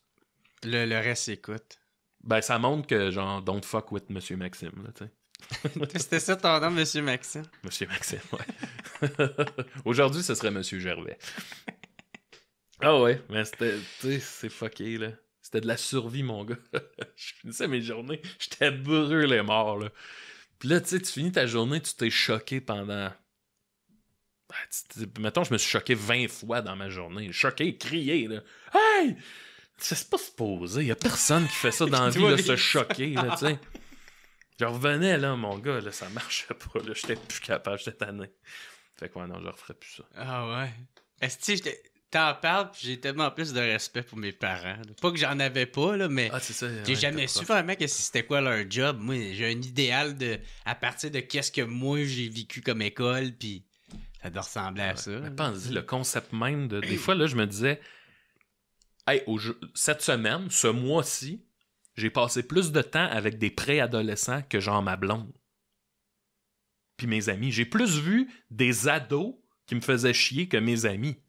Le, reste écoute. Ben ça montre que genre don't fuck with Monsieur Maxime là, tu sais. C'était ça ton nom, Monsieur Maxime. Monsieur Maxime, ouais. Aujourd'hui, ce serait Monsieur Gervais. Ah ouais, mais c'était. c'est fucké, là. C'était de la survie, mon gars. je finissais mes journées, j'étais brûlé mort, là. Puis là, tu sais, tu finis ta journée, tu t'es choqué pendant. Ben, mettons, je me suis choqué 20 fois dans ma journée. Choqué, crié, là. Hey! C'est pas supposé, y a personne qui fait ça dans la vie, de se choquer, là, tu sais. Je revenais là, mon gars, là, ça marchait pas. Là, j'étais plus capable, cette année Fait que non, je referais plus ça. Ah ouais. Est-ce que t'en parles, puis j'ai tellement plus de respect pour mes parents. Pas que j'en avais pas, là, mais ah, j'ai jamais su vraiment que c'était quoi leur job. Moi, j'ai un idéal de à partir de qu'est-ce que moi j'ai vécu comme école, puis ça doit ressembler à ah, ça. Mais pense le concept même de. Des fois, là, je me disais, hey, au... cette semaine, ce mois-ci, j'ai passé plus de temps avec des pré-adolescents que genre ma blonde. Puis mes amis, j'ai plus vu des ados qui me faisaient chier que mes amis.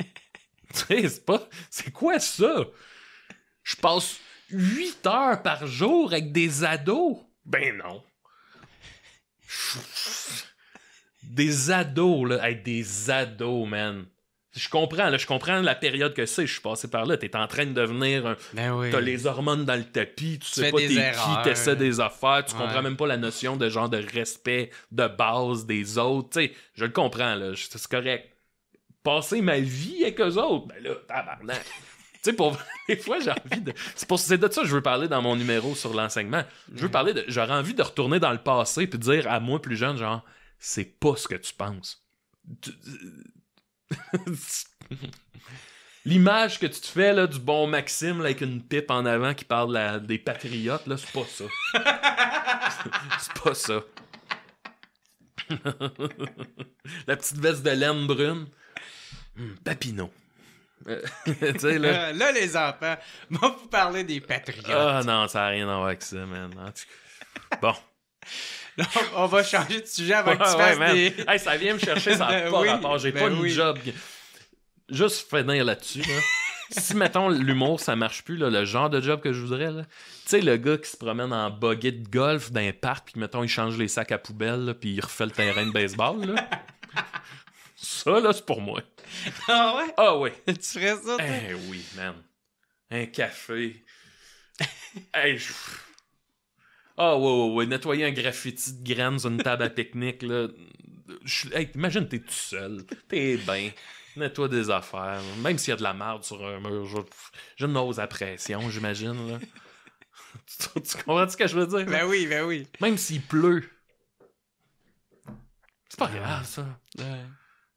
tu sais, c'est quoi ça? Je passe 8 heures par jour avec des ados? Ben non. Des ados, là. avec des ados, man. Je comprends, là, je comprends la période que c'est. Je suis passé par là. T'es en train de devenir. Un... Ben t'as les hormones dans le tapis, tu, sais pas t'es qui, t'essaie des affaires, tu comprends même pas la notion de genre de respect de base des autres. tu sais je le comprends, là. C'est correct. Passer ma vie avec eux autres, ben là, tabarnak. tu sais, pour des fois, j'ai envie de. C'est pour de ça que je veux parler dans mon numéro sur l'enseignement. Je veux mm. parler de. J'aurais envie de retourner dans le passé puis dire à moi plus jeune, genre, c'est pas ce que tu penses. Tu... L'image que tu te fais là, du bon Maxime avec une pipe en avant qui parle des patriotes, là, c'est pas ça. c'est pas ça. la petite veste de laine brune. Hmm, Papineau. Euh, là... Euh, là, les enfants, va vous parler des patriotes. Ah non, ça n'a rien à voir avec ça, man. Bon on va changer de sujet avant que tu fasses des... hey, ça vient me chercher, ça n'a ben pas rapport. J'ai ben pas de job. Juste finir là-dessus, là. Si, mettons, l'humour, ça marche plus, là, le genre de job que je voudrais, là. Tu sais, le gars qui se promène en buggy de golf dans un parc, puis, mettons, il change les sacs à poubelle, puis il refait le terrain de baseball, là. Ça, là, c'est pour moi. Ah ouais? Ah ouais. tu ferais ça, Eh oui, man. Un café. hey, je ah ouais, ouais, ouais, nettoyer un graffiti de graines sur une table à pique-nique, là. Hey, imagine, t'es tout seul. T'es bien. Nettoie des affaires. Même s'il y a de la merde sur un mur, je, je n'ose la pression, j'imagine, là. tu, comprends ce que je veux dire? Ben oui, ben oui. Même s'il pleut. C'est pas grave, ça. Ouais.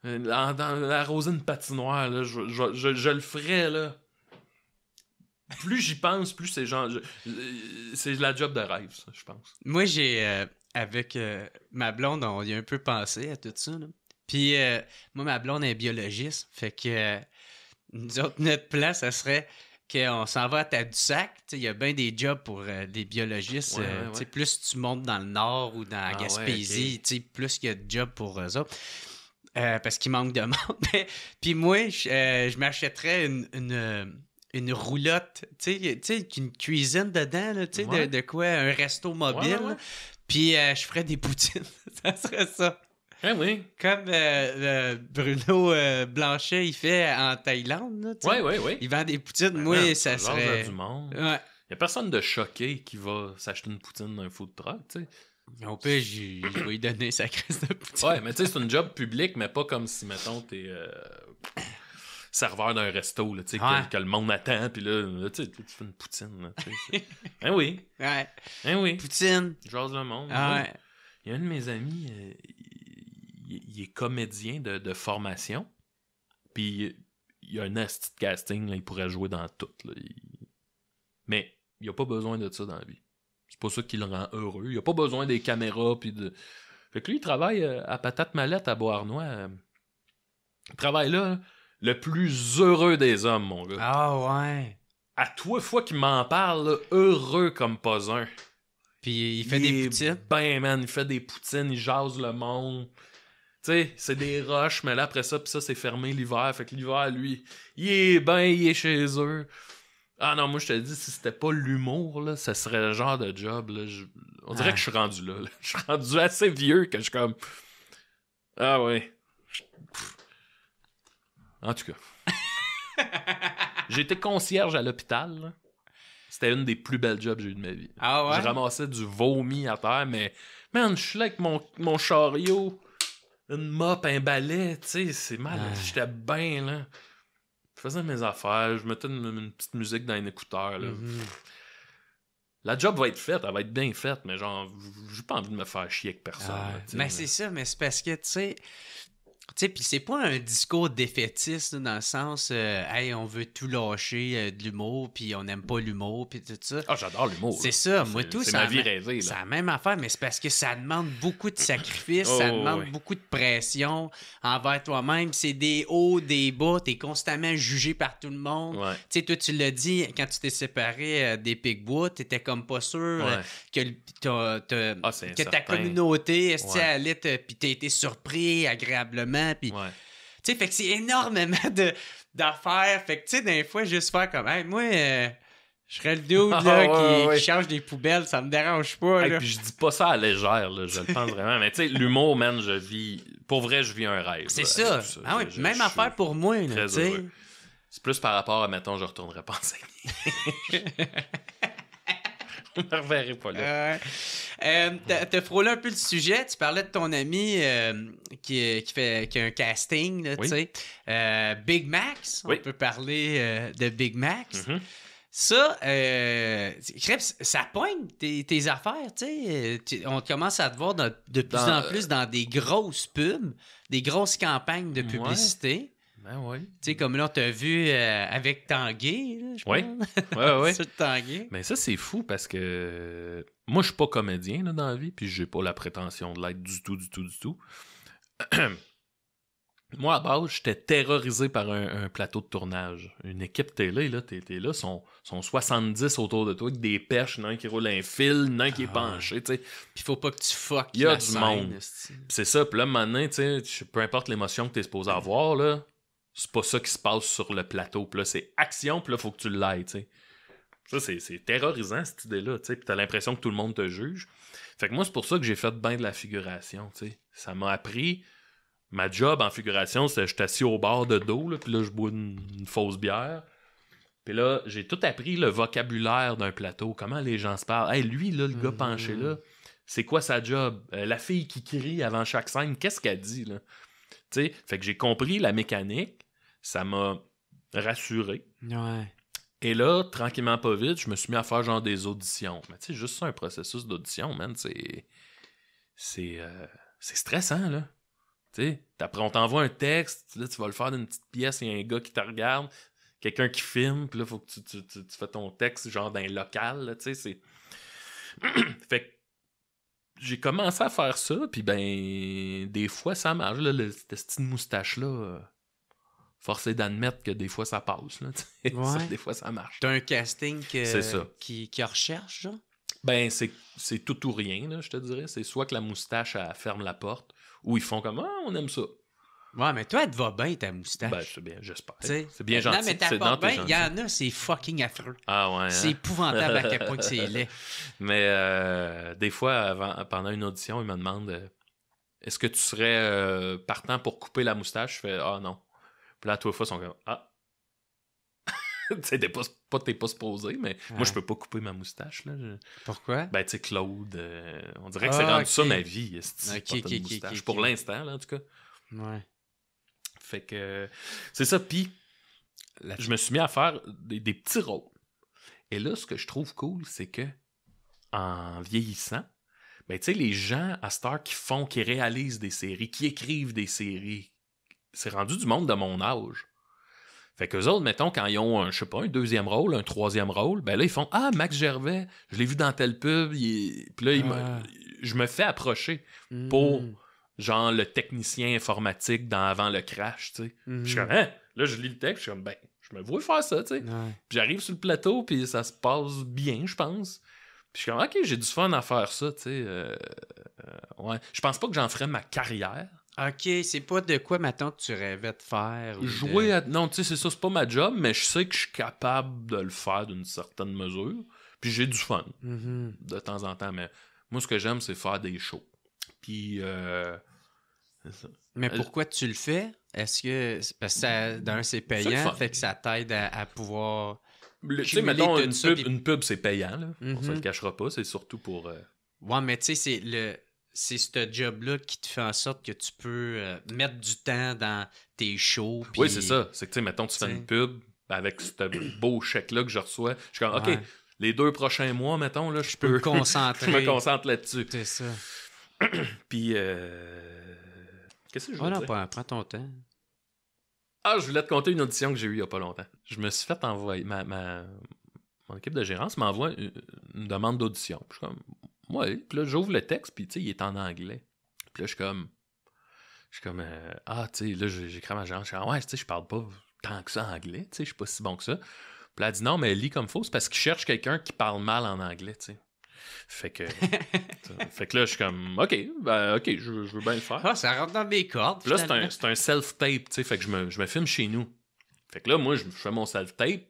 Euh, dans, la patinoire, là, je, je le ferais, là plus j'y pense, plus c'est genre. Euh, c'est la job de rêve, ça, je pense. Moi, j'ai. Euh, avec euh, ma blonde, on y a un peu pensé à tout ça. Puis, moi, ma blonde est biologiste. Fait que. nous autres, notre plan, ça serait qu'on s'en va à sac. Il y a bien des jobs pour des biologistes. Plus tu montes dans le nord ou dans la ah Gaspésie, plus il y a de jobs pour eux autres. parce qu'il manque de monde. Puis moi, je, m'achèterais une une roulotte, tu sais, une cuisine dedans, Tu sais, de, de, quoi, un resto mobile. Puis euh, je ferais des poutines. ça serait ça. Eh oui. Comme euh, Bruno euh, Blanchet, il fait en Thaïlande. Oui, oui, oui. Il vend des poutines. Ben moi, ça serait. Ouais. Il y a personne de choqué qui va s'acheter une poutine d'un food truck, tu sais. Au pire, je vais lui donner sa crise de poutine. Ouais, mais tu sais, c'est une job public, mais pas comme si, mettons, t'es serveur d'un resto, là, tu sais, que, le monde attend, puis là, là tu fais une poutine. Là, hein, oui. Hein, oui. Poutine. J'ose le monde. Ah ouais. Il y a un de mes amis, euh, il, est comédien de, formation, puis il y a un asti de casting, là, il pourrait jouer dans tout. Là, Mais il a pas besoin de ça dans la vie. C'est pas ça qui le rend heureux. Il a pas besoin des caméras puis de. Fait que lui, il travaille euh, à Patate Mallette à Beauharnois. Euh. Il travaille là, le plus heureux des hommes, mon gars. Ah ouais. À toi, fois qu'il m'en parle, heureux comme pas un. Puis il fait des poutines. Ben, man, il fait des poutines, il jase le monde. Tu sais, c'est des roches, mais là, après ça, pis ça, c'est fermé l'hiver. Fait que l'hiver, lui, il est ben, il est chez eux. Ah non, moi, je te dis, si c'était pas l'humour, là, ça serait le genre de job, là. On dirait ah. que je suis rendu là, là. Je suis rendu assez vieux que je suis comme... Ah ouais. En tout cas. J'étais concierge à l'hôpital. C'était une des plus belles jobs que j'ai eu de ma vie. Ah Je ramassais du vomi à terre, mais man, je suis là avec mon, chariot, une mop, un balai, tu sais, c'est mal. Ah. J'étais bien, là. Je faisais mes affaires, je mettais une, petite musique dans un écouteur, mm-hmm. La job va être faite, elle va être bien faite, mais genre, j'ai pas envie de me faire chier avec personne. Ah mais c'est ça, mais c'est parce que, tu sais puis c'est pas un discours défaitiste dans le sens, euh, hey, on veut tout lâcher euh, de l'humour, puis on n'aime pas l'humour, puis tout ça. Ah, j'adore l'humour. C'est ça, moi tout. C'est ma vie rêvée. C'est la même affaire, mais c'est parce que ça demande beaucoup de sacrifices, oh, ça demande beaucoup de pression envers toi-même. C'est des hauts, des bas, t'es constamment jugé par tout le monde. Tu sais, toi, tu l'as dit, quand tu t'es séparé euh, des des Pigbois, t'étais comme pas sûr ah, que, ta communauté, est allait, puis t'as été surpris agréablement puis, tu sais, fait que c'est énormément de, d'affaires. Fait que, tu sais, des fois, juste faire comme, hey, moi, euh, je serais le dude ah, là, qui, change des poubelles, ça me dérange pas. puis je dis pas ça à légère, là, je le pense vraiment. Mais tu sais, l'humour, man, je vis. Pour vrai, je vis un rêve. C'est ça. Ah même affaire pour moi. sais C'est plus par rapport à, mettons, je retournerai pas je me pas là. Euh, t'as frôlé un peu le sujet. Tu parlais de ton ami euh, euh, qui, fait, qui a un casting, Big Max. On peut parler de Big Max. Mm-hmm. Ça, Krebs, ça poigne tes, affaires, On commence à te voir de, plus en plus dans des grosses pubs, des grosses campagnes de publicité. Ben Tu sais, comme là, t'a vu euh, avec Tanguy je Oui, oui, oui. Mais ça, c'est fou parce que euh, moi, je suis pas comédien dans la vie, puis j'ai pas la prétention de l'être du tout, du tout, du tout. moi, à base, j'étais terrorisé par un, plateau de tournage. Une équipe télé, là, t'es là, sont, sont 70 autour de toi avec des perches, qui roule un fil, n'un qui est ah penché, tu sais. Puis faut pas que tu fuck. Il y a du monde. C'est ça, puis là, maintenant, tu sais, peu importe l'émotion que t'es supposé avoir, là, c'est pas ça qui se passe sur le plateau. Puis là, c'est action, puis là, faut que tu l'ailles, tu sais. Ça, c'est terrorisant, cette idée-là, tu sais. Puis t'as l'impression que tout le monde te juge. Fait que moi, c'est pour ça que j'ai fait bien de la figuration, tu sais. Ça m'a appris... Ma job en figuration, c'est je assis au bord de dos, puis là, je bois une, fausse bière. Puis là, j'ai tout appris le vocabulaire d'un plateau, comment les gens se parlent. Hey, lui, là, le gars mhm. penché là, c'est quoi sa job? Euh, la fille qui crie avant chaque scène, qu'est-ce qu'elle dit, là? fait que j'ai compris la mécanique, ça m'a rassuré. Ouais. Et là, tranquillement, pas vite, je me suis mis à faire genre des auditions. Mais tu sais, juste ça, un processus d'audition, man, c'est. C'est. Euh, c'est stressant, là. Tu sais, après on t'envoie un texte, là, tu vas le faire d'une petite pièce, il y a un gars qui te regarde, quelqu'un qui filme, puis là, faut que tu, tu, fais ton texte, genre d'un local, là, tu sais, c'est. fait que j'ai commencé à faire ça, puis ben, des fois, ça marche, là, cette petite moustache-là. Euh, forcé d'admettre que des fois ça passe. Là, des fois ça marche. T'as un casting Qui, recherche, Ben, c'est tout ou rien, là, je te dirais. C'est soit que la moustache ferme la porte, ou ils font comme Ah, on aime ça. Ouais, mais toi, elle te va bien, ta moustache. Ben, c'est bien, j'espère. C'est bien gentil. Non, mais t'as pas bien. Il y en a, c'est fucking affreux. Ah ouais. Hein? C'est épouvantable à quel point c'est laid. Mais euh, des fois, avant, pendant une audition, ils me demandent euh, Est-ce que tu serais euh, partant pour couper la moustache Je fais Ah non. Puis là, toi fois, ils sont comme Ah, Tu pas, pas, t'es pas supposé, mais moi, je peux pas couper ma moustache. Pourquoi? Ben, tu sais, Claude, euh, on dirait que ah, c'est rendu ça ma vie. moustache, pour l'instant, là, en tout cas. Ouais. Fait que c'est ça. Puis, je me suis mis à faire des, petits rôles. Et là, ce que je trouve cool, c'est que en vieillissant, ben, tu sais, les gens à Star qui font, qui réalisent des séries, qui écrivent des séries, c'est rendu du monde de mon âge. Fait qu'eux autres, mettons, quand ils ont, un, je sais pas, un deuxième rôle, un troisième rôle, ben là, ils font « Ah, Max Gervais, je l'ai vu dans telle pub. Puis là, ah. je me fais approcher hmm. pour, genre, le technicien informatique dans Avant le crash, tu sais. Je suis comme hmm. hein? Là, je lis le texte, je suis comme « Ben, je me vois faire ça, tu sais. Puis j'arrive sur le plateau, puis ça se passe bien, je pense. Puis je suis comme « Ok, j'ai du fun à faire ça, tu sais. Euh, euh, je pense pas que j'en ferais ma carrière. OK, c'est pas de quoi, maintenant tu rêvais de faire. Jouer à. Non, tu sais, c'est ça, c'est pas ma job, mais je sais que je suis capable de le faire d'une certaine mesure. Puis j'ai du fun mhm. de temps en temps. Mais moi, ce que j'aime, c'est faire des shows. Puis. Euh, mais pourquoi tu le fais? Est-ce que. Parce que d'un, c'est payant, ça fait que ça t'aide à, pouvoir. Tu sais, mettons, une pub, c'est payant, là. se le mhm. cachera pas, c'est surtout pour. Euh, ouais, mais tu sais, c'est le c'est ce job-là qui te fait en sorte que tu peux euh, mettre du temps dans tes shows. Oui, c'est ça. C'est que, tu sais, mettons, tu fais une pub avec ce beau chèque-là que je reçois. Je suis comme, OK, les deux prochains mois, mettons, là, je peux me concentrer. je me concentre là-dessus. C'est ça. Puis, euh, qu'est-ce que je veux oh non, Pas, prends ton temps. Ah, je voulais te conter une audition que j'ai eue il n'y a pas longtemps. Je me suis fait envoyer. Ma, Mon équipe de gérance m'envoie une demande d'audition. Je suis comme, moi Puis là, j'ouvre le texte, puis tu sais, il est en anglais. Puis là, je suis comme. Je suis comme. Euh, ah, tu sais, là, j'écris ma jambe. Je suis comme, ah, ouais, tu sais, je parle pas tant que ça en anglais. Tu sais, je suis pas si bon que ça. Puis là, elle dit non, mais elle lit comme faux. C'est parce qu'il cherche quelqu'un qui parle mal en anglais, tu sais. Fait que. fait que là, je suis comme, OK, ben, OK, je, veux bien le faire. Ah, ça rentre dans mes cordes. Puis là, c'est un, un self-tape, tu sais. Fait que je me, je me filme chez nous. Fait que là, moi, je fais mon self-tape.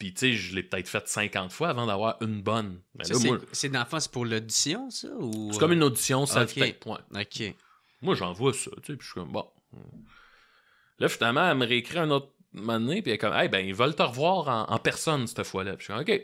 Puis, tu sais, je l'ai peut-être fait 50 fois avant d'avoir une bonne. c'est pour l'audition, ça? Ou... C'est comme une audition, ça okay. fait point. OK. Moi, j'envoie ça, tu sais, puis je suis comme, bon. Là, finalement, elle me réécrit un autre moment donné, puis elle est comme, hey, ben, ils veulent te revoir en, personne cette fois-là. je suis comme, OK.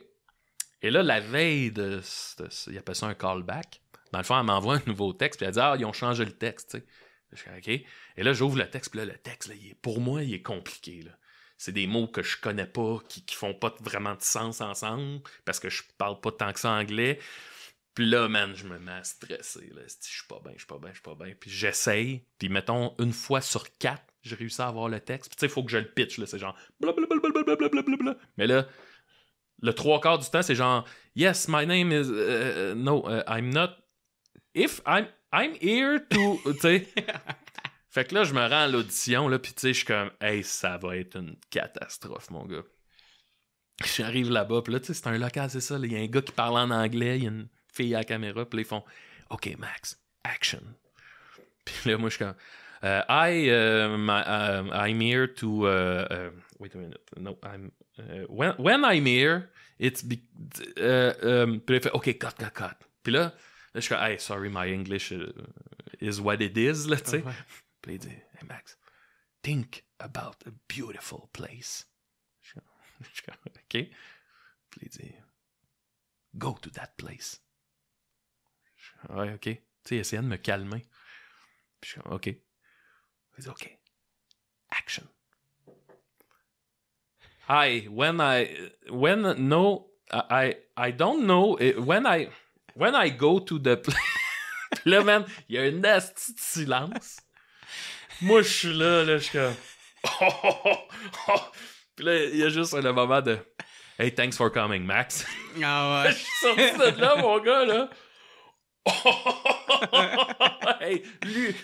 Et là, la veille de. a appellent ça un callback. Dans le fond, elle m'envoie un nouveau texte, puis elle dit, ah, ils ont changé le texte, tu Je suis comme, OK. Et là, j'ouvre le texte, puis là, le texte, pour moi, il est compliqué, là c'est des mots que je connais pas, qui, qui font pas vraiment de sens ensemble, parce que je parle pas tant que ça anglais. Puis là, man, je me mets à stresser. Je suis pas bien, je suis pas bien, je suis pas bien. Puis j'essaye. Puis mettons, une fois sur quatre, j'ai réussi à avoir le texte. Puis tu sais, il faut que je le pitch. C'est genre blablabla. Mais là, le trois quarts du temps, c'est genre Yes, my name is. Uh, no, uh, I'm not. If I'm. I'm here to. tu sais. Fait que là, je me rends à l'audition, là, puis tu sais, je suis comme, hey, ça va être une catastrophe, mon gars. J'arrive là-bas, puis là, tu sais, c'est un local, c'est ça. Il y a un gars qui parle en anglais, il y a une fille à la caméra, puis ils font, OK, Max, action. Puis là, moi, je suis comme, euh, I, euh, euh, I'm here to. wait a minute. No, I'm. when, I'm here, it's. Be, uh, um, puis là, il fait, OK, cut, cut, cut. Puis là, je suis comme, hey, sorry, my English uh, is what it is, là, tu sais. Ah puis il dit, hey Max, think about a beautiful place. Je suis OK. Eh, go to that place. Je, ouais, OK. Tu sais, essayant de me calmer. je OK. dit, OK. Action. Hi, when I, when, no, I, I don't know, eh, when I, when I go to the place. là, man, il y a un silence. Moi, je suis là, là, je suis comme. Puis là, il y a juste le moment de Hey, thanks for coming, Max. Ah ouais. je suis sorti de là, mon gars, là. hey, lui,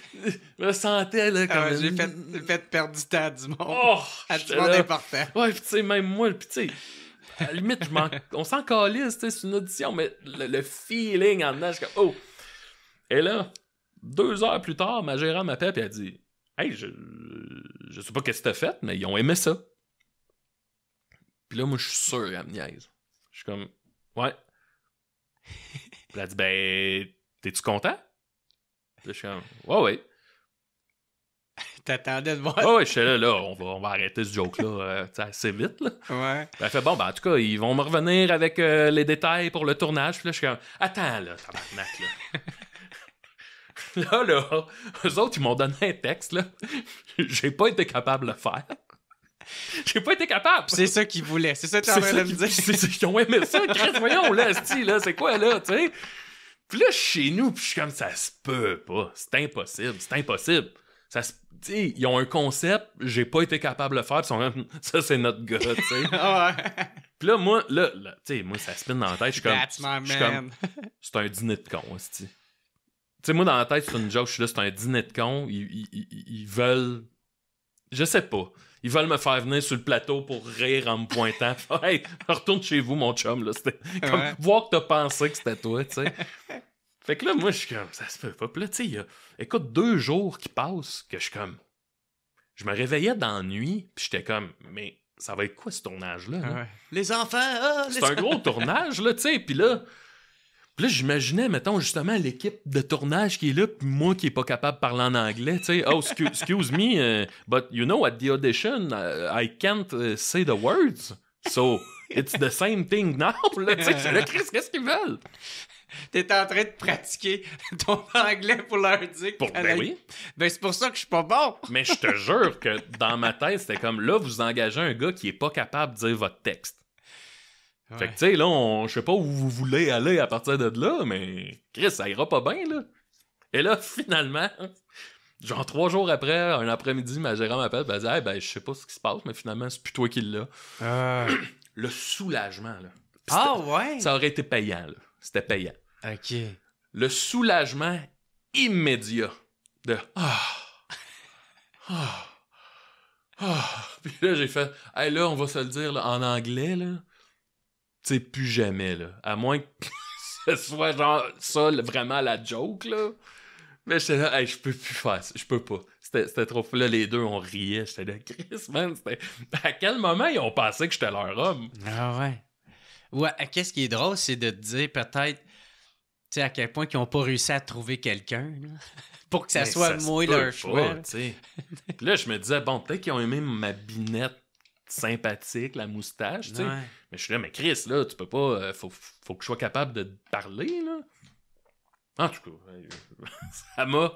me sentais, là, comme. Ah J'ai fait, fait, perdre du temps du monde. Oh, important. Ouais, puis tu sais, même moi, puis tu sais. À la limite, je on s'en sais, c'est une audition, mais le, feeling en dedans, je suis comme, oh! Et là, deux heures plus tard, ma gérante m'appelle et elle dit Hey, je, sais pas qu'est-ce que t'as fait, mais ils ont aimé ça. Puis là, moi, je suis sûr elle me niaise. Je suis comme, ouais. Puis elle dit, ben, t'es-tu content? Puis là, je suis comme, ouais, ouais. T'attendais de voir. Ouais, ouais, je suis là, là, on va, on va arrêter ce joke-là euh, assez vite. Là. Ouais. Puis ben, elle fait, bon, ben, en tout cas, ils vont me revenir avec euh, les détails pour le tournage. Puis là, je suis comme, attends, là, tabarnak, là. Là, là, eux autres, ils m'ont donné un texte, là. J'ai pas été capable de le faire. J'ai pas été capable. C'est ça qu'ils voulaient. C'est ça que t'es en me dire. C'est ça qu'ils ont aimé ça. voyons, là, là, c'est quoi, là, tu sais? Puis là, chez nous, puis je suis comme, ça se peut pas. C'est impossible. C'est impossible. Ça se... ils ont un concept, j'ai pas été capable de le faire, ils sont comme ça, c'est notre gars, tu sais. Puis là, moi, là, là tu sais, moi, ça spin dans la tête. Je suis comme, c'est un dîner de con, tu tu sais, moi, dans la tête, c'est une joke. Je suis là, c'est un dîner de con. Ils, ils, ils, veulent. Je sais pas. Ils veulent me faire venir sur le plateau pour rire en me pointant. hey, retourne chez vous, mon chum. Là. C'était comme voir que t'as pensé que c'était toi, tu sais. fait que là, moi, je suis comme, ça se peut pas. Puis là, tu sais, il y a, écoute, deux jours qui passent que je suis comme. Je me réveillais dans la nuit, puis j'étais comme, mais ça va être quoi ce tournage-là? Les enfants, ah, C'est un gros tournage, là, tu sais. Puis là, puis là, j'imaginais, mettons, justement, l'équipe de tournage qui est là, puis moi qui n'est pas capable de parler en anglais, tu sais, oh, excuse, me, euh, but you know, at the audition, uh, I can't uh, say the words, so it's the same thing now, tu sais, qu'est-ce qu'ils veulent? T'es en train de pratiquer ton anglais pour leur dire. Pour, ben oui. Ben c'est pour ça que je suis pas bon. Mais je te jure que dans ma tête, c'était comme là, vous engagez un gars qui est pas capable de dire votre texte. Fait que, tu sais, là, je sais pas où vous voulez aller à partir de là, mais Chris, ça ira pas bien, là. Et là, finalement, genre trois jours après, un après-midi, ma gérante m'appelle, ben, elle dit, ben, je sais pas ce qui se passe, mais finalement, c'est plus toi qui l'as. Ah. Le soulagement, là. ah ouais? Ça aurait été payant, là. C'était payant. OK. Le soulagement immédiat de Ah! Ah! Ah! Puis là, j'ai fait, hey, là, on va se le dire en anglais, là tu sais, plus jamais, là. À moins que ce soit genre ça, vraiment la joke, là. Mais j'étais là, hey, je peux plus faire ça, je peux pas. C'était trop fou. Là, les deux, on riait. J'étais là, Chris, man, à quel moment ils ont pensé que j'étais leur homme? Ah ouais. Ouais, qu'est-ce qui est drôle, c'est de te dire peut-être, tu sais, à quel point ils ont pas réussi à trouver quelqu'un, pour que ça soit moins moi leur choix. Puis là, je me disais, bon, peut-être qu'ils ont aimé ma binette sympathique, la moustache, tu sais. Mais je suis là, mais Chris, là, tu peux pas. Euh, faut, que je sois capable de parler, là. En tout cas, euh, ça m'a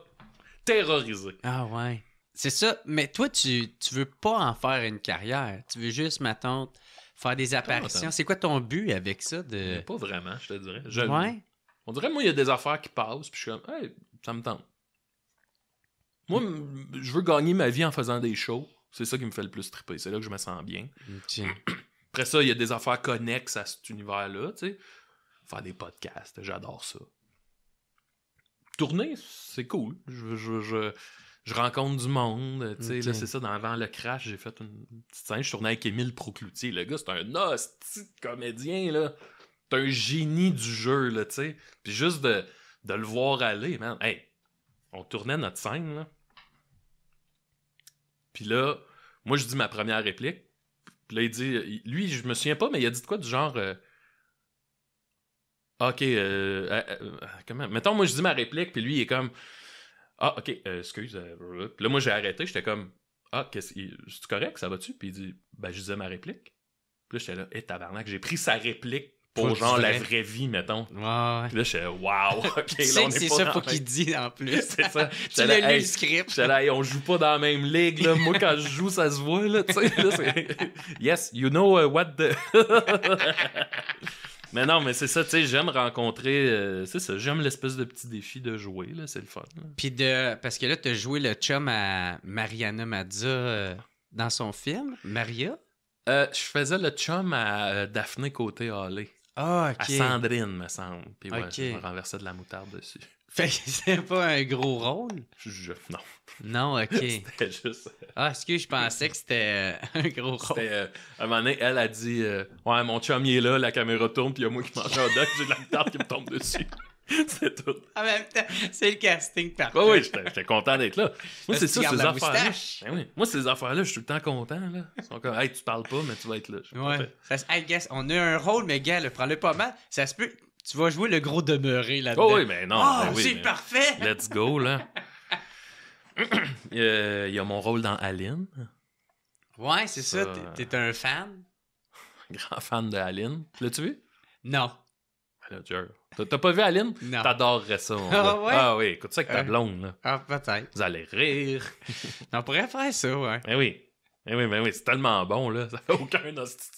terrorisé. Ah ouais. C'est ça. Mais toi, tu, tu veux pas en faire une carrière. Tu veux juste, ma tante, faire des apparitions. C'est quoi ton but avec ça? De... Pas vraiment, je te dirais. Ouais. On dirait, moi, il y a des affaires qui passent, puis je suis comme, hey, ça me tente. Moi, je veux gagner ma vie en faisant des shows. C'est ça qui me fait le plus triper. C'est là que je me sens bien. Après ça, il y a des affaires connexes à cet univers-là, tu sais. Faire des podcasts, j'adore ça. Tourner, c'est cool. Je, je, rencontre du monde, tu sais. c'est ça, dans avant le crash, j'ai fait une petite scène. Je tournais avec Émile Procloutier. Le gars, c'est un hostie comédien, là. C'est un génie du jeu, là, tu Puis juste de, le voir aller, man. on tournait notre scène, là. Puis là, moi, je dis ma première réplique. Puis là, il dit, lui, je me souviens pas, mais il a dit quoi du genre. Euh, ah, ok, euh, euh, comment. Mettons, moi, je dis ma réplique, puis lui, il est comme. Ah, ok, excuse. Puis là, moi, j'ai arrêté, j'étais comme. Ah, c'est -ce, correct, ça va-tu? Puis il dit, ben, je disais ma réplique. Puis là, j'étais là, hé, eh, tabarnak, j'ai pris sa réplique pour genre la vraie vie, mettons. Puis là, je suis wow, ok, là, on est C'est ça, pour qu'il dit, en plus. tu l'as lu le script. là, on joue pas dans la même ligue, là. Moi, quand je joue, ça se voit, là, yes, you know uh, what the. Mais non, mais c'est ça, tu sais, j'aime rencontrer. Euh, c'est ça, j'aime l'espèce de petit défi de jouer, là, c'est le fun. Puis de. Parce que là, t'as joué le chum à Mariana Madza euh, dans son film, Maria. Euh, je faisais le chum à Daphné Côté-Hallé. Ah, ok. À Sandrine, me semble. Puis ouais, je me renversais de la moutarde dessus. Fait que c'est pas un gros rôle? non. Non, ok. c'était juste. Euh, ah, que je pensais que c'était euh, un gros rôle. Euh, à un moment donné, elle a dit Ouais, mon chum est là, la caméra tourne, puis il y a moi qui mange un dog, j'ai de la moutarde qui me tombe dessus. c'est tout. En même temps, c'est le casting parfait. oui, oui, j'étais content d'être là. Moi, c'est ça, ces affaires-là. Ben Moi, ces affaires-là, je suis tout le temps content. Là. Ils sont comme, hey, tu parles pas, mais tu vas être là. Ouais. hey, guess, on a un rôle, mais gars, prends-le pas mal. Ça se peut, tu vas jouer le gros demeuré là-dedans. Oh, oui, mais non. Oh, c'est parfait. Let's go, là. Il euh, y a mon rôle dans Aline. Ouais, c'est ça. T'es un fan. Grand fan de Aline. L'as-tu vu? Non. Ben, là, T'as pas vu Aline? Non. T'adorerais ça. ah, ouais? ah oui, écoute ça avec ta euh, blonde. Là. Ah, peut-être. Vous allez rire. On pourrait faire ça, ouais. Eh oui. Eh oui, mais oui, c'est tellement bon, là. Ça fait aucun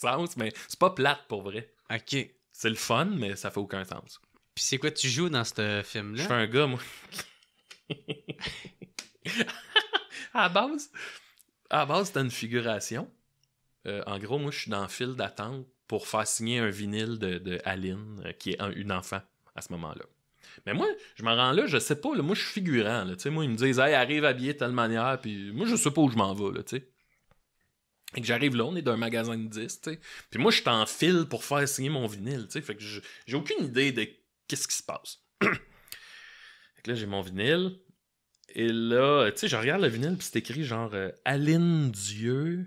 sens, mais c'est pas plate pour vrai. OK. C'est le fun, mais ça fait aucun sens. Puis c'est quoi tu joues dans ce film-là? Je fais un gars, moi. à base, à base, c'était une figuration. Euh, en gros, moi, je suis dans le fil d'attente pour faire signer un vinyle de, Aline, euh, qui est une enfant à ce moment-là. Mais moi, je m'en rends là, je sais pas, moi je suis figurant. Là, moi, ils me disent Hey, arrive habillé de telle manière, puis moi je sais pas où je m'en vais, là, tu sais. Et que j'arrive là, on est d'un magasin de 10, tu sais. Puis moi, je en file pour faire signer mon vinyle, tu sais. Fait que j'ai aucune idée de qu'est-ce qui se passe. fait que là, j'ai mon vinyle. Et là, tu sais, je regarde le vinyle, puis c'est écrit genre euh, Aline Dieu,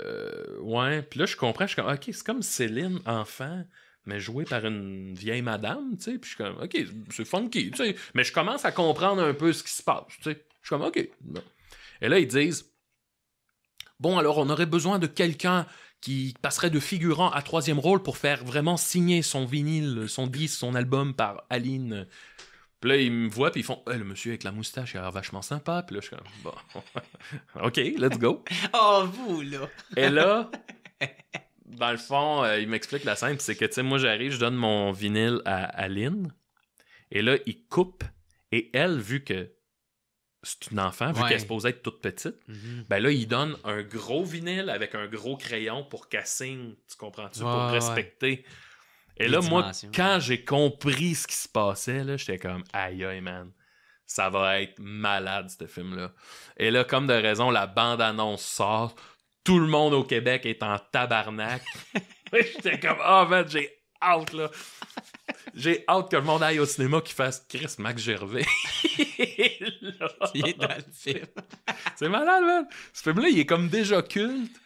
euh, ouais, puis là, je comprends. Je suis comme, ok, c'est comme Céline, enfant, mais joué par une vieille madame, tu sais. Puis je suis comme, ok, c'est funky, tu sais. Mais je commence à comprendre un peu ce qui se passe, tu sais. Je suis comme, ok. Et là, ils disent, bon, alors, on aurait besoin de quelqu'un qui passerait de figurant à troisième rôle pour faire vraiment signer son vinyle, son disque, son album par Aline puis là, ils me voient, puis ils font eh, Le monsieur avec la moustache, il a l'air vachement sympa. Puis là, je suis comme Bon, OK, let's go. oh, vous, là. Et là, dans le fond, euh, il m'explique la scène. c'est que, tu sais, moi, j'arrive, je donne mon vinyle à Aline. Et là, il coupe. Et elle, vu que c'est une enfant, vu qu'elle se posait être toute petite, mm-hmm. ben là, il donne un gros vinyle avec un gros crayon pour qu'elle Tu comprends-tu? pour respecter. Et là, moi, quand j'ai compris ce qui se passait, j'étais comme, aïe aïe, man, ça va être malade, ce film-là. Et là, comme de raison, la bande-annonce sort, tout le monde au Québec est en tabarnak. j'étais comme, Ah, man, j'ai hâte, là. J'ai hâte que le monde aille au cinéma qui fasse Chris Max Gervais. C'est malade, man. Ce film-là, il est comme déjà culte.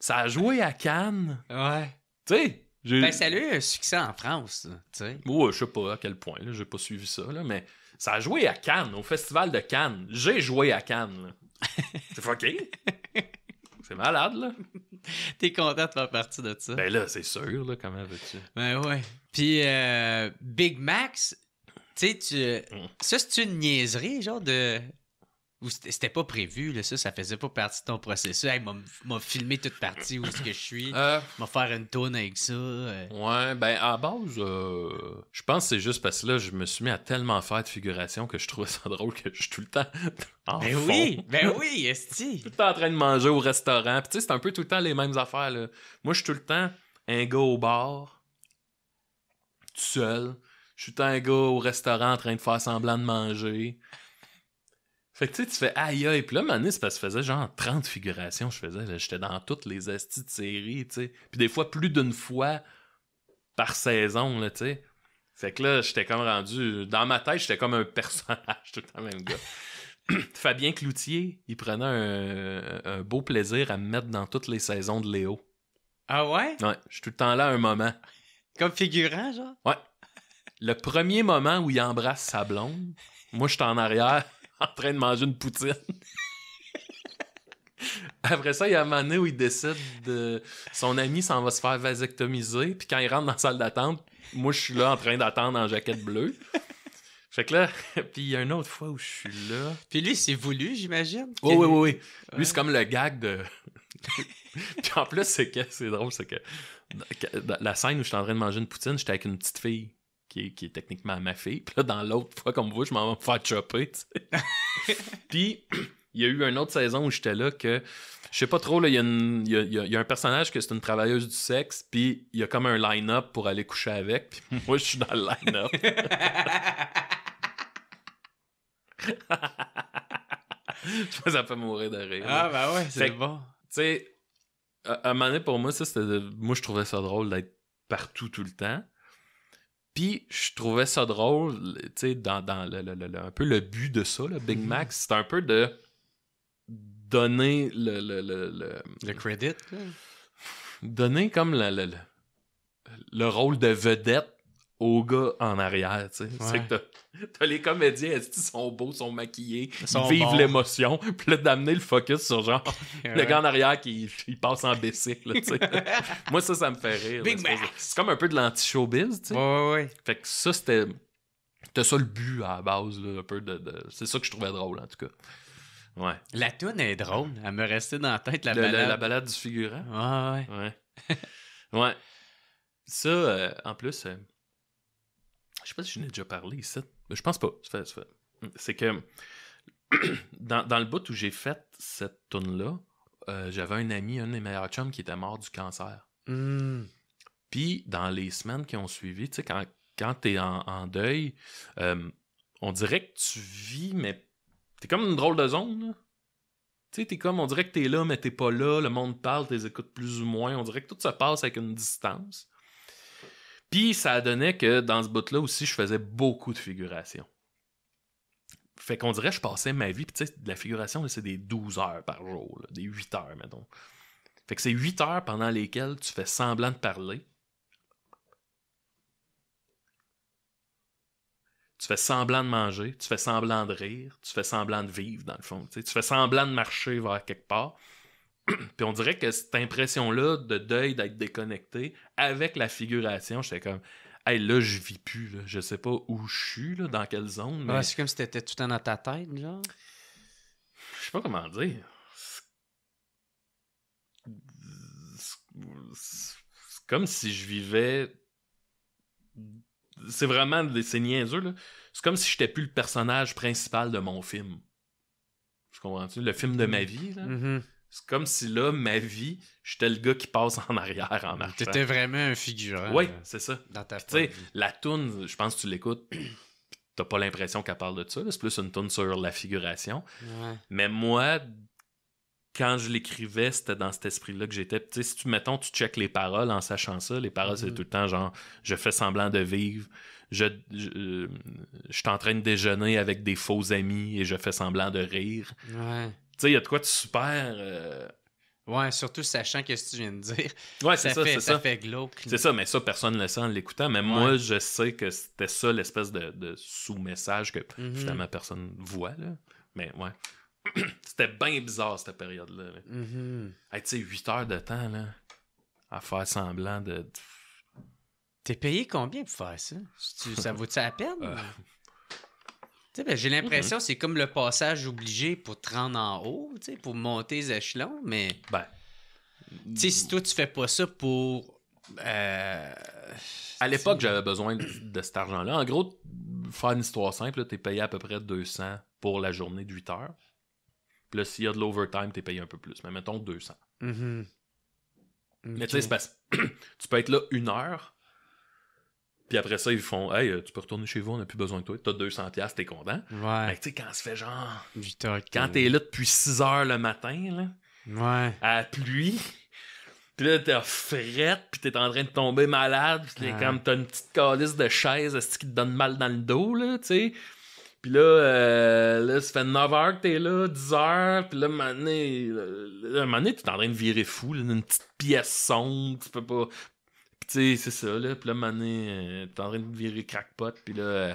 Ça a joué à Cannes. Ouais. Tu sais, ben, ça a eu un succès en France, tu sais. Ouais, je sais pas à quel point, là, j'ai pas suivi ça, là, mais ça a joué à Cannes, au festival de Cannes. J'ai joué à Cannes, C'est fucking. C'est malade, là. T'es content de faire partie de ça. Ben là, c'est sûr, là, comment veux-tu? Ben ouais. Puis euh, Big Max, tu sais, tu... Mm. Ça, c'est une niaiserie, genre, de c'était pas prévu, là, ça, ça faisait pas partie de ton processus. Hey, m'a filmé toute partie où ce que je suis. Il euh. M'a faire une tourne avec ça. Euh. Ouais, ben à base, euh, je pense que c'est juste parce que là, je me suis mis à tellement faire de figuration que je trouvais ça drôle que je suis tout le temps Ben oui, ben oui, esti. tout le temps en train de manger au restaurant. Puis tu sais, c'est un peu tout le temps les mêmes affaires. Moi, je suis tout le temps un gars au bar, tout seul. Je suis tout le temps un gars au restaurant en train de faire semblant de manger. Fait que tu sais, tu fais aïe aïe. Puis là, Manis, parce que je faisais genre 30 figurations. Je faisais, j'étais dans toutes les astis de série, tu sais. Puis des fois, plus d'une fois par saison, là, tu sais. Fait que là, j'étais comme rendu. Dans ma tête, j'étais comme un personnage, tout le même gars. Fabien Cloutier, il prenait un, beau plaisir à me mettre dans toutes les saisons de Léo. Ah ouais? Ouais, je suis tout le temps là un moment. Comme figurant, genre? Ouais. Le premier moment où il embrasse sa blonde, moi, je en arrière. en train de manger une poutine. Après ça, il y a un moment où il décide de. Son ami s'en va se faire vasectomiser, puis quand il rentre dans la salle d'attente, moi je suis là en train d'attendre en jaquette bleue. Fait que là, puis il y a une autre fois où je suis là. Puis lui, c'est voulu, j'imagine. Oh, oui, oui, oui. Lui, c'est comme le gag de. puis en plus, c'est que c'est drôle, c'est que la scène où je suis en train de manger une poutine, j'étais avec une petite fille qui est, techniquement ma fille. Puis là, dans l'autre fois, comme vous, je m'en vais me faire chopper. Puis, il y a eu une autre saison où j'étais là que, je sais pas trop, il y, a, un personnage que c'est une travailleuse du sexe, puis il y a comme un line-up pour aller coucher avec. Puis moi, je suis dans le line-up. ça fait mourir de rire. Ah, bah ouais, c'est bon. Tu sais, à, un moment donné, pour moi, ça, c'était. Moi, je trouvais ça drôle d'être partout tout le temps je trouvais ça drôle, tu sais, dans, dans le, un peu le but de ça, le Big Max, mhm. Mac, c'est un peu de donner le... Le, credit. Donner comme le rôle de vedette au gars en arrière, tu sais. C'est que t'as, les comédiens, ils sont beaux, sont maquillés, ils, vivent l'émotion, puis là, d'amener le focus sur genre le gars en arrière qui passe en baissé, tu sais. Moi, ça, ça me fait rire. Big c'est comme un peu de l'anti-showbiz, tu sais. Ouais, ouais, Fait que ça, c'était... T'as ça le but à la base, là, un peu de, C'est ça que je trouvais drôle, en tout cas. Ouais. La toune est drôle. Elle me restait dans la tête, la balade. La, balade du figurant. Ouais, ouais. Ouais. Ça, euh, en plus... Euh, je sais pas si je n'ai déjà parlé ici. Je pense pas. C'est que dans, le bout où j'ai fait cette tune-là, euh, j'avais un ami, un des meilleurs chums, qui était mort du cancer. Hmm. Puis dans les semaines qui ont suivi, quand, quand tu es en, deuil, euh, on dirait que tu vis, mais t'es comme une drôle de zone. Tu sais, comme, on dirait que es là, mais t'es pas là, le monde parle, t'es écoutes plus ou moins, on dirait que tout se passe avec une distance. Puis ça donnait que dans ce bout-là aussi, je faisais beaucoup de figuration. Fait qu'on dirait que je passais ma vie, puis tu sais, la figuration, c'est des 12 heures par jour, des 8 heures, mettons. Fait que c'est 8 heures pendant lesquelles tu fais semblant de parler. Tu fais semblant de manger, tu fais semblant de rire, tu fais semblant de vivre, dans le fond. Tu fais semblant de marcher vers quelque part. Puis on dirait que cette impression-là de deuil, d'être déconnecté, avec la figuration, j'étais comme, hey, là, je vis plus, là. je sais pas où je suis, là, dans quelle zone. Mais... c'est comme si t'étais tout dans ta tête, genre. Je sais pas comment dire. C'est comme si je vivais. C'est vraiment. C'est niaiseux, là. C'est comme si j'étais plus le personnage principal de mon film. Je comprends-tu? Le film de ma mm. vie, là. Mm-hmm. C'est comme si là, ma vie, j'étais le gars qui passe en arrière en marchant. T'étais vraiment un figureur. Oui, c'est ça. Dans sais, la toune, je pense que tu l'écoutes, t'as pas l'impression qu'elle parle de ça. C'est plus une toune sur la figuration. Mais moi, quand je l'écrivais, c'était dans cet esprit-là que j'étais. Tu sais, si tu, mettons, tu checkes les paroles en sachant ça, les paroles, c'est mm-hmm. tout le temps genre, je fais semblant de vivre. Je, euh, je, suis en train de déjeuner avec des faux amis et je fais semblant de rire. Ouais tu sais, il y a de quoi de super. Euh, ouais, surtout sachant que ce que tu viens de dire. Ouais, c'est ça, c'est ça. Ça fait glauque. C'est ça, mais ça, personne ne le sent en l'écoutant. Mais moi, je sais que c'était ça l'espèce de, sous-message que mm-hmm. finalement personne voit. Là. Mais ouais. c'était bien bizarre cette période-là. Mm-hmm. tu sais, 8 heures de temps là, à faire semblant de. T'es payé combien pour faire ça? ça vaut-tu la peine? Euh, ben, j'ai l'impression que c'est comme le passage obligé pour te rendre en haut, pour monter les échelons, mais. Ben. si toi tu fais pas ça pour. Euh, à l'époque, j'avais besoin de, cet argent-là. En gros, faire une histoire simple, tu es payé à peu près 200 pour la journée de 8 heures. Puis s'il y a de l'overtime, tu es payé un peu plus. Mais mettons 200. Mhm. tu peux être là une heure, puis après ça, ils font Hey, euh, tu peux retourner chez vous, on n'a plus besoin de toi. T'as 200$, t'es content. Ouais. Mais tu sais, quand ça fait genre. quand t'es là depuis 6 h le matin, là. Ouais. À la pluie. Puis là, t'es frette, puis t'es en train de tomber malade. Puis t'es comme t'as une petite calice de chaise qui te donne mal dans le dos, là, tu sais. Puis là, euh, là, ça fait 9 h que t'es là, 10 h Puis là, un t'es en train de virer fou. une petite pièce sombre, tu peux pas tu sais, c'est ça, là. Puis là, Mané, euh, t'es en train de virer crackpot, puis là, euh,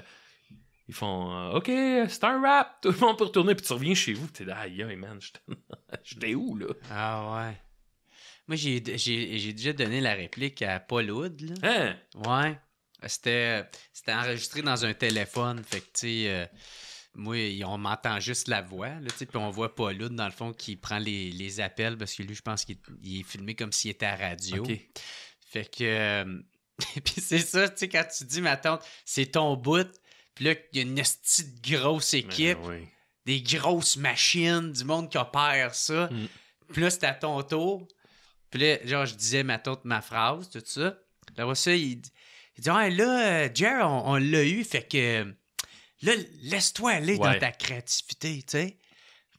ils font euh, OK, c'est un rap, tout le monde peut retourner, puis tu reviens chez vous, t'es là, aïe, man, j'étais où, là? Ah ouais. Moi, j'ai déjà donné la réplique à Paul Wood, là. Hein? Ouais. C'était c'était enregistré dans un téléphone, fait que, tu sais moi, on m'entend juste la voix, là, puis on voit Paul Pauloud, dans le fond, qui prend les, appels parce que lui, je pense qu'il est filmé comme s'il était à radio. OK. Fait que. Euh, puis c'est ça, tu sais, quand tu dis, ma tante, c'est ton bout, puis là, il y a une petite grosse ben équipe, des grosses machines, du monde qui opère ça. plus mm. Puis là, c'est à ton tour. Puis là, genre, je disais, ma tante, ma phrase, tout ça. Là, ça, il, dit, là, euh, Jerry on, l'a eu, fait que. Là, laisse-toi aller dans ta créativité, tu sais.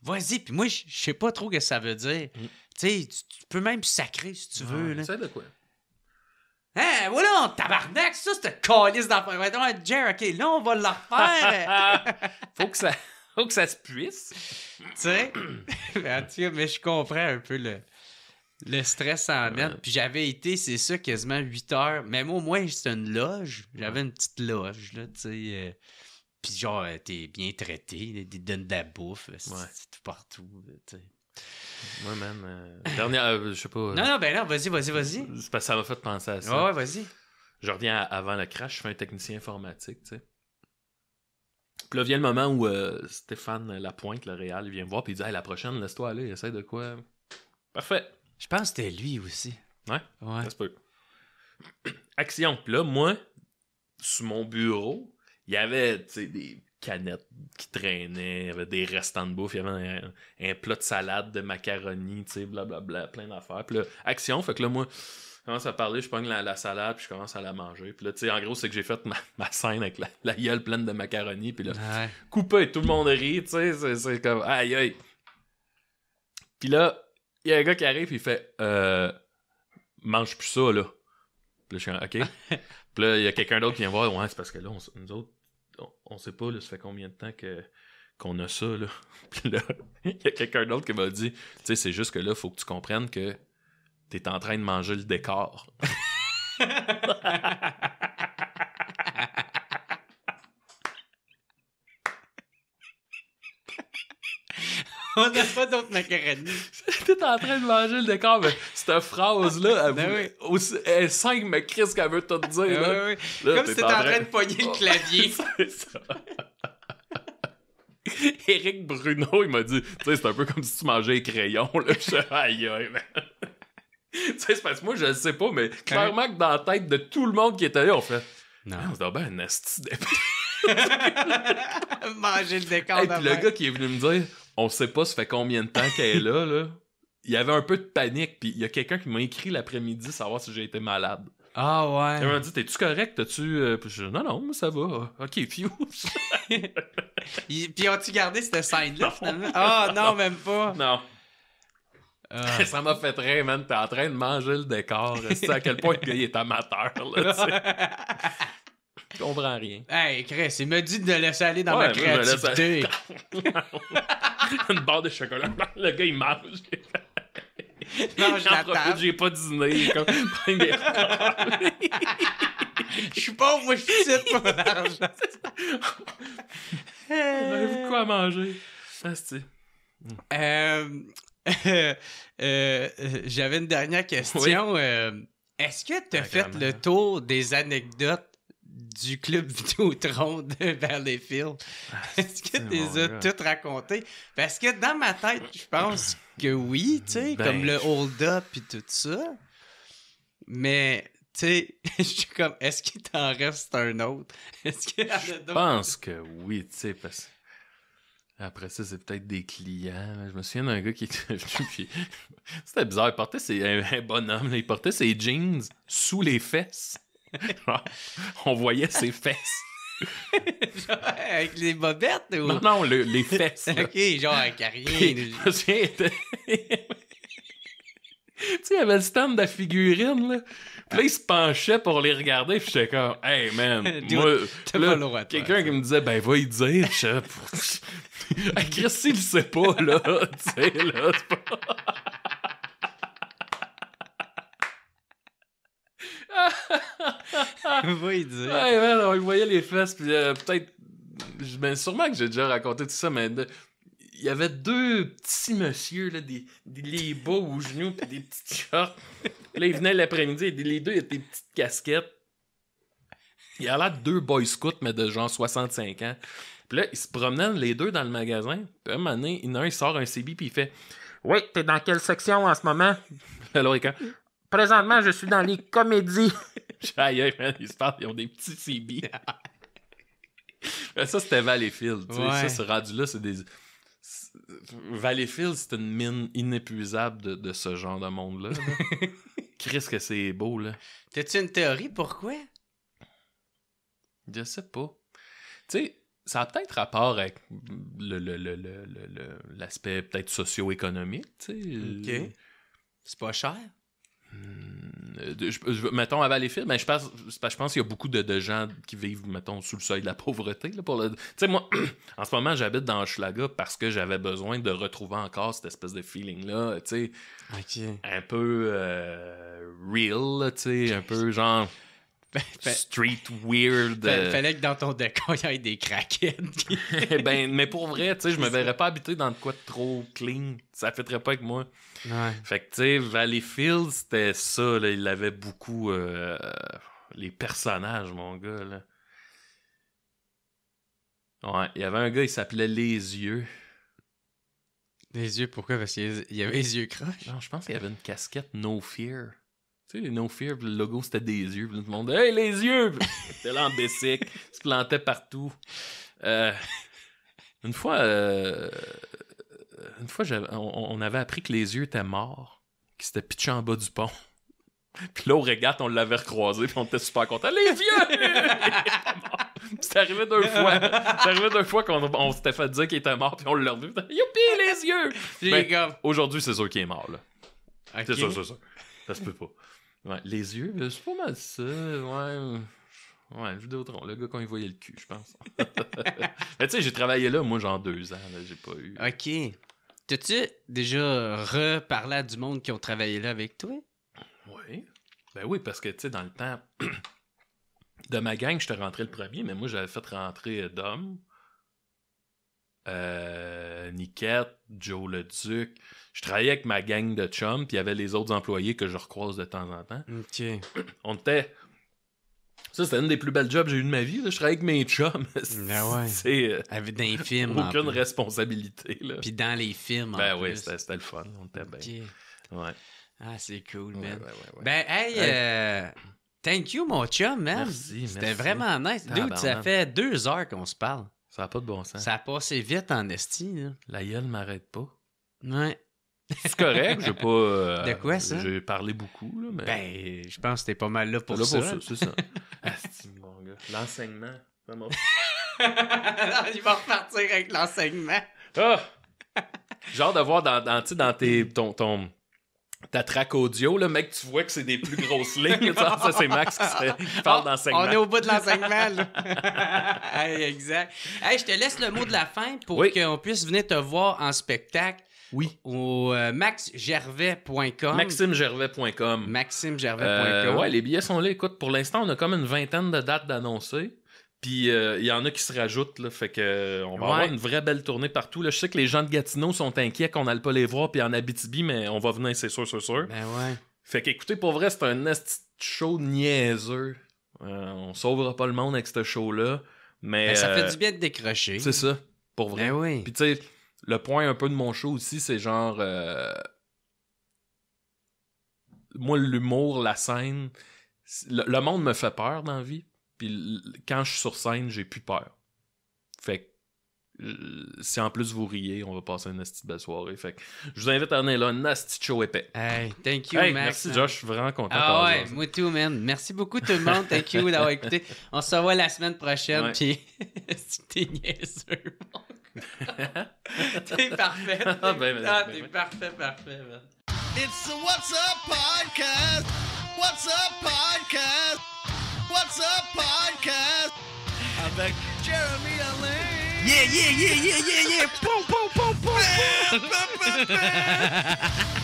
Vas-y, puis moi, je sais pas trop ce que ça veut dire. Mm. Tu sais, tu peux même sacrer si tu veux. Tu sais de quoi? Hein, voilà, on tabarnak, ça, un calice d'enfant. Ouais, ok, là, on va le refaire. faut que ça. Faut que ça se puisse. tu sais? mais je comprends un peu le, le stress en ouais. Puis j'avais été, c'est ça, quasiment 8 heures. Même au moins, c'était une loge. J'avais une petite loge, là, tu sais. Euh. Puis genre, euh, t'es bien traité, ils donnent de la bouffe, euh, c'est tout partout, tu sais. Moi, même euh, dernier dernière, euh, je sais pas. Euh, non, non, ben non, vas-y, vas-y, vas-y. parce que ça m'a fait penser à ça. Ouais, ouais, vas-y. Je reviens avant le crash, je fais un technicien informatique, tu sais. Puis là vient le moment où Stéphane Lapointe, le Réal, il vient me voir, puis il dit Hey, la prochaine, laisse-toi aller, essaye de quoi. Parfait. Je pense que c'était lui aussi. Ouais? Ouais. Ça se peut. Action. Puis là, moi, sur mon bureau, il y avait tu sais, des canette qui traînait, il y avait des restants de bouffe, il y avait un, plat de salade, de macaroni, tu sais, blablabla, plein d'affaires. Puis là, action, fait que là, moi, je commence à parler, je pogne la, salade, puis je commence à la manger. Puis là, tu sais, en gros, c'est que j'ai fait ma, scène avec la, gueule pleine de macaroni, puis là, coupé, tout le monde rit, tu sais, c'est comme, aïe, aïe. Puis là, il y a un gars qui arrive, il fait, euh, mange plus ça, là. Puis là, je suis, ok. puis là, il y a quelqu'un d'autre qui vient voir, ouais, c'est parce que là, nous autres, on sait pas, là, ça fait combien de temps que qu'on a ça, il y a quelqu'un d'autre qui m'a dit, tu sais, c'est juste que là, il faut que tu comprennes que tu es en train de manger le décor. On n'a pas d'autres Tu t'es en train de manger le décor, mais cette phrase-là, elle, sent aussi- elle est Chris, qu'elle veut te dire. Ben comme si t'étais en train de pogner le clavier. C'est Éric Bruno, il m'a dit, tu sais, c'est un peu comme si tu mangeais les crayon, là. Je Tu sais, c'est parce que moi, je le sais pas, mais hein? clairement que dans la tête de tout le monde qui était là, on fait, Non. Ah, on se ben un asti Manger le décor Et puis le gars qui est venu me dire, on sait pas, ça fait combien de temps qu'elle est là, là il y avait un peu de panique, puis il y a quelqu'un qui m'a écrit l'après-midi savoir si j'ai été malade. Ah ouais. Il m'a dit T'es-tu correct T'as-tu. Euh, non, non, ça va. Ok, fuse. puis ont-tu gardé cette scène-là finalement Ah non, même pas. Non. Ah. Ça m'a fait très man. T'es en train de manger le décor. C'est à quel point le gars il est amateur, là, tu comprends rien. Hey, Chris, il me dit de laisser aller dans ma créativité. Une barre de chocolat. Le gars, il mange. Non, je J'ai pas dîné. Comme... je suis pauvre, moi, je suis pas pour On quoi à manger? Ah, euh, euh, euh, j'avais une dernière question. Est-ce que tu as ah, fait le tour des anecdotes du club Vidéotron de Valleyfield? films ah, Est-ce que tu les as toutes racontées? Parce que dans ma tête, je pense que oui, tu sais, ben, comme le hold-up et tout ça. Mais, tu sais, je suis comme, est-ce qu'il t'en reste un autre? Est-ce Je pense que oui, tu sais, parce après ça, c'est peut-être des clients. Je me souviens d'un gars qui était venu, c'était bizarre. Il portait un bonhomme, il portait ses jeans sous les fesses. On voyait ses fesses genre, avec les bobettes ou... Non, non, les fesses. OK, genre avec rien. tu sais, il y avait le stand de figurine, là. Puis là, il se penchait pour les regarder, puis j'étais comme, hey man, moi, là, quelqu'un qui me disait, ben va y dire, je. pour ah, Chris, il le sait pas, là, tu sais, là, c'est pas. Va dire. Ouais, voyait les fesses, puis euh, peut-être. Ben, sûrement que j'ai déjà raconté tout ça, mais il y avait deux petits messieurs, là, des, les bas aux genoux, puis des petites shorts. Là, ils venaient l'après-midi, les deux étaient des petites casquettes. Il y a là deux boy scouts, mais de genre 65 ans. Puis là, ils se promenaient les deux dans le magasin. Puis à un moment donné, il, un, il sort un CB, puis il fait Ouais, t'es dans quelle section en ce moment? Alors, il Présentement, je suis dans les comédies. Aïe, man, ils se parlent, ils ont des petits CB. ça, c'était Valleyfield. Ça, ce rendu-là, c'est des. Valleyfield, c'est une mine inépuisable de, ce genre de monde-là. Chris, que c'est beau, là. T'as-tu une théorie pourquoi? Je sais pas. Tu sais, ça a peut-être rapport avec l'aspect peut-être socio-économique, tu sais. C'est pas cher? Euh, mettons, avant les films, ben, je pense, je pense qu'il y a beaucoup de, gens qui vivent, mettons, sous le seuil de la pauvreté. pour Tu sais, moi, en ce moment, j'habite dans Schlaga parce que j'avais besoin de retrouver encore cette espèce de feeling-là, tu Un peu euh, real, un peu genre street weird. Il euh, Fallait que dans ton décor, il y ait des craquettes. Ben, mais pour vrai, tu sais, je me verrais pas habiter dans de quoi trop clean. Ça fêterait pas avec moi. Ouais. Fait que, tu sais, Valleyfield, c'était ça. Il avait beaucoup euh, les personnages, mon gars. Ouais, il y avait un gars, il s'appelait Les Yeux. Les yeux, pourquoi? Parce qu'il y avait les yeux croches. Non, je pense qu'il y avait une casquette No Fear. Tu sais, No Fear, le logo, c'était des yeux. tout le monde, hey, les yeux! C'était là en se plantait partout. Euh, une fois, euh, une fois on, avait appris que les yeux étaient morts, qu'ils étaient pitchés en bas du pont. Puis là, au regarde, on l'avait recroisé, on était super content Les yeux! c'est arrivé deux fois. C'est arrivé deux fois qu'on s'était fait dire qu'il était mort, puis on l'a revu. Youpi, les yeux! Ben, aujourd'hui, c'est sûr qu'il est mort, là. C'est ça c'est sûr. Ça se peut pas. Ouais, les yeux, euh, c'est pas mal ça. Ouais. Ouais, Vidéotron, le gars quand il voyait le cul, je pense. Mais tu sais, j'ai travaillé là, moi, genre deux ans, j'ai pas eu. OK. T'as-tu déjà reparlé à du monde qui ont travaillé là avec toi? Oui. Ben oui, parce que, tu sais, dans le temps de ma gang, je te rentré le premier, mais moi, j'avais fait rentrer Dom, euh, Niquette, Joe le Duc je travaillais avec ma gang de chums, puis il y avait les autres employés que je recroise de temps en temps. OK. On était. Ça, c'était une des plus belles jobs que j'ai eu de ma vie. Je travaillais avec mes chums. Ben ouais. C'est. Euh, avec des films. Aucune responsabilité. Là. Puis dans les films. Ben oui, c'était le fun. On était bien. OK. Ouais. Ah, c'est cool, man. ben, hey. Euh, thank you, mon chum, man. Merci, C'était vraiment nice. D'où que ça fait deux heures qu'on se parle. Ça n'a pas de bon sens. Ça a passé vite en esti, là. La gueule m'arrête pas. Ouais. C'est correct, je pas. de quoi euh, ça? J'ai parlé beaucoup, là, mais. Ben, je pense que t'es pas mal là pour ça. ça, c'est ça. L'enseignement. Non, Il va repartir avec l'enseignement. Genre ah! de voir dans, dans, dans tes, ton, ton, ta track audio, mec, tu vois que c'est des plus grosses lignes. ça, c'est Max qui, parle d'enseignement. On est au bout de l'enseignement, exact. Hey, je te laisse le mot de la fin pour qu'on puisse venir te voir en spectacle. Oui. Au euh, maxgervais.com. MaximeGervais.com. Euh, ouais, les billets sont là. Écoute, pour l'instant, on a comme une vingtaine de dates d'annoncer. Puis euh, il y en a qui se rajoutent, fait que euh, on va avoir une vraie belle tournée partout. Là. Je sais que les gens de Gatineau sont inquiets qu'on n'aille pas les voir, puis en Abitibi, mais on va venir, c'est sûr, c'est sûr. Ben ouais. Fait qu'écoutez, pour vrai, c'est un show niaiseux. on sauvera pas le monde avec ce show-là, mais... Ben, ça fait du bien de décrocher. C'est ça, pour vrai. Ben oui. Puis tu le point un peu de mon show aussi, c'est genre. Euh, moi, l'humour, la scène. Le, monde me fait peur dans la vie. Puis quand je suis sur scène, j'ai plus peur. Fait que. Euh, si en plus vous riez, on va passer une astuce belle soirée. Fait que je vous invite à venir là, nasty show épais. Hey, thank you, Merci, Josh. Je suis vraiment content. Ah ouais, moi tout, man. Merci beaucoup, tout le monde. Thank you d'avoir écouté. On se revoit la semaine prochaine. Puis, t'es niaiseux, t'es parfait. T'es, ah, ben, ben, ah, t'es ben, parfait, parfait, man. It's the What's Up Podcast! What's Up Podcast! What's Up Podcast! Avec er Jeremy Allen! Yeah, yeah, yeah, yeah, yeah, yeah! Boom, boom, boom, boom!